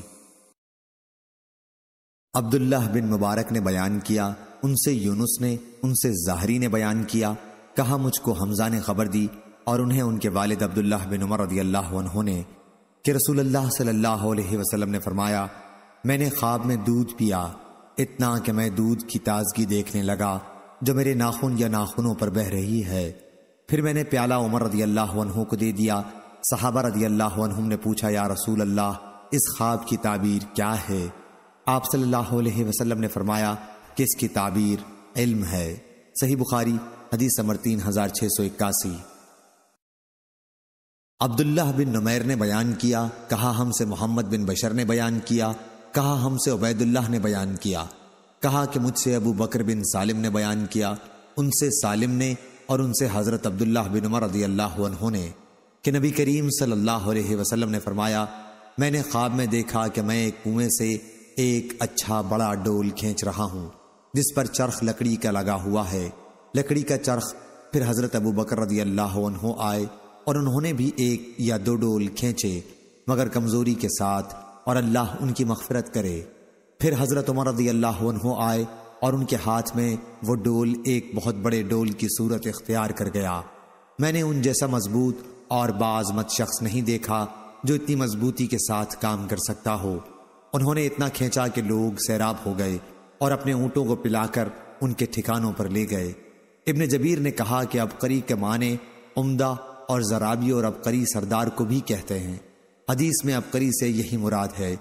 अब्दुल्लाह बिन मुबारक ने बयान किया उनसे यूनुस ने उनसे जाहरी ने बयान किया कहा मुझको हमजा ने खबर दी और उन्हें उनके वालिद अब्दुल्लाह बिन उमर रदी अल्लाह ने कि रसूल अल्लाह सल्लल्लाहु अलैहि वसल्लम ने फरमाया मैंने ख्वाब में दूध पिया इतना कि मैं दूध की ताजगी देखने लगा जो मेरे नाखून या नाखूनों पर बह रही है फिर मैंने प्याला उमर रदी अल्लाह को दे दिया साहबा रदी अल्लाह ने पूछा या रसूल अल्लाह इस ख्वाब की ताबीर क्या है आप सल्लल्लाहु अलैहि वसल्लम ने फरमाया कि इसकी ताबीर इल्म है सही बुखारी हदीस समर तीन हजार छह सौ इक्यासी अब्दुल्लाह बिन नुमैर ने बयान किया कहा हमसे मोहम्मद बिन बशर ने बयान किया कहा हमसे उबैदुल्लाह ने बयान किया कहा कि मुझसे अबू बकर बिन सालिम ने बयान किया उनसे सालिम ने और उनसे हज़रत अब्दुल्लाह बिन उमर रदी अल्लाह ने कि नबी करीम सल्लल्लाहु अलैहि वसल्लम ने फरमाया मैंने ख्वाब में देखा कि मैं एक कुएं से एक अच्छा बड़ा डोल खींच रहा हूं जिस पर चरख लकड़ी का लगा हुआ है लकड़ी का चरख फिर हजरत अबू बकर रदी अल्लाह आए और उन्होंने भी एक या दो डोल खींचे मगर कमजोरी के साथ और अल्लाह उनकी मफफरत करे फिर हजरत उमर रदी अल्लाह आए और उनके हाथ में वो डोल एक बहुत बड़े डोल की सूरत इख्तियार कर गया मैंने उन जैसा मजबूत और बाजमत शख्स नहीं देखा जो इतनी मजबूती के साथ काम कर सकता हो उन्होंने इतना खींचा कि लोग सैराब हो गए और अपने ऊँटों को पिलाकर उनके ठिकानों पर ले गए इब्न जबीर ने कहा कि अबकरी के माने उमदा और जराबी और अबकरी सरदार को भी कहते हैं हदीस में अबकरी से यही मुराद है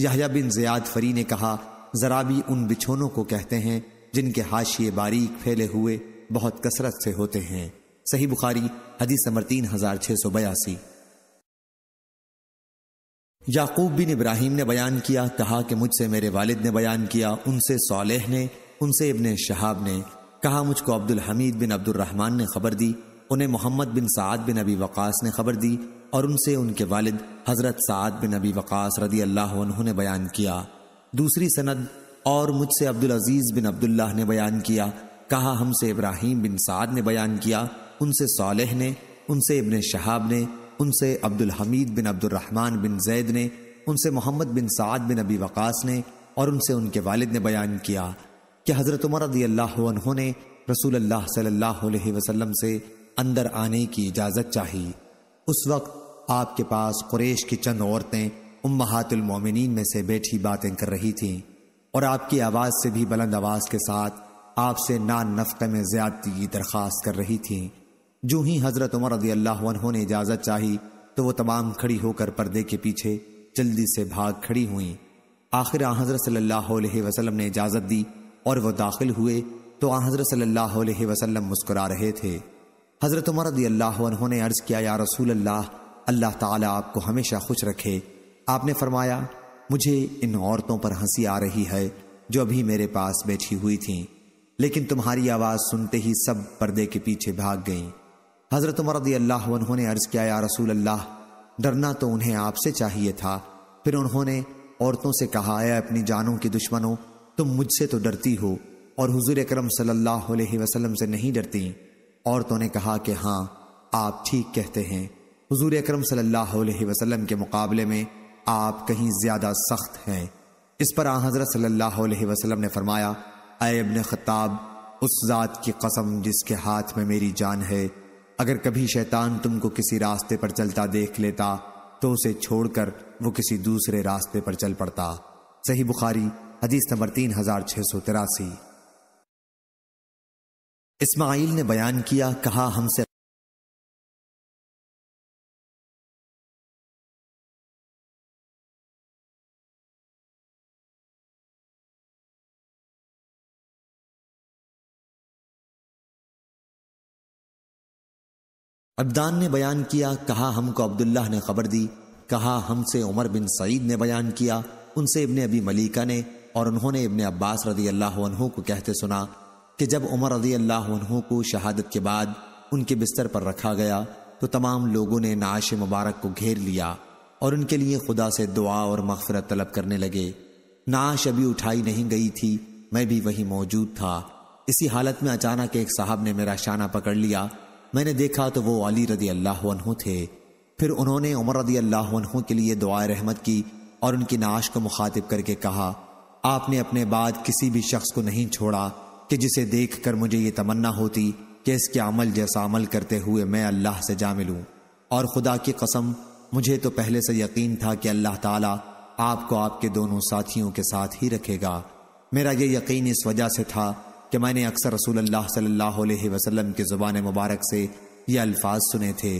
यहया बिन जयाद फरी ने कहा जराबी उन बिछोनों को कहते हैं जिनके हाशिए बारीक फैले हुए बहुत कसरत से होते हैं सही बुखारी हदीस नंबर तीन हजार छः सौ बयासी याकूब बिन इब्राहिम ने बयान किया कहा कि मुझसे मेरे वालिद ने बयान किया उनसे सालेह ने उनसे इबन शहाब ने कहा मुझको अब्दुल हमीद बिन रहमान ने खबर दी उन्हें मोहम्मद बिन साद बिन अबी वक़ास ने खबर दी और उनसे उनके वालिद हज़रत साद बिन अबी वक़ास रदी अल्लाह उन्होंने बयान किया दूसरी सनद और मुझसे अब्दुल अजीज़ बिन अब्दुल्लाह ने बयान किया कहा हमसे इब्राहिम बिन साद ने बयान किया उनसे सालेह ने उनसे इबन शहाब ने उनसे अब्दुल हमीद बिन रहमान बिन जैद ने उनसे मोहम्मद बिन साद बिन अबी वकास ने और उनसे उनके वालिद ने बयान किया कि हज़रत उमर रदी अल्लाह ने रसूल अल्लाह सल्लल्लाहु अलैहि वसल्लम से अंदर आने की इजाज़त चाही उस वक्त आपके पास कुरेश की चंद औरतें उम्मातुलमोमिन में से बैठी बातें कर रही थीं और आपकी आवाज़ से भी बुलंद आवाज़ के साथ आपसे ना नफ़े में ज्यादती की दरख्वास्त कर रही थीं जो ही हजरत उमर रदी अल्लाह ने इजाजत चाही तो वो तमाम खड़ी होकर पर्दे के पीछे जल्दी से भाग खड़ी हुई आखिर हजरत सल्लाम ने इजाजत दी और वह दाखिल हुए तो हजरत सल्लाम मुस्कुरा रहे थे हजरत उमर रदी अल्लाह ने अर्ज किया या रसूल अल्लाह अल्लाह ताला आपको हमेशा खुश रखे आपने फरमाया मुझे इन औरतों पर हंसी आ रही है जो अभी मेरे पास बैठी हुई थीं लेकिन तुम्हारी आवाज़ सुनते ही सब पर्दे के पीछे भाग गईं हज़रत मरदी अल्लाह उन्होंने अर्ज़ किया या रसूल अल्लाह डरना तो उन्हें आपसे चाहिए था फिर उन्होंने औरतों से कहा आया अपनी जानों की दुश्मनों तुम मुझसे तो डरती हो और हुजूर अकरम सल्लल्लाहु अलैहि वसल्लम से नहीं डरती औरतों ने कहा कि हाँ आप ठीक कहते हैं हुजूर अकरम सल्लल्लाहु अलैहि वसल्लम के मुकाबले में आप कहीं ज़्यादा सख्त हैं इस पर आ हज़रत सल्लल्लाहु अलैहि वसल्लम ने फरमाया अय इब्न खत्ताब उस ज़ात की कसम जिसके हाथ में मेरी जान है अगर कभी शैतान तुमको किसी रास्ते पर चलता देख लेता तो उसे छोड़कर वो किसी दूसरे रास्ते पर चल पड़ता सही बुखारी हदीस नंबर तीन हजार छह सौ तिरासी इस्माइल ने बयान किया कहा हमसे अब्दान ने बयान किया कहा हमको अब्दुल्लाह ने खबर दी कहा हमसे उमर बिन सईद ने बयान किया उनसे इबन अबी मलिका ने और उन्होंने इबन अब्बास रदी अल्लाह को कहते सुना कि जब उमर रदी अल्लाह को शहादत के बाद उनके बिस्तर पर रखा गया तो तमाम लोगों ने नाश मुबारक को घेर लिया और उनके लिए खुदा से दुआ और मफफरत तलब करने लगे नाश अभी उठाई नहीं गई थी मैं भी वहीं मौजूद था इसी हालत में अचानक एक साहब ने मेरा शाना पकड़ लिया मैंने देखा तो वो अली रदी अल्लाह थे फिर उन्होंने उमर रदी अल्लाह के लिए दुआ रहमत की और उनकी नाश को मुखातिब करके कहा आपने अपने बाद किसी भी शख्स को नहीं छोड़ा कि जिसे देख कर मुझे ये तमन्ना होती कि इसके अमल जैसा अमल करते हुए मैं अल्लाह से जा मिलूँ और खुदा की कसम मुझे तो पहले से यकीन था कि अल्लाह ताला आपको आपके दोनों साथियों के साथ ही रखेगा मेरा ये यकीन इस वजह से था कि मैंने अक्सर रसूल अल्लाह सल्लल्लाहु अलैहि वसल्लम की ज़ुबान मुबारक से ये अल्फाज सुने थे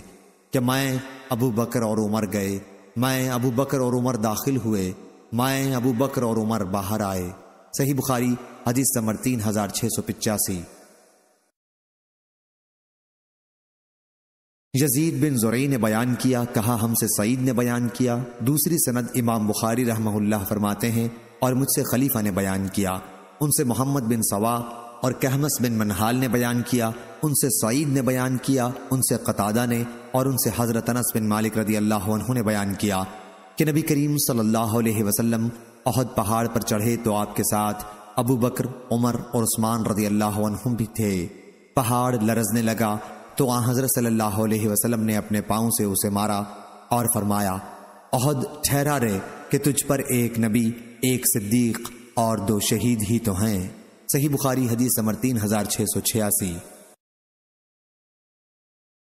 कि मैं अबू बकर और उमर गए मैं अबू बकर और उमर दाखिल हुए मैं अबू बकर और उमर बाहर आए सही बुखारी हदीस समर तीन हजार छः सौ पिचासी यजीद बिन जुरई ने बयान किया कहा हमसे सईद ने बयान किया दूसरी सनद इमाम बुखारी रहमहुल्लाह फरमाते हैं और मुझसे खलीफा ने बयान किया उनसे मोहम्मद बिन सवा और कहमस बिन मनहाल ने बयान किया उनसे सईद ने बयान किया उनसे कतादा ने और उनसे हज़रत अनस बिन मालिक रदी अल्लाह उन्होंने बयान किया कि नबी करीम सल्लल्लाहु अलैहि वसल्लम अहद पहाड़ पर चढ़े तो आपके साथ अबू बकर उमर और उस्मान रदी अल्लाह भी थे पहाड़ लरजने लगा तो आ हज़रत सल्लल्लाहु अलैहि ने अपने पाँव से उसे मारा और फरमाया अहद ठहरा रहे कि तुझ पर एक नबी एक सिद्दीक और दो शहीद ही तो हैं सही बुखारी हदीस नंबर तीन हजार छह सौ छियासी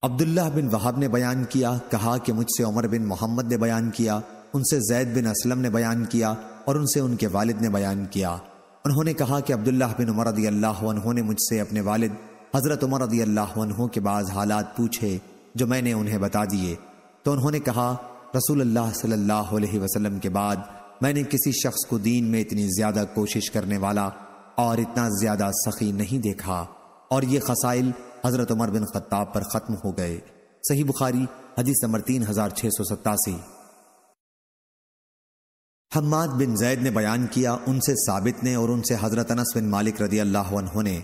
अब्दुल्लाह बिन वहाब ने बयान किया कहा कि मुझसे उमर बिन मोहम्मद ने बयान किया उनसे जैद बिन असलम ने बयान किया और उनसे उनके वालिद ने बयान किया उन्होंने कहा कि अब्दुल्लाह बिन उमर रदी अल्लाह ने मुझसे अपने वालिद हज़रत उमर रदी अल्लाह के बाद हालात पूछे जो मैंने उन्हें बता दिए तो उन्होंने कहा रसूल अल्लाह सल्लल्लाहु अलैहि वसल्लम के बाद मैंने किसी शख्स को दीन में इतनी ज़्यादा कोशिश करने वाला और इतना ज्यादा सखी नहीं देखा और ये खसाइल हजरत उमर बिन खत्ताब पर खत्म हो गए सही बुखारी हदीस नंबर तीन हजार छह सौ सत्तासी हम्माद बिन जैद ने बयान किया उनसे साबित ने और उनसे हजरत अनस बिन मालिक रदी अल्लाह ने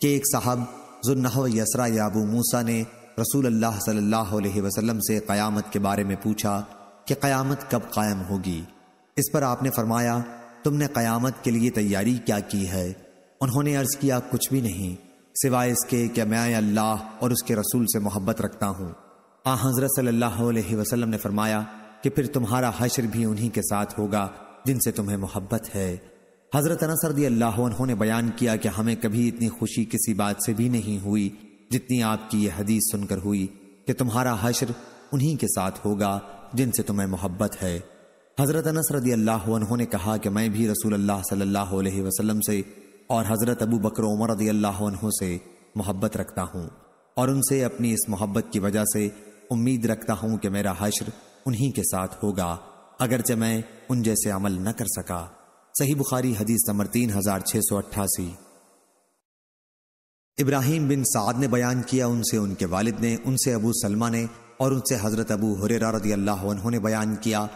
कि एक साहब जुन्नह यसरा याबू मूसा ने रसूल अल्लाह सल्लल्लाहु अलैहि वसल्लम से क़यामत के बारे में पूछा कि क़यामत कब कायम होगी इस पर आपने फरमाया तुमने कयामत के लिए तैयारी क्या की है उन्होंने अर्ज किया कुछ भी नहीं सिवाय इसके कि मैं अल्लाह और उसके रसूल से मोहब्बत रखता हूँ आ हाँ, हजरत सल्लल्लाहु वसल्लम ने फरमाया कि फिर तुम्हारा हशर भी उन्हीं के साथ होगा जिनसे तुम्हें मोहब्बत है हजरत अनसरदी अल्लाह उन्होंने बयान किया कि हमें कभी इतनी खुशी किसी बात से भी नहीं हुई जितनी आपकी यह हदीस सुनकर हुई कि तुम्हारा हशर उन्हीं के साथ होगा जिनसे तुम्हें मोहब्बत है हज़रत अनस रदी अल्लाह ने कहा कि मैं भी रसूल अल्लाह सल्लल्लाहु अलैहि वसल्लम से और हज़रत अबू बकर उमर रदी अल्लाह से मोहब्बत रखता हूँ और उनसे अपनी इस मोहब्बत की वजह से उम्मीद रखता हूँ कि मेरा हश्र उन्हीं के साथ होगा अगरचे मैं उन जैसे अमल न कर सका सही बुखारी हदीस नंबर तीन हजार छः सौ अट्ठासी इब्राहिम बिन साद ने बयान किया उनसे उनके वालिद ने उनसे अबू सलमा ने और उनसे हज़रत अबू हुरेरा रदी अल्लाह ने बयान किया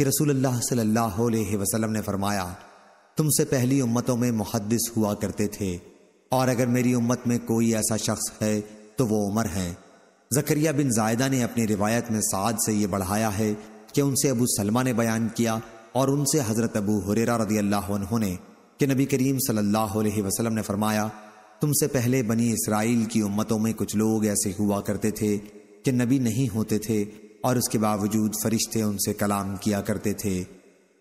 कि रसूल अल्लाह वसल्लम ने फरमाया तुमसे पहली उम्मतों में मुहदस हुआ करते थे और अगर मेरी उम्मत में कोई ऐसा शख्स है तो वो उमर है जकरिया बिन जायदा ने अपनी रिवायत में साद से ये बढ़ाया है कि उनसे अबू सलमा ने बयान किया और उनसे हज़रत अबू हुरेरा रदी अल्लाह ने कि नबी करीम सल्लल्लाहु अलैहि वसल्लम ने फरमाया तुमसे पहले बनी इसराइल की उम्मतों में कुछ लोग ऐसे हुआ करते थे कि नबी नहीं होते थे और उसके बावजूद फरिश्ते उनसे कलाम किया करते थे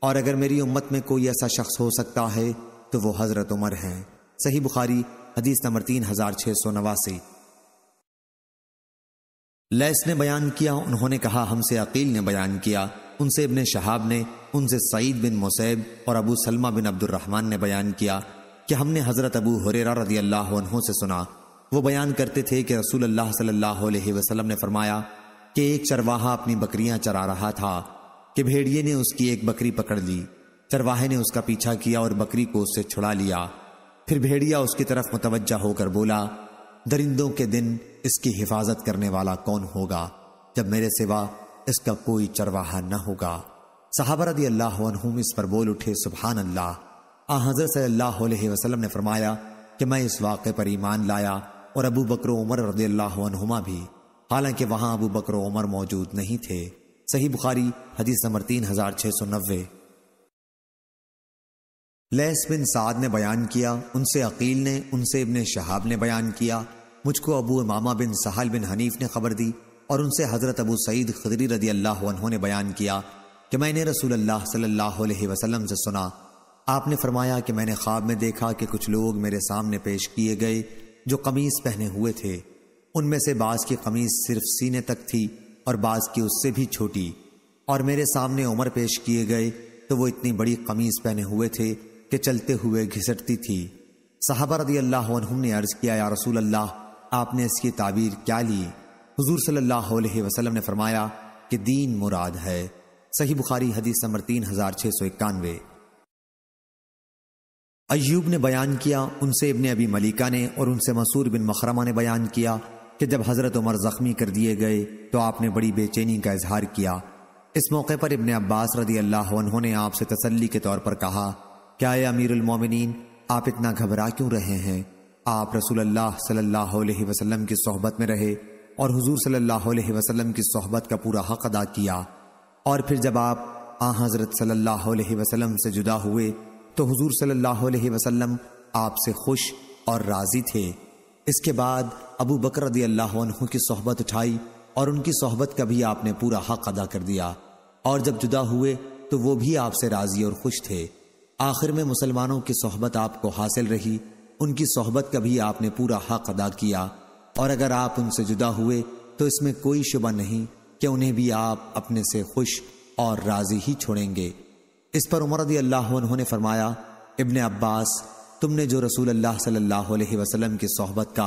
और अगर मेरी उम्मत में कोई ऐसा शख्स हो सकता है तो वो हज़रत उमर हैं सही बुखारी हदीस नंबर तीन हजार छः सौ नवासी लैस ने बयान किया उन्होंने कहा हमसे अकील ने बयान किया उनसे इबन शहाब ने उनसे सईद बिन मुसैब और अबू सलमा बिन अब्दुलरहमान ने बयान किया कि हमने हज़रत अबू हुरेरा रदी अल्लाह से सुना वो बयान करते थे कि रसूल अल्लाह सल्लल्लाहु अलैहि वसल्लम ने फरमाया कि एक चरवाहा अपनी बकरियां चरा रहा था कि भेड़िए ने उसकी एक बकरी पकड़ ली चरवाहे ने उसका पीछा किया और बकरी को उससे छुड़ा लिया फिर भेड़िया उसकी तरफ मुतवजा होकर बोला दरिंदों के दिन इसकी हिफाजत करने वाला कौन होगा जब मेरे सिवा इसका कोई चरवाहा न होगा साहबरदी अल्लाह इस पर बोल उठे सुबहान अल्लाह आजर सल्लाम ने फरमाया कि मैं इस वाक़े पर ईमान लाया और अबू बकर उमर रदी अल्लाह भी हालांकि वहां अबू बकर उमर मौजूद नहीं थे सही बुखारी हदीस नंबर तीन हजार छह सौ नब्बे लेस बिन साद ने बयान किया उनसे अकील ने उनसे इबन शहाब ने बयान किया मुझको अबू इमामा बिन सहल बिन हनीफ ने खबर दी और उनसे हजरत अबू सईद खदरी रदी अल्लाह ने बयान किया कि मैंने रसूल अल्लाह सल्लल्लाहु अलैहि वसल्लम से सुना आपने फरमाया कि मैंने ख्वाब में देखा कि कुछ लोग मेरे सामने पेश किए गए जो कमीज पहने हुए थे उनमें से बाज की कमीज सिर्फ सीने तक थी और बाज की उससे भी छोटी और मेरे सामने उम्र पेश किए गए तो वो इतनी बड़ी कमीज पहने हुए थे कि चलते हुए घिसटती थी साहबा रदी अल्लाह ने अर्ज किया या रसूल अल्लाह आपने इसकी ताबीर क्या ली हजूर सल्लल्लाहु ने फरमाया कि दीन मुराद है सही बुखारी हदीस नंबर तीन हजार छह सौ इक्यानवे अयूब ने बयान किया उनसे इबन अबी मलिका ने और उनसे मसूर बिन मखरमा ने बयान किया कि जब हज़रत उमर ज़ख्मी कर दिए गए तो आपने बड़ी बेचैनी का इजहार किया इस मौके पर इबन अब्बास रदी अल्लाह उन्होंने आपसे तसल्ली के तौर पर कहा क्या ये अमीरमिन आप इतना घबरा क्यों रहे हैं आप रसूल अल्लाह सल्लल्लाहु अलैहि वसल्लम की सोहबत में रहे और हुजूर सल्लल्लाहु अलैहि वसल्लम की सोहबत का पूरा हक अदा किया और फिर जब आप आ हज़रत सल्लल्लाहु अलैहि वसल्लम से जुदा हुए तो हुजूर सल्लल्लाहु अलैहि वसल्लम आपसे खुश और राज़ी थे इसके बाद अबू बकर की सोहबत उठाई और उनकी सोहबत का भी आपने पूरा हक अदा कर दिया और जब जुदा हुए तो वो भी आपसे राजी और खुश थे आखिर में मुसलमानों की सोहबत आपको हासिल रही उनकी सोहबत का भी आपने पूरा हक अदा किया और अगर आप उनसे जुदा हुए तो इसमें कोई शुबा नहीं कि उन्हें भी आप अपने से खुश और राजी ही छोड़ेंगे इस पर उमर रदी अल्लाह ने फरमाया इब्ने अब्बास तुमने जो रसूल अल्लाह सल्लल्लाहु अलैहि वसल्लम की सोहबत का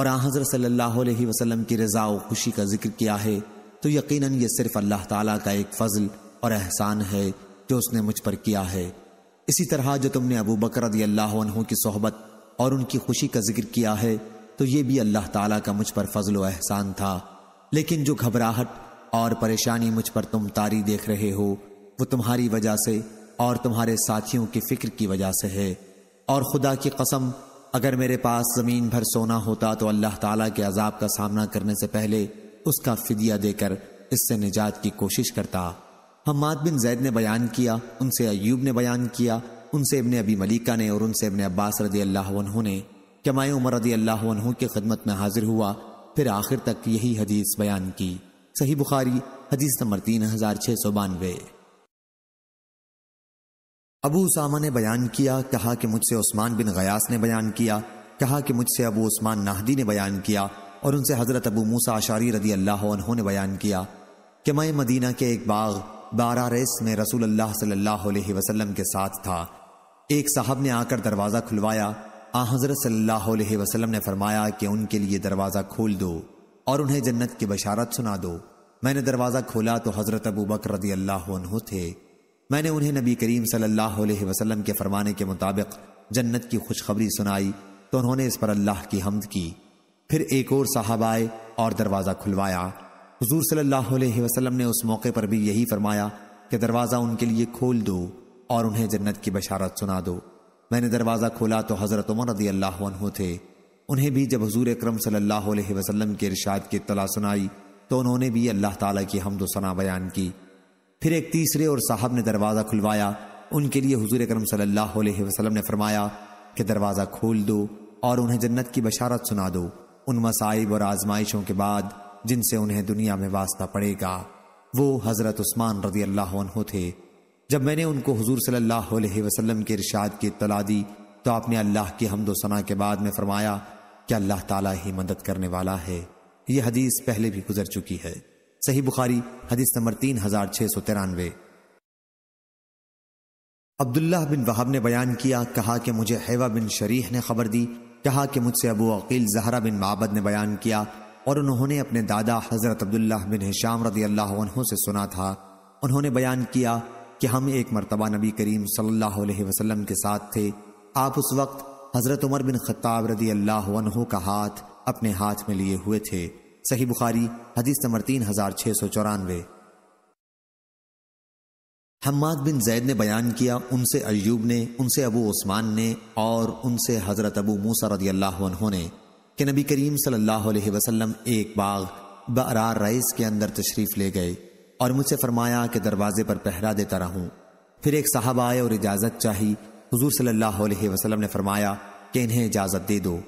और हज़रत सल्लल्लाहु अलैहि वसल्लम की रज़ा और खुशी का जिक्र किया है तो यकीनन ये सिर्फ अल्लाह ताला का एक फजल और एहसान है जो उसने मुझ पर किया है इसी तरह जो तुमने अबू बकर अल्लाह की सोहबत और उनकी खुशी का जिक्र किया है तो ये भी अल्लाह ताला का मुझ पर फजल व एहसान था लेकिन जो घबराहट और परेशानी मुझ पर तुम तारी देख रहे हो वो तुम्हारी वजह से और तुम्हारे साथियों की फिक्र की वजह से है और खुदा की कसम अगर मेरे पास ज़मीन भर सोना होता तो अल्लाह ताला के अजाब का सामना करने से पहले उसका फिदिया देकर इससे निजात की कोशिश करता हमाद बिन जैद ने बयान किया उनसे अयूब ने बयान किया उनसे इबन अबी मलिका ने और उनसे इबन अब्बास रदी अल्लाह ने कमाए उमर रदी अल्लाह की खदमत में हाजिर हुआ फिर आखिर तक यही हदीस बयान की सही बुखारी हदीस नंबर तीन हजार छः सौ बानवे अबू उसामा ने बयान किया कहा कि मुझसे उस्मान बिन गयास ने बयान किया कहा कि मुझसे अबू उस्मान नाहदी ने बयान किया और उनसे हज़रत अबू मूसा आशारी रदी अल्लाह ने बयान किया कि मैं मदीना के एक बाग बारा रेस में रसूल अल्लाह सल्लल्लाहु अलैहि वसल्लम के साथ था एक साहब ने आकर दरवाज़ा खुलवाया आ हज़रत सल्लल्लाहु अलैहि वसल्लम ने फरमाया कि उनके लिए दरवाज़ा खोल दो और उन्हें जन्नत की बशारत सुना दो मैंने दरवाज़ा खोला तो हज़रत अबू बकर रदी अल्लाह थे मैंने उन्हें नबी करीम सल्लल्लाहु अलैहि वसल्लम के फरमाने के मुताबिक जन्नत की खुशखबरी सुनाई तो उन्होंने इस पर अल्लाह की हमद की फिर एक और साहब आए और दरवाज़ा खुलवाया हजूर सल्लाम ने उस मौके पर भी यही फरमाया कि दरवाज़ा उनके लिए खोल दो और उन्हें जन्नत की बशारत सुना दो मैंने दरवाज़ा खोला तो हज़रत उमर रदी अल्लाह थे उन्हें भी जब हजूर अक्रम सल्ला वसलम के इरशाद की तला सुनाई तो उन्होंने भी अल्लाह ताली की हमदोसना बयान की फिर एक तीसरे और साहब ने दरवाज़ा खुलवाया उनके लिए हुजूर करम सल्लल्लाहु अलैहि वसल्लम ने फरमाया कि दरवाज़ा खोल दो और उन्हें जन्नत की बशारत सुना दो उन मसाइब और आजमाइशों के बाद जिनसे उन्हें दुनिया में वास्ता पड़ेगा वो हज़रत उस्मान रजी अल्लाह थे जब मैंने उनको हजूर सल्लल्लाहु अलैहि वसल्लम के इरशाद की इतला दी तो आपने अल्लाह की हमदोसना सना के बाद में फरमाया कि अल्लाह ताला ही मदद करने वाला है यह हदीस पहले भी गुजर चुकी है सही बुखारी हदीस नंबर तीन हजार छह सौ तिरानवे अब्दुल्लाह बिन वहाब ने बयान किया कहा कि मुझे हैवा बिन शरीह ने खबर दी कहा कि मुझसे अबू अकील जहरा बिन माबद ने बयान किया और उन्होंने अपने दादा हजरत अब्दुल्लाह बिन हिशाम रदी अल्लाह से सुना था उन्होंने बयान किया कि हम एक मरतबा नबी करीम सल्लाम के साथ थे आप उस वक्त हजरत उमर बिन खत्ताब रदी अल्लाह का हाथ अपने हाथ में लिए हुए थे सही बुखारी हदीस नंबर तीन हजार छह सौ चौरानवे हम्माद बिन जैद ने बयान किया उनसे अयूब ने उनसे अबू उस्मान ने और उनसे हज़रत अबू मूसा रदी अल्लाह ने कि नबी करीम सल्लल्लाहु अलैहि वसल्लम एक बाग बरार रईस के अंदर तशरीफ़ ले गए और मुझसे फरमाया कि दरवाजे पर पहरा देता रहूं फिर एक साहब आए और इजाज़त चाही हजूर सल्लल्लाहु वसलम ने फरमाया कि इन्हें इजाज़त दे दो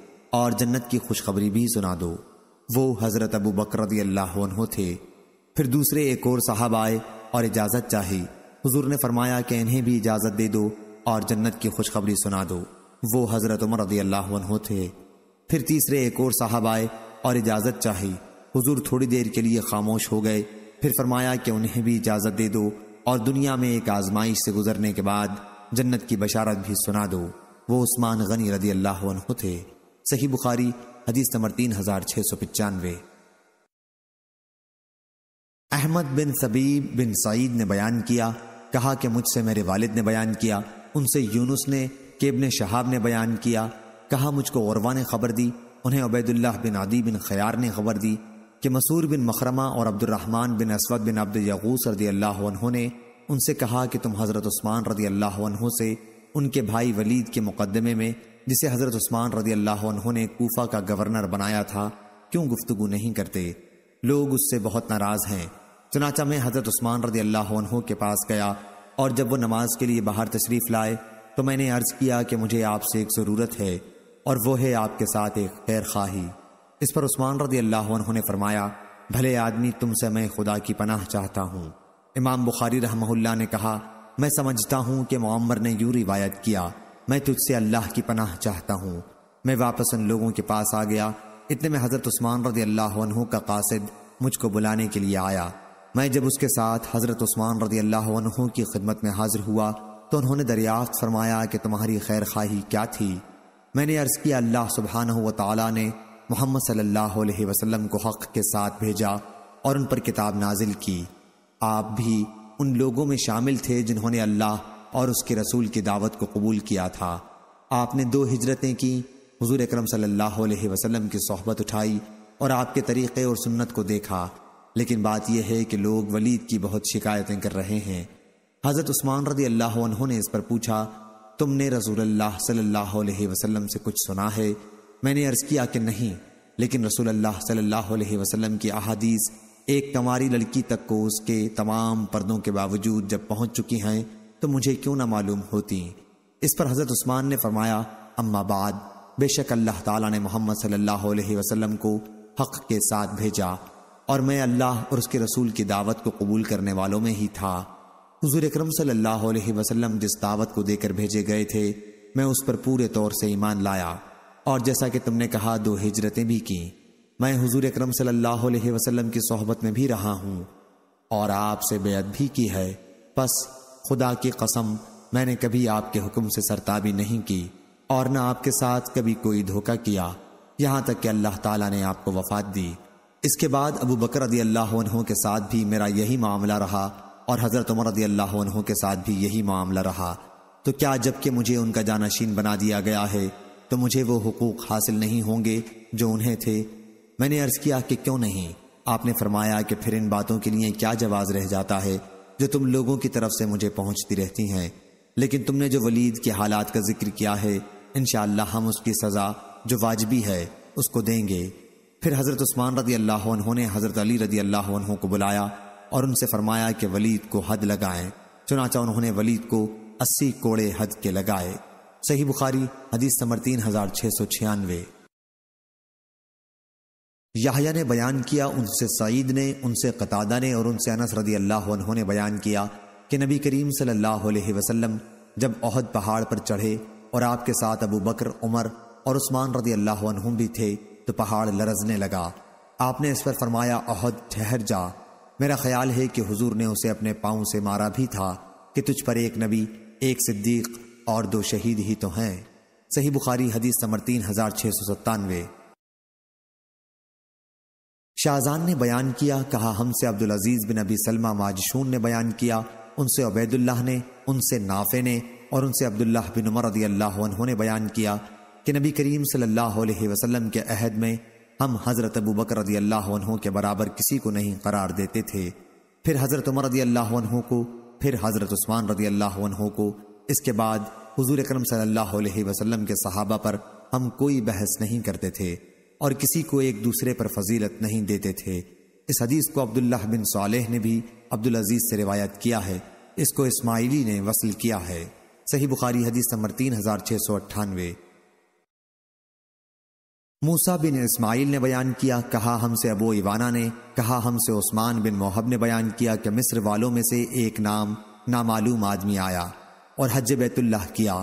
और जन्नत की खुशखबरी भी सुना दो वो हज़रत अबू बकर थे फिर दूसरे एक और साहब आए और इजाज़त चाही हुजूर ने फरमाया कि इन्हें भी इजाज़त दे दो और जन्नत की खुशखबरी सुना दो वो हज़रत उमर रदी अल्लाह थे फिर तीसरे एक और साहब आए और इजाज़त चाही हुजूर थोड़ी देर के लिए खामोश हो गए फिर फरमाया कि उन्हें भी इजाज़त दे दो और दुनिया में एक आजमाइश से गुजरने के बाद जन्नत की बशारत भी सुना दो वो उस्मान गनी रदी अल्लाह थे सही बुखारी हदीस नंबर तीन हजार छह सौ पचानवे अहमद बिन सबीब बिन सईद ने बयान किया कहा कि मुझसे मेरे वालिद ने बयान किया उनसे यूनुस ने केबन शहाब ने बयान किया कहा मुझको औरवा ने खबर दी उन्हें अबैदुल्ला बिन आदि बिन खयार ने खबर दी कि मसूर बिन मखरमा और अब्दुलरहमान बिन असवद बिन अब्द यगूस रदी अल्लाह ने उनसे कहा कि तुम हज़रत उस्मान रदी अल्लाह से उनके भाई वलीद के मुकदमे में जिसे हज़रत उस्मान रदी अल्लाह ने कोफा का गवर्नर बनाया था क्यों गुफ्तगु नहीं करते लोग उससे बहुत नाराज़ हैं चनाचा मैं हज़रत उस्मान रदी अल्लाह के पास गया और जब वो नमाज के लिए बाहर तशरीफ़ लाए तो मैंने अर्ज़ किया कि मुझे आपसे एक ज़रूरत है और वो है आपके साथ एक खैर खाही इस पर उस्मान रदी अल्लाह ने फरमाया भले आदमी तुमसे मैं खुदा की पनाह चाहता हूँ इमाम बुखारी रहमहुल्ला ने कहा मैं समझता हूँ कि मम्मर ने यूँ रिवायत किया मैं तुझसे अल्लाह की पनाह चाहता हूँ मैं वापस उन लोगों के पास आ गया इतने में हज़रत उस्मान रदी अल्लाह का कासिद मुझको बुलाने के लिए आया मैं जब उसके साथ हज़रत उस्मान रदी अल्लाह की खिदमत में हाजिर हुआ तो उन्होंने दरियाफ्त फरमाया कि तुम्हारी खैर खाही क्या थी मैंने अर्ज़ किया अल्लाह सुबहान तला ने मोहम्मद सल्लल्लाहु अलैहि वसल्लम को हक़ के साथ भेजा और उन पर किताब नाजिल की आप भी उन लोगों में शामिल थे जिन्होंने अल्लाह और उसके रसूल की दावत को कबूल किया था आपने दो हिजरतें की हजूर अक्रम सल्लल्लाहु की सोहबत उठाई और आपके तरीक़े और सुन्नत को देखा लेकिन बात यह है कि लोग वलीद की बहुत शिकायतें कर रहे हैं हज़रत उस्मान रदी अल्लाह ने इस पर पूछा तुमने अल्लाह सल्लल्लाहु अलैहि वसल्लम से कुछ सुना है मैंने अर्ज़ किया कि नहीं लेकिन अल्लाह सल्लल्लाहु अलैहि वसल्लम की अहादीस एक कंवारी लड़की तक को उसके तमाम पर्दों के बावजूद जब पहुंच चुकी हैं तो मुझे क्यों ना मालूम होती इस पर हज़रत उस्मान ने फरमाया अम्माबाद बेशक अल्लाह ताला ने मोहम्मद सल्लल्लाहु अलैहि वसल्लम को हक के साथ भेजा और मैं अल्लाह और उसके रसूल की दावत को कबूल करने वालों में ही था हजूर अक्रम सल्लाम जिस दावत को देकर भेजे गए थे मैं उस पर पूरे तौर से ईमान लाया और जैसा कि तुमने कहा दो हिजरतें भी की मैं हजूर अक्रम सल्लल्लाहु अलैहि वसल्लम की सोहबत में भी रहा हूँ और आपसे बेद भी की है बस खुदा की कसम मैंने कभी आपके हुक्म से सरताबी नहीं की और न आपके साथ कभी कोई धोखा किया यहाँ तक कि अल्लाह ताला ने आपको वफात दी इसके बाद अबू बकर रदी अल्लाह के साथ भी मेरा यही मामला रहा और हज़रत उमर रदी अल्लाह के साथ भी यही मामला रहा तो क्या जबकि मुझे उनका जानाशीन बना दिया गया है तो मुझे वो हकूक़ हासिल नहीं होंगे जो उन्हें थे मैंने अर्ज़ किया कि क्यों नहीं आपने फरमाया कि फिर इन बातों के लिए क्या जवाब रह जाता है जो तुम लोगों की तरफ से मुझे पहुंचती रहती हैं लेकिन तुमने जो वलीद के हालात का जिक्र किया है इन हम उसकी सज़ा जो वाजबी है उसको देंगे फिर हज़रत उस्मान रदी अल्लाह ने हज़रत अली रदी अल्लाह को बुलाया और उनसे फरमाया कि वलीद को हद लगाएं चुनाचा उन्होंने वलीद को अस्सी कोड़े हद के लगाए सही बुखारी हदीस समर तीन हजार छः सौ छियानवे याहिया ने बयान किया उनसे सईद ने उनसे कतादा ने और उनसे अनस रदी अल्लाह ने बयान किया कि नबी करीम सल्लल्लाहु अलैहि वसल्लम जब अहद पहाड़ पर चढ़े और आपके साथ अबू बकर उमर और उस्मान रदी अल्लाह भी थे तो पहाड़ लरजने लगा आपने इस पर फरमाया अहद ठहर जा मेरा ख्याल है कि हुजूर ने उसे अपने पाँव से मारा भी था कि तुझ पर एक नबी एक सिद्दीक और दो शहीद ही तो हैं सही बुखारी हदीस समर तीन हजार छः सौ सत्तानवे शाहजान ने बयान किया कहा हमसे अब्दुल अजीज बिन अबी सलमा माजशून ने बयान किया उनसे अबैदुल्लाह ने उनसे नाफे ने और उनसे अब्दुल्लाह बिन उमर रदी अल्लाह ने बयान किया कि नबी करीम सल्लल्लाहु अलैहि वसल्लम के अहद में हम हज़रत अबू बकर रदी अल्लाह के बराबर किसी को नहीं करार देते थे फिर हज़रत उमर रदी अल्लाह को फिर हज़रत उस्मान रदी अल्लाह को इसके बाद हजूर करम सल्ला वसलम के सहाबा पर हम कोई बहस नहीं करते थे और किसी को एक दूसरे पर फजीलत नहीं देते थे इस हदीस को अब्दुल्लाह बिन सालेह ने भी अब्दुल अजीज से रिवायत किया है इसको इस्माइली ने वसल किया है सही बुखारी हदीस नंबर तीन हजार छह सौ अट्ठानवे मूसा बिन इस्माइल ने बयान किया कहा हमसे अबो इवाना ने कहा हमसे उस्मान बिन मोहब ने बयान किया कि मिस्र वालों में से एक नाम नामालूम आदमी आया और हज बैतुल्लाह किया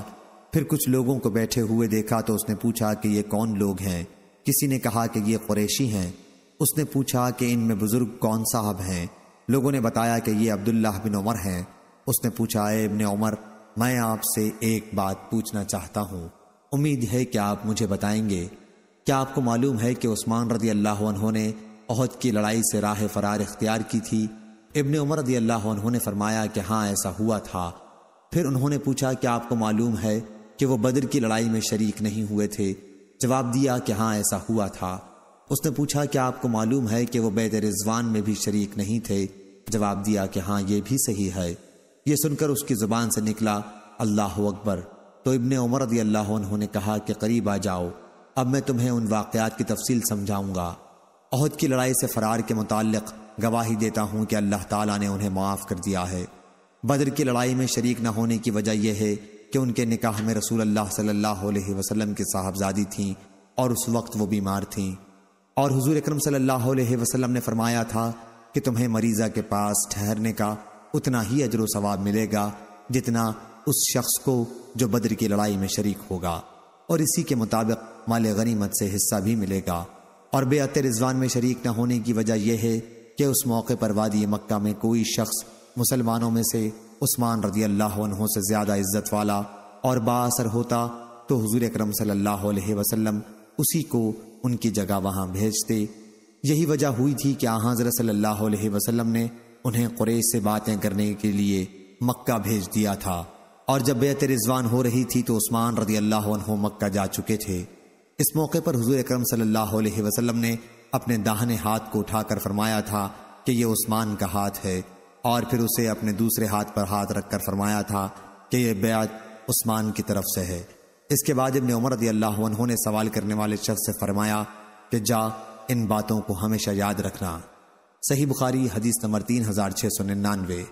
फिर कुछ लोगों को बैठे हुए देखा तो उसने पूछा कि ये कौन लोग हैं किसी ने कहा कि ये कुरैशी हैं उसने पूछा कि इनमें बुजुर्ग कौन साहब हैं लोगों ने बताया कि ये अब्दुल्लाह बिन उमर हैं उसने पूछा ए इबन उमर मैं आपसे एक बात पूछना चाहता हूँ उम्मीद है कि आप मुझे बताएंगे क्या आपको मालूम है कि उस्मान रदी अल्लाह ने अहद की लड़ाई से राह फरार इख्तियार की थी इबन उमर रदी अल्लाह ने फरमाया कि हाँ ऐसा हुआ था फिर उन्होंने पूछा कि आपको मालूम है कि वो बद्र की लड़ाई में शरीक नहीं हुए थे जवाब दिया कि हाँ ऐसा हुआ था उसने पूछा क्या आपको मालूम है कि वो बैद रिजवान में भी शरीक नहीं थे जवाब दिया कि हाँ ये भी सही है ये सुनकर उसकी ज़ुबान से निकला अल्लाह अकबर तो इबन उमर रदी अल्लाह उन्होंने कहा कि करीब आ जाओ अब मैं तुम्हें उन वाक़ात की तफसील समझाऊंगा अहद की लड़ाई से फ़रार के मुतालिक गवाही देता हूँ कि अल्लाह ताला ने उन्हें माफ़ कर दिया है बदर की लड़ाई में शरीक न होने की वजह यह है कि उनके निकाह में रसूल अल्लाह सल्लल्लाहु अलैहि वसल्लम की साहबजादी थीं और उस वक्त वो बीमार थीं और हुजूर अकरम सल्लल्लाहु अलैहि वसल्लम ने फरमाया था कि तुम्हें मरीज़ा के पास ठहरने का उतना ही अजर सवाब मिलेगा जितना उस शख्स को जो बद्र की लड़ाई में शरीक होगा और इसी के मुताबिक माल गनीमत से हिस्सा भी मिलेगा और बेअत रिजवान में शरीक न होने की वजह यह है कि उस मौके पर वादी मक्का में कोई शख्स मुसलमानों में से उस्मान रजी अल्लाह से ज़्यादा इज्जत वाला और बासर होता तो हजूर अक्रम सल्लल्लाहु अलैहि वसल्लम उसी को उनकी जगह वहां भेजते यही वजह हुई थी कि आहाजर सल्लल्लाहु अलैहि वसल्लम ने उन्हें कुरैश से बातें करने के लिए मक्का भेज दिया था और जब बेत रिजवान हो रही थी तो उस्मान रदी अल्लाह मक्का जा चुके थे इस मौके पर हजूर अक्रम सल्लल्लाहु अलैहि वसल्लम ने अपने दाहने हाथ को उठाकर फरमाया था कि यह उस्मान का हाथ है और फिर उसे अपने दूसरे हाथ पर हाथ रखकर फरमाया था कि यह ब्याज उस्मान की तरफ से है इसके बाद इबन उमर अल्लाह ने सवाल करने वाले शख्स से फरमाया कि जा इन बातों को हमेशा याद रखना सही बुखारी हदीस नंबर तीन हजार छः सौ निन्यानवे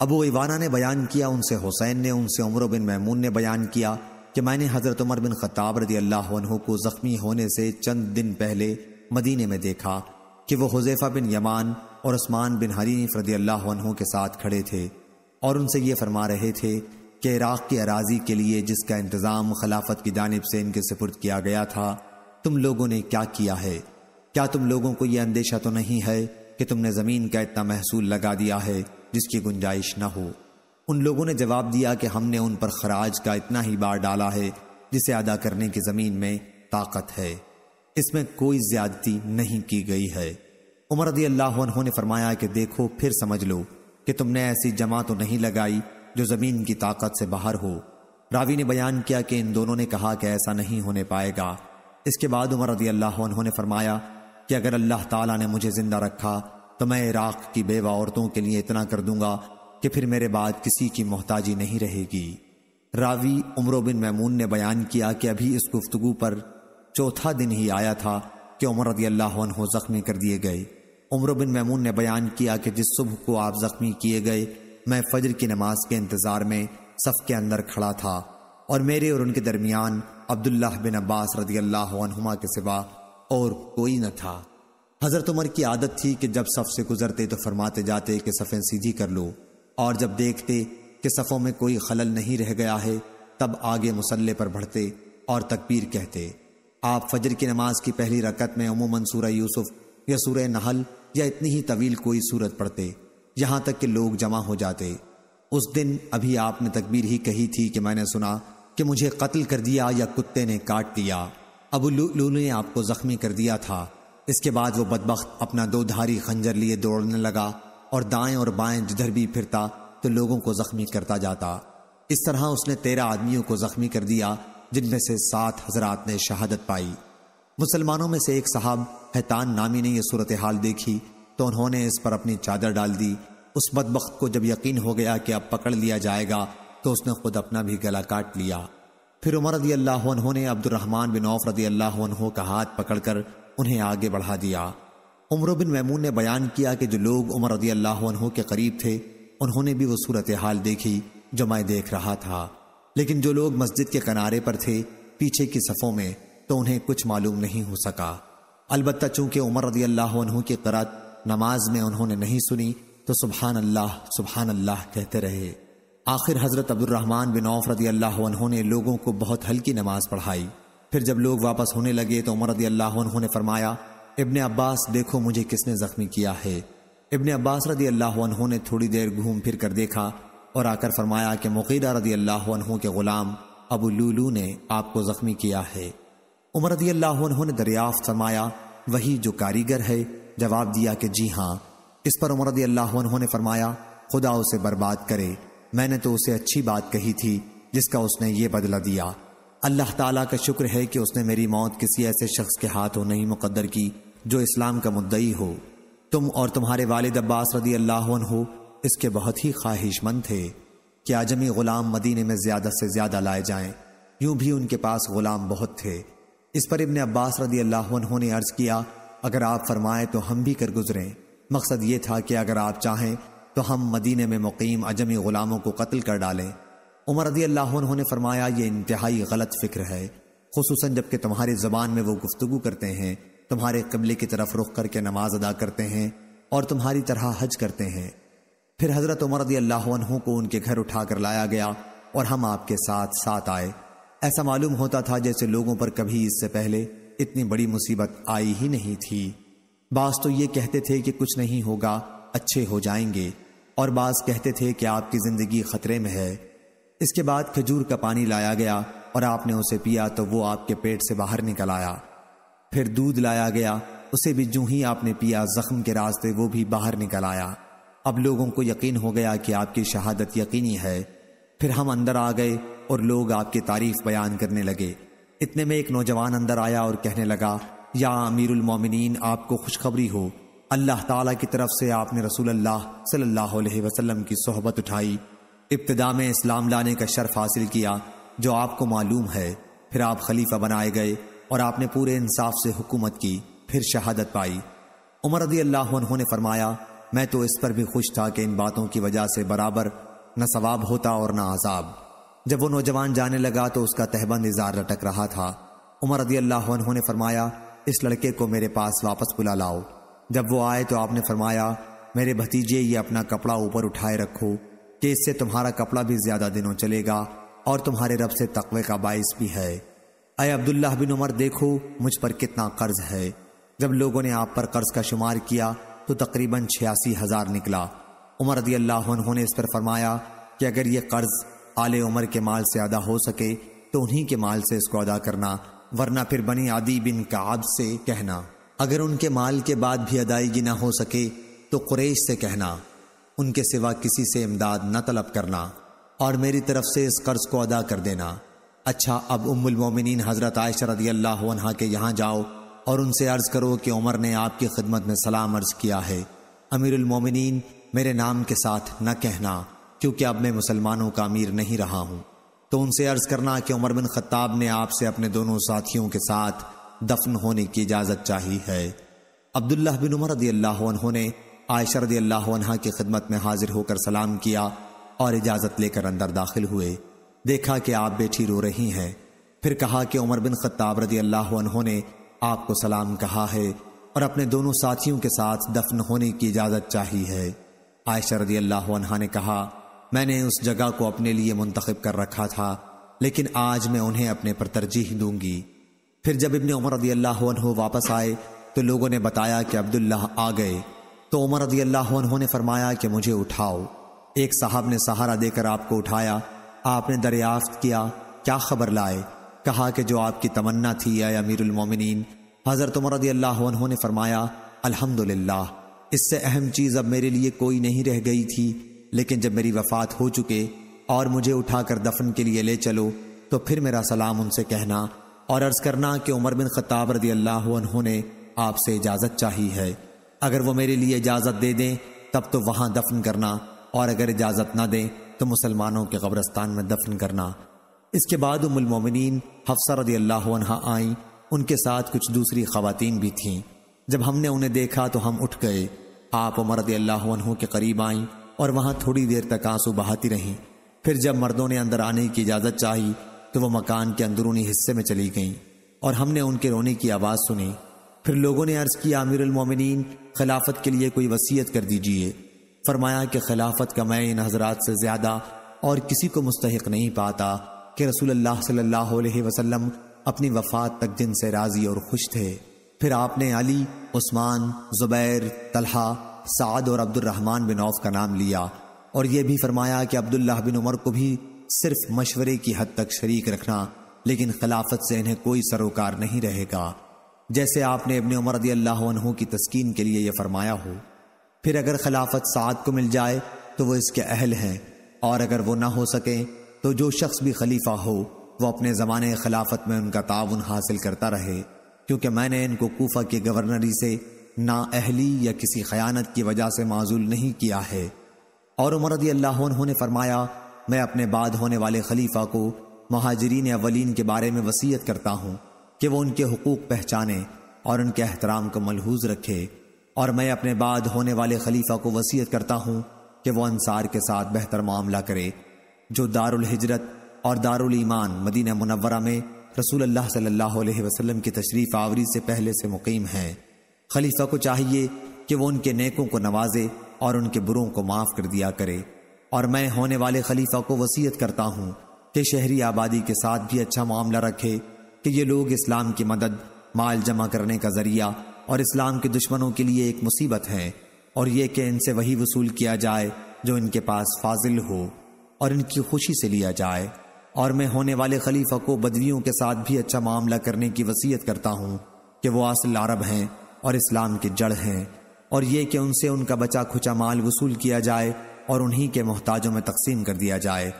अबू इवाना ने बयान किया उनसे हुसैन ने उनसे उमर बिन मैमून ने बयान किया कि मैंने हज़रत उमर बिन खताब रदी अल्लाह को ज़ख्मी होने से चंद दिन पहले मदीने में देखा कि वो हुजैफा बिन यमान और उस्मान बिन हरीफ रदी अल्लाह के साथ खड़े थे और उनसे ये फरमा रहे थे कि इराक़ की अराजी के लिए जिसका इंतज़ाम खिलाफत की जानब से इनके सुपुर्द किया गया था तुम लोगों ने क्या किया है क्या तुम लोगों को यह अंदेशा तो नहीं है कि तुमने ज़मीन का इतना महसूल लगा दिया है जिसकी गुंजाइश न हो उन लोगों ने जवाब दिया कि हमने उन पर खराज का इतना ही बार डाला है जिसे अदा करने की ज़मीन में ताकत है इसमें कोई ज्यादती नहीं की गई है उमर रदी अल्लाह ने फरमाया कि देखो फिर समझ लो कि तुमने ऐसी जमा तो नहीं लगाई जो ज़मीन की ताकत से बाहर हो रावी ने बयान किया कि इन दोनों ने कहा कि ऐसा नहीं होने पाएगा इसके बाद उमर रदी अल्लाह ने फरमाया कि अगर अल्लाह ताला ने मुझे ज़िंदा रखा तो मैं इराक़ की बेवा औरतों के लिए इतना कर दूंगा कि फिर मेरे बाद किसी की मोहताजी नहीं रहेगी रावी उमरो बिन मैमून ने बयान किया कि अभी इस गुफ्तगु पर चौथा दिन ही आया था कि उमर रदी अल्लाह ज़ख्मी कर दिए गए उम्र बिन मैमून ने बयान किया कि जिस सुबह को आप ज़ख्मी किए गए मैं फजर की नमाज के इंतज़ार में सफ़ के अंदर खड़ा था और मेरे और उनके दरमियान अब्दुल्लाह बिन अब्बास रदी अल्लाहमा के सिवा और कोई न था हज़रत उमर की आदत थी कि जब सफ़ से गुजरते तो फरमाते जाते कि सफ़ें सीधी कर लो और जब देखते कि सफ़ों में कोई खलल नहीं रह गया है तब आगे मुसल्ले पर बढ़ते और तकबीर कहते आप फजर की नमाज की पहली रकत में अमूमन सूरह यूसुफ या सूरह नहल या इतनी ही तवील कोई सूरत पढ़ते यहां तक कि लोग जमा हो जाते उस दिन अभी आपने तकबीर ही कही थी कि मैंने सुना कि मुझे कत्ल कर दिया या कुत्ते ने काट दिया अबुल लूलू ने आपको जख्मी कर दिया था इसके बाद वो बदबख्त अपना दो धारी खंजर लिए दौड़ने लगा और दाएं और बाएं जिधर भी फिरता तो लोगों को जख्मी करता जाता इस तरह उसने तेरह आदमियों को जख्मी कर दिया जिनमें से सात हजरात ने शहादत पाई मुसलमानों में से एक साहब हैतान नामी ने यह सूरत हाल देखी तो उन्होंने इस पर अपनी चादर डाल दी उस बदबक को जब यकीन हो गया कि अब पकड़ लिया जाएगा तो उसने खुद अपना भी गला काट लिया फिर उमर रदी अल्लाह ने अब्दुलरहमान बिन औफ रदी अल्लाह का हाथ पकड़कर उन्हें आगे बढ़ा दिया उम्र बिन मैमून ने बयान किया कि जो लोग उमर रदी अल्लाह के करीब थे उन्होंने भी वो सूरत हाल देखी जो मैं देख रहा था लेकिन जो लोग मस्जिद के किनारे पर थे पीछे की सफ़ों में तो उन्हें कुछ मालूम नहीं हो सका अलबत् चूंकि उमर रदी अल्लाह की तरत नमाज में उन्होंने नहीं सुनी तो सुबहान अल्लाह सुबहान अल्लाह कहते रहे आखिर हज़रत अब्दुलरहमान बिन औफ रदी अल्लाह ने लोगों को बहुत हल्की नमाज पढ़ाई फिर जब लोग वापस होने लगे तो उमर रदी अल्लाह ने फरमाया इबन अब्बास देखो मुझे किसने ज़ख्मी किया है इबन अब्बास रदी अल्लाह ने थोड़ी देर घूम फिर कर देखा और आकर फरमाया कि मुकीदा रदी अल्लाह के ग़ुलाम अबू लूलू ने आपको ज़ख्मी किया है उमर रदी अल्लाह ने दरियाफ्त फरमाया वही जो कारीगर है जवाब दिया कि जी हाँ इस पर उमर रदी अल्लाह ने फरमाया खुदा उसे बर्बाद करे मैंने तो उसे अच्छी बात कही थी जिसका उसने ये बदला दिया अल्लाह ताला का शुक्र है कि उसने मेरी मौत किसी ऐसे शख्स के हाथों नहीं मुकद्दर की जो इस्लाम का मुद्दई हो तुम और तुम्हारे वालिद अब्बास रदी अल्लाह हो इसके बहुत ही ख्वाहिशमंद थे कि आजमी गुलाम मदीने में ज्यादा से ज्यादा लाए जाएं यूं भी उनके पास गुलाम बहुत थे इस पर इबन अब्बास रदी अल्लाह ने अर्ज किया अगर आप फरमाएं तो हम भी कर गुजरें मकसद ये था कि अगर आप चाहें तो हम मदीने में मुकीम अजमी गुलामों को कत्ल कर डालें उमर रदी अल्लाह ने फरमाया ये इंतहाई गलत फिक्र है खसूस जबकि तुम्हारी ज़बान में वो गुफ्तु करते हैं तुम्हारे कबले की तरफ रुख करके नमाज अदा करते हैं और तुम्हारी तरह हज करते हैं फिर हजरत उमर रदी अल्लाह को उनके घर उठाकर लाया गया और हम आपके साथ साथ आए ऐसा मालूम होता था जैसे लोगों पर कभी इससे पहले इतनी बड़ी मुसीबत आई ही नहीं थी बास तो ये कहते थे कि कुछ नहीं होगा अच्छे हो जाएंगे और बास कहते थे कि आपकी जिंदगी खतरे में है इसके बाद खजूर का पानी लाया गया और आपने उसे पिया तो वो आपके पेट से बाहर निकल आया फिर दूध लाया गया उसे भी जू ही आपने पिया जख्म के रास्ते वो भी बाहर निकल आया अब लोगों को यकीन हो गया कि आपकी शहादत यकीनी है फिर हम अंदर आ गए और लोग आपकी तारीफ बयान करने लगे इतने में एक नौजवान अंदर आया और कहने लगा या अमीरुल मोमिनीन आपको खुशखबरी हो अल्लाह ताला की तरफ से आपने रसूल अल्लाह सल्लल्लाहु अलैहि वसल्लम की सोहबत उठाई इब्तदा में इस्लाम लाने का शर्फ हासिल किया जो आपको मालूम है फिर आप खलीफा बनाए गए और आपने पूरे इंसाफ से हुकूमत की फिर शहादत पाई उमर रदी अल्लाह ने फरमाया मैं तो इस पर भी खुश था कि इन बातों की वजह से बराबर न सवाब होता और न आजाब जब वो नौजवान जाने लगा तो उसका तहबंद इजार लटक रहा था उमर रदी अल्लाह ने फरमाया इस लड़के को मेरे पास वापस बुला लाओ जब वो आए तो आपने फरमाया मेरे भतीजे ये अपना कपड़ा ऊपर उठाए रखो कि इससे तुम्हारा कपड़ा भी ज्यादा दिनों चलेगा और तुम्हारे रब से तकवे का बायस भी है अय अब्दुल्ला बिन उमर देखो मुझ पर कितना कर्ज है जब लोगों ने आप पर कर्ज का शुमार किया तो तकरीबन छियासी हजार निकला उमर रदी अल्लाह ने इस पर फरमाया कि अगर ये कर्ज आले उमर के माल से अदा हो सके तो उन्हीं के माल से इसको अदा करना वरना फिर बनी आदि बिन काब से कहना अगर उनके माल के बाद भी अदायगी ना हो सके तो कुरेश से कहना उनके सिवा किसी से इमदाद न तलब करना और मेरी तरफ से इस कर्ज को अदा कर देना अच्छा अब उम्मुल हज़रत आयशर रदी अल्लाह के यहाँ जाओ और उनसे अर्ज करो कि उमर ने आपकी खिदमत में सलाम अर्ज किया है अमीरमिन मेरे नाम के साथ न कहना क्योंकि अब मैं मुसलमानों का अमीर नहीं रहा हूं तो उनसे अर्ज करना कि उमर बिन खत्ताब ने आपसे अपने दोनों साथियों के साथ दफन होने की इजाजत चाही है अब्दुल्ला बिन उमर रदी अल्लाह ने आयशा रदी अल्लाह की खिदमत में हाजिर होकर सलाम किया और इजाजत लेकर अंदर दाखिल हुए देखा कि आप बेटी रो रही हैं फिर कहा कि उमर बिन खत्ताब रदी अल्लाह ने आपको सलाम कहा है और अपने दोनों साथियों के साथ दफन होने की इजाज़त चाही है आयशा रदी अल्लाह ने कहा मैंने उस जगह को अपने लिए मुंतखब कर रखा था लेकिन आज मैं उन्हें अपने पर तरजीह दूंगी फिर जब इबन उमर रदी अल्लाह वापस आए तो लोगों ने बताया कि अब्दुल्ला आ गए तो उमर रदी अल्लाह ने फरमाया कि मुझे उठाओ एक साहब ने सहारा देकर आपको उठाया आपने दरियाफ्त किया क्या खबर लाए कहा कि जो आपकी तमन्ना थी या अमीरुल हज़रत उमर रदी अल्लाह ने फरमाया अल्हम्दुलिल्लाह इससे अहम चीज़ अब मेरे लिए कोई नहीं रह गई थी लेकिन जब मेरी वफात हो चुके और मुझे उठाकर दफन के लिए ले चलो तो फिर मेरा सलाम उनसे कहना और अर्ज़ करना कि उमर बिन खताब रदी अल्लाह ने आपसे इजाज़त चाही है अगर वो मेरे लिए इजाज़त दे दें तब तो वहाँ दफन करना और अगर इजाज़त ना दें तो मुसलमानों के कब्रस्तान में दफन करना इसके बाद उमुलमोमिन हफ्सा रदी अल्लाह आईं उनके साथ कुछ दूसरी खवतिन भी थीं जब हमने उन्हें देखा तो हम उठ गए आप उमर अल्लाह के करीब आईं और वहाँ थोड़ी देर तक आंसू बहाती रहीं फिर जब मर्दों ने अंदर आने की इजाज़त चाही तो वह मकान के अंदरूनी हिस्से में चली गईं और हमने उनके रोने की आवाज़ सुनी फिर लोगों ने अर्ज़ किया अमीरमिन खिलाफत के लिए कोई वसीयत कर दीजिए फरमाया कि खिलाफत का मैं इन हजरात से ज़्यादा और किसी को मुस्तक नहीं पाता कि रसूल अल्लाह सल्लल्लाहु अलैहि वसल्लम अपनी वफात तक जिनसे राजी और खुश थे फिर आपने अली उस्मान जुबैर तलहा साद और अब्दुलरहमान बिन औफ का नाम लिया और यह भी फरमाया कि अब्दुल्ला बिन उमर को भी सिर्फ मशवरे की हद तक शरीक रखना लेकिन खिलाफत से इन्हें कोई सरोकार नहीं रहेगा जैसे आपने अपने उमर रदी अल्लाह की तस्कीन के लिए यह फरमाया हो फिर अगर खिलाफत साद को मिल जाए तो वह इसके अहल हैं और अगर वो ना हो सकें तो जो शख्स भी खलीफा हो वो अपने ज़माने खिलाफत में उनका ताउन हासिल करता रहे क्योंकि मैंने इनको कोफा के गवर्नरी से ना अहली या किसी खयानत की वजह से माजूल नहीं किया है और उमर रदी अल्लाह ने फरमाया मैं अपने बाद होने वाले खलीफा को महाजरीन अवलिन के बारे में वसीयत करता हूँ कि वो उनके हकूक़ पहचाने और उनके अहतराम को मलहूज रखे और मैं अपने बाद होने वाले खलीफा को वसीयत करता हूँ कि वह अनसार के साथ बेहतर मामला करे जो दारुल हिजरत और दारुल ईमान मदीना मुनवरा में रसूल अल्लाह सल्लल्लाहु अलैहि वसल्लम की तशरीफ आवरी से पहले से मुकीम हैं खलीफा को चाहिए कि वो उनके नेकों को नवाजे और उनके बुरों को माफ़ कर दिया करे और मैं होने वाले खलीफा को वसीयत करता हूँ कि शहरी आबादी के साथ भी अच्छा मामला रखे कि ये लोग इस्लाम की मदद माल जमा करने का जरिया और इस्लाम के दुश्मनों के लिए एक मुसीबत है और ये कि इनसे वही वसूल किया जाए जो इनके पास फाजिल हो और इनकी खुशी से लिया जाए और मैं होने वाले खलीफा को बदवियों के साथ भी अच्छा मामला करने की वसीयत करता हूँ कि वो असल अरब हैं और इस्लाम के जड़ हैं और ये कि उनसे उनका बचा खुचा माल वसूल किया जाए और उन्हीं के मोहताजों में तकसीम कर दिया जाए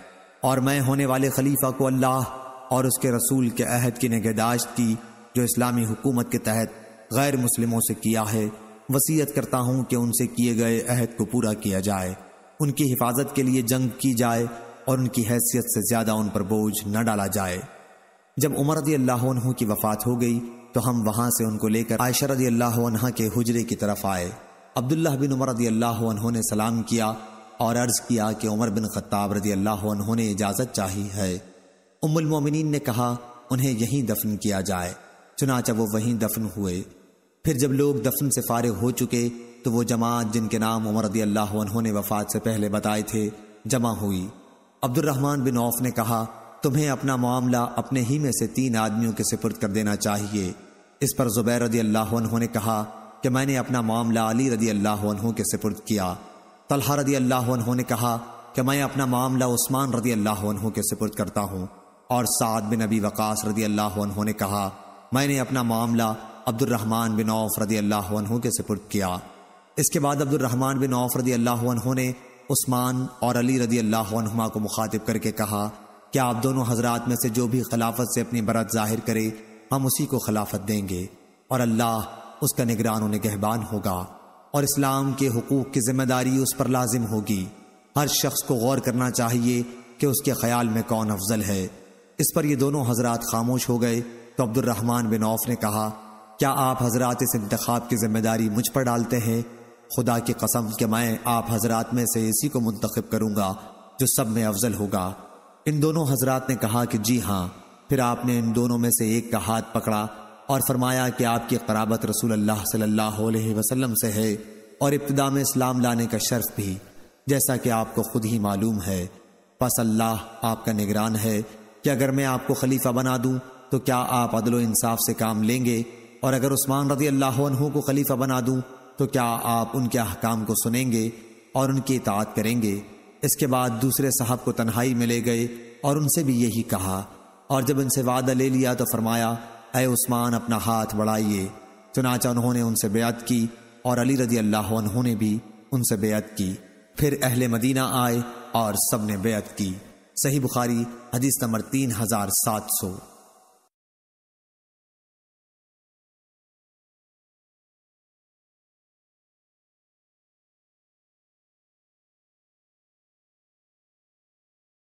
और मैं होने वाले खलीफा को अल्लाह और उसके रसूल के अहद की निगहदाश्त की जो इस्लामी हुकूमत के तहत गैर मुस्लिमों से किया है वसीयत करता हूँ कि उनसे किए गए अहद को पूरा किया जाए उनकी हिफाजत के लिए जंग की जाए और उनकी हैसियत से ज़्यादा उन पर बोझ न डाला जाए जब उमर रदी अल्लाह की वफ़ात हो गई तो हम वहाँ से उनको लेकर आयशा रदी अल्लाह के हुजरे की तरफ आए अब्दुल्ला बिन उमर रदी अल्लाह ने सलाम किया और अर्ज़ किया कि उमर बिन खत्ताब रदी अल्लाह ने इजाज़त चाही है उमुलमोमिन ने कहा उन्हें यहीं दफन किया जाए चुनाचा वो वहीं दफन हुए फिर जब लोग दफन से फारग हो चुके तो वो जमात जिनके नाम उमर रदी अल्लाह ने वफात से पहले बताए थे जमा हुई अब्दुलरहमान बिन औफ ने कहा तुम्हें अपना मामला अपने ही में से तीन आदमियों के सिपुर्द कर देना चाहिए इस पर जुबैर रदी अल्लाह उन्होंने कहा कि मैंने अपना मामला अली रदी अल्लाह के सिपुर्द किया तलहा रदी अल्लाह उन्होंने कहा कि मैं अपना मामला उस्मान रदी अल्लाह के सिपुर्द करता हूँ और साद बिन अबी वकास रदी अल्लाह उन्होंने कहा मैंने अपना मामला अब्दुलरहमान बिन औफ रदी अल्लाह के सिपुर्द किया इसके बाद अब्दुलरहमान बिन औफ रदी अल्लाह ने उस्मान और अली रदी अल्लाह को मुखातिब करके कहा कि आप दोनों हजरात में से जो भी खिलाफत से अपनी बरत जाहिर करे हम उसी को खिलाफत देंगे और अल्लाह उसका निगरान गहबान होगा और इस्लाम के हकूक़ की जिम्मेदारी उस पर लाजिम होगी हर शख्स को गौर करना चाहिए कि उसके ख्याल में कौन अफजल है इस पर ये दोनों हजरात खामोश हो गए तो अब्दुलरहमान बिन औफ ने कहा क्या आप हजरात इस इंतखाब की जिम्मेदारी मुझ पर डालते हैं खुदा की कसम कि मैं आप हजरात में से इसी को मुंतखब करूँगा जो सब में अफजल होगा इन दोनों हजरात ने कहा कि जी हाँ फिर आपने इन दोनों में से एक का हाथ पकड़ा और फरमाया कि आपकी कराबत रसूल अल्लाह सल्लल्लाहु अलैहि वसल्लम से है और इब्तदा में इस्लाम लाने का शर्फ भी जैसा कि आपको खुद ही मालूम है बस अल्लाह आपका निगरान है कि अगर मैं आपको खलीफा बना दूं तो क्या आप अदलो इंसाफ से काम लेंगे और अगर उस्मान रज़ी अल्लाह को खलीफा बना दूं तो क्या आप उनके अहकाम को सुनेंगे और उनकी इतात करेंगे इसके बाद दूसरे साहब को तन्हाई में ले गए और उनसे भी यही कहा और जब उनसे वादा ले लिया तो फरमाया अय उस्मान अपना हाथ बढ़ाइए चुनाचा उन्होंने उनसे बेअत की और अली रजी अल्लाह उन्होंने भी उनसे बेअत की फिर अहले मदीना आए और सब ने बेअत की सही बुखारी हदीस नंबर तीन हजार सात सौ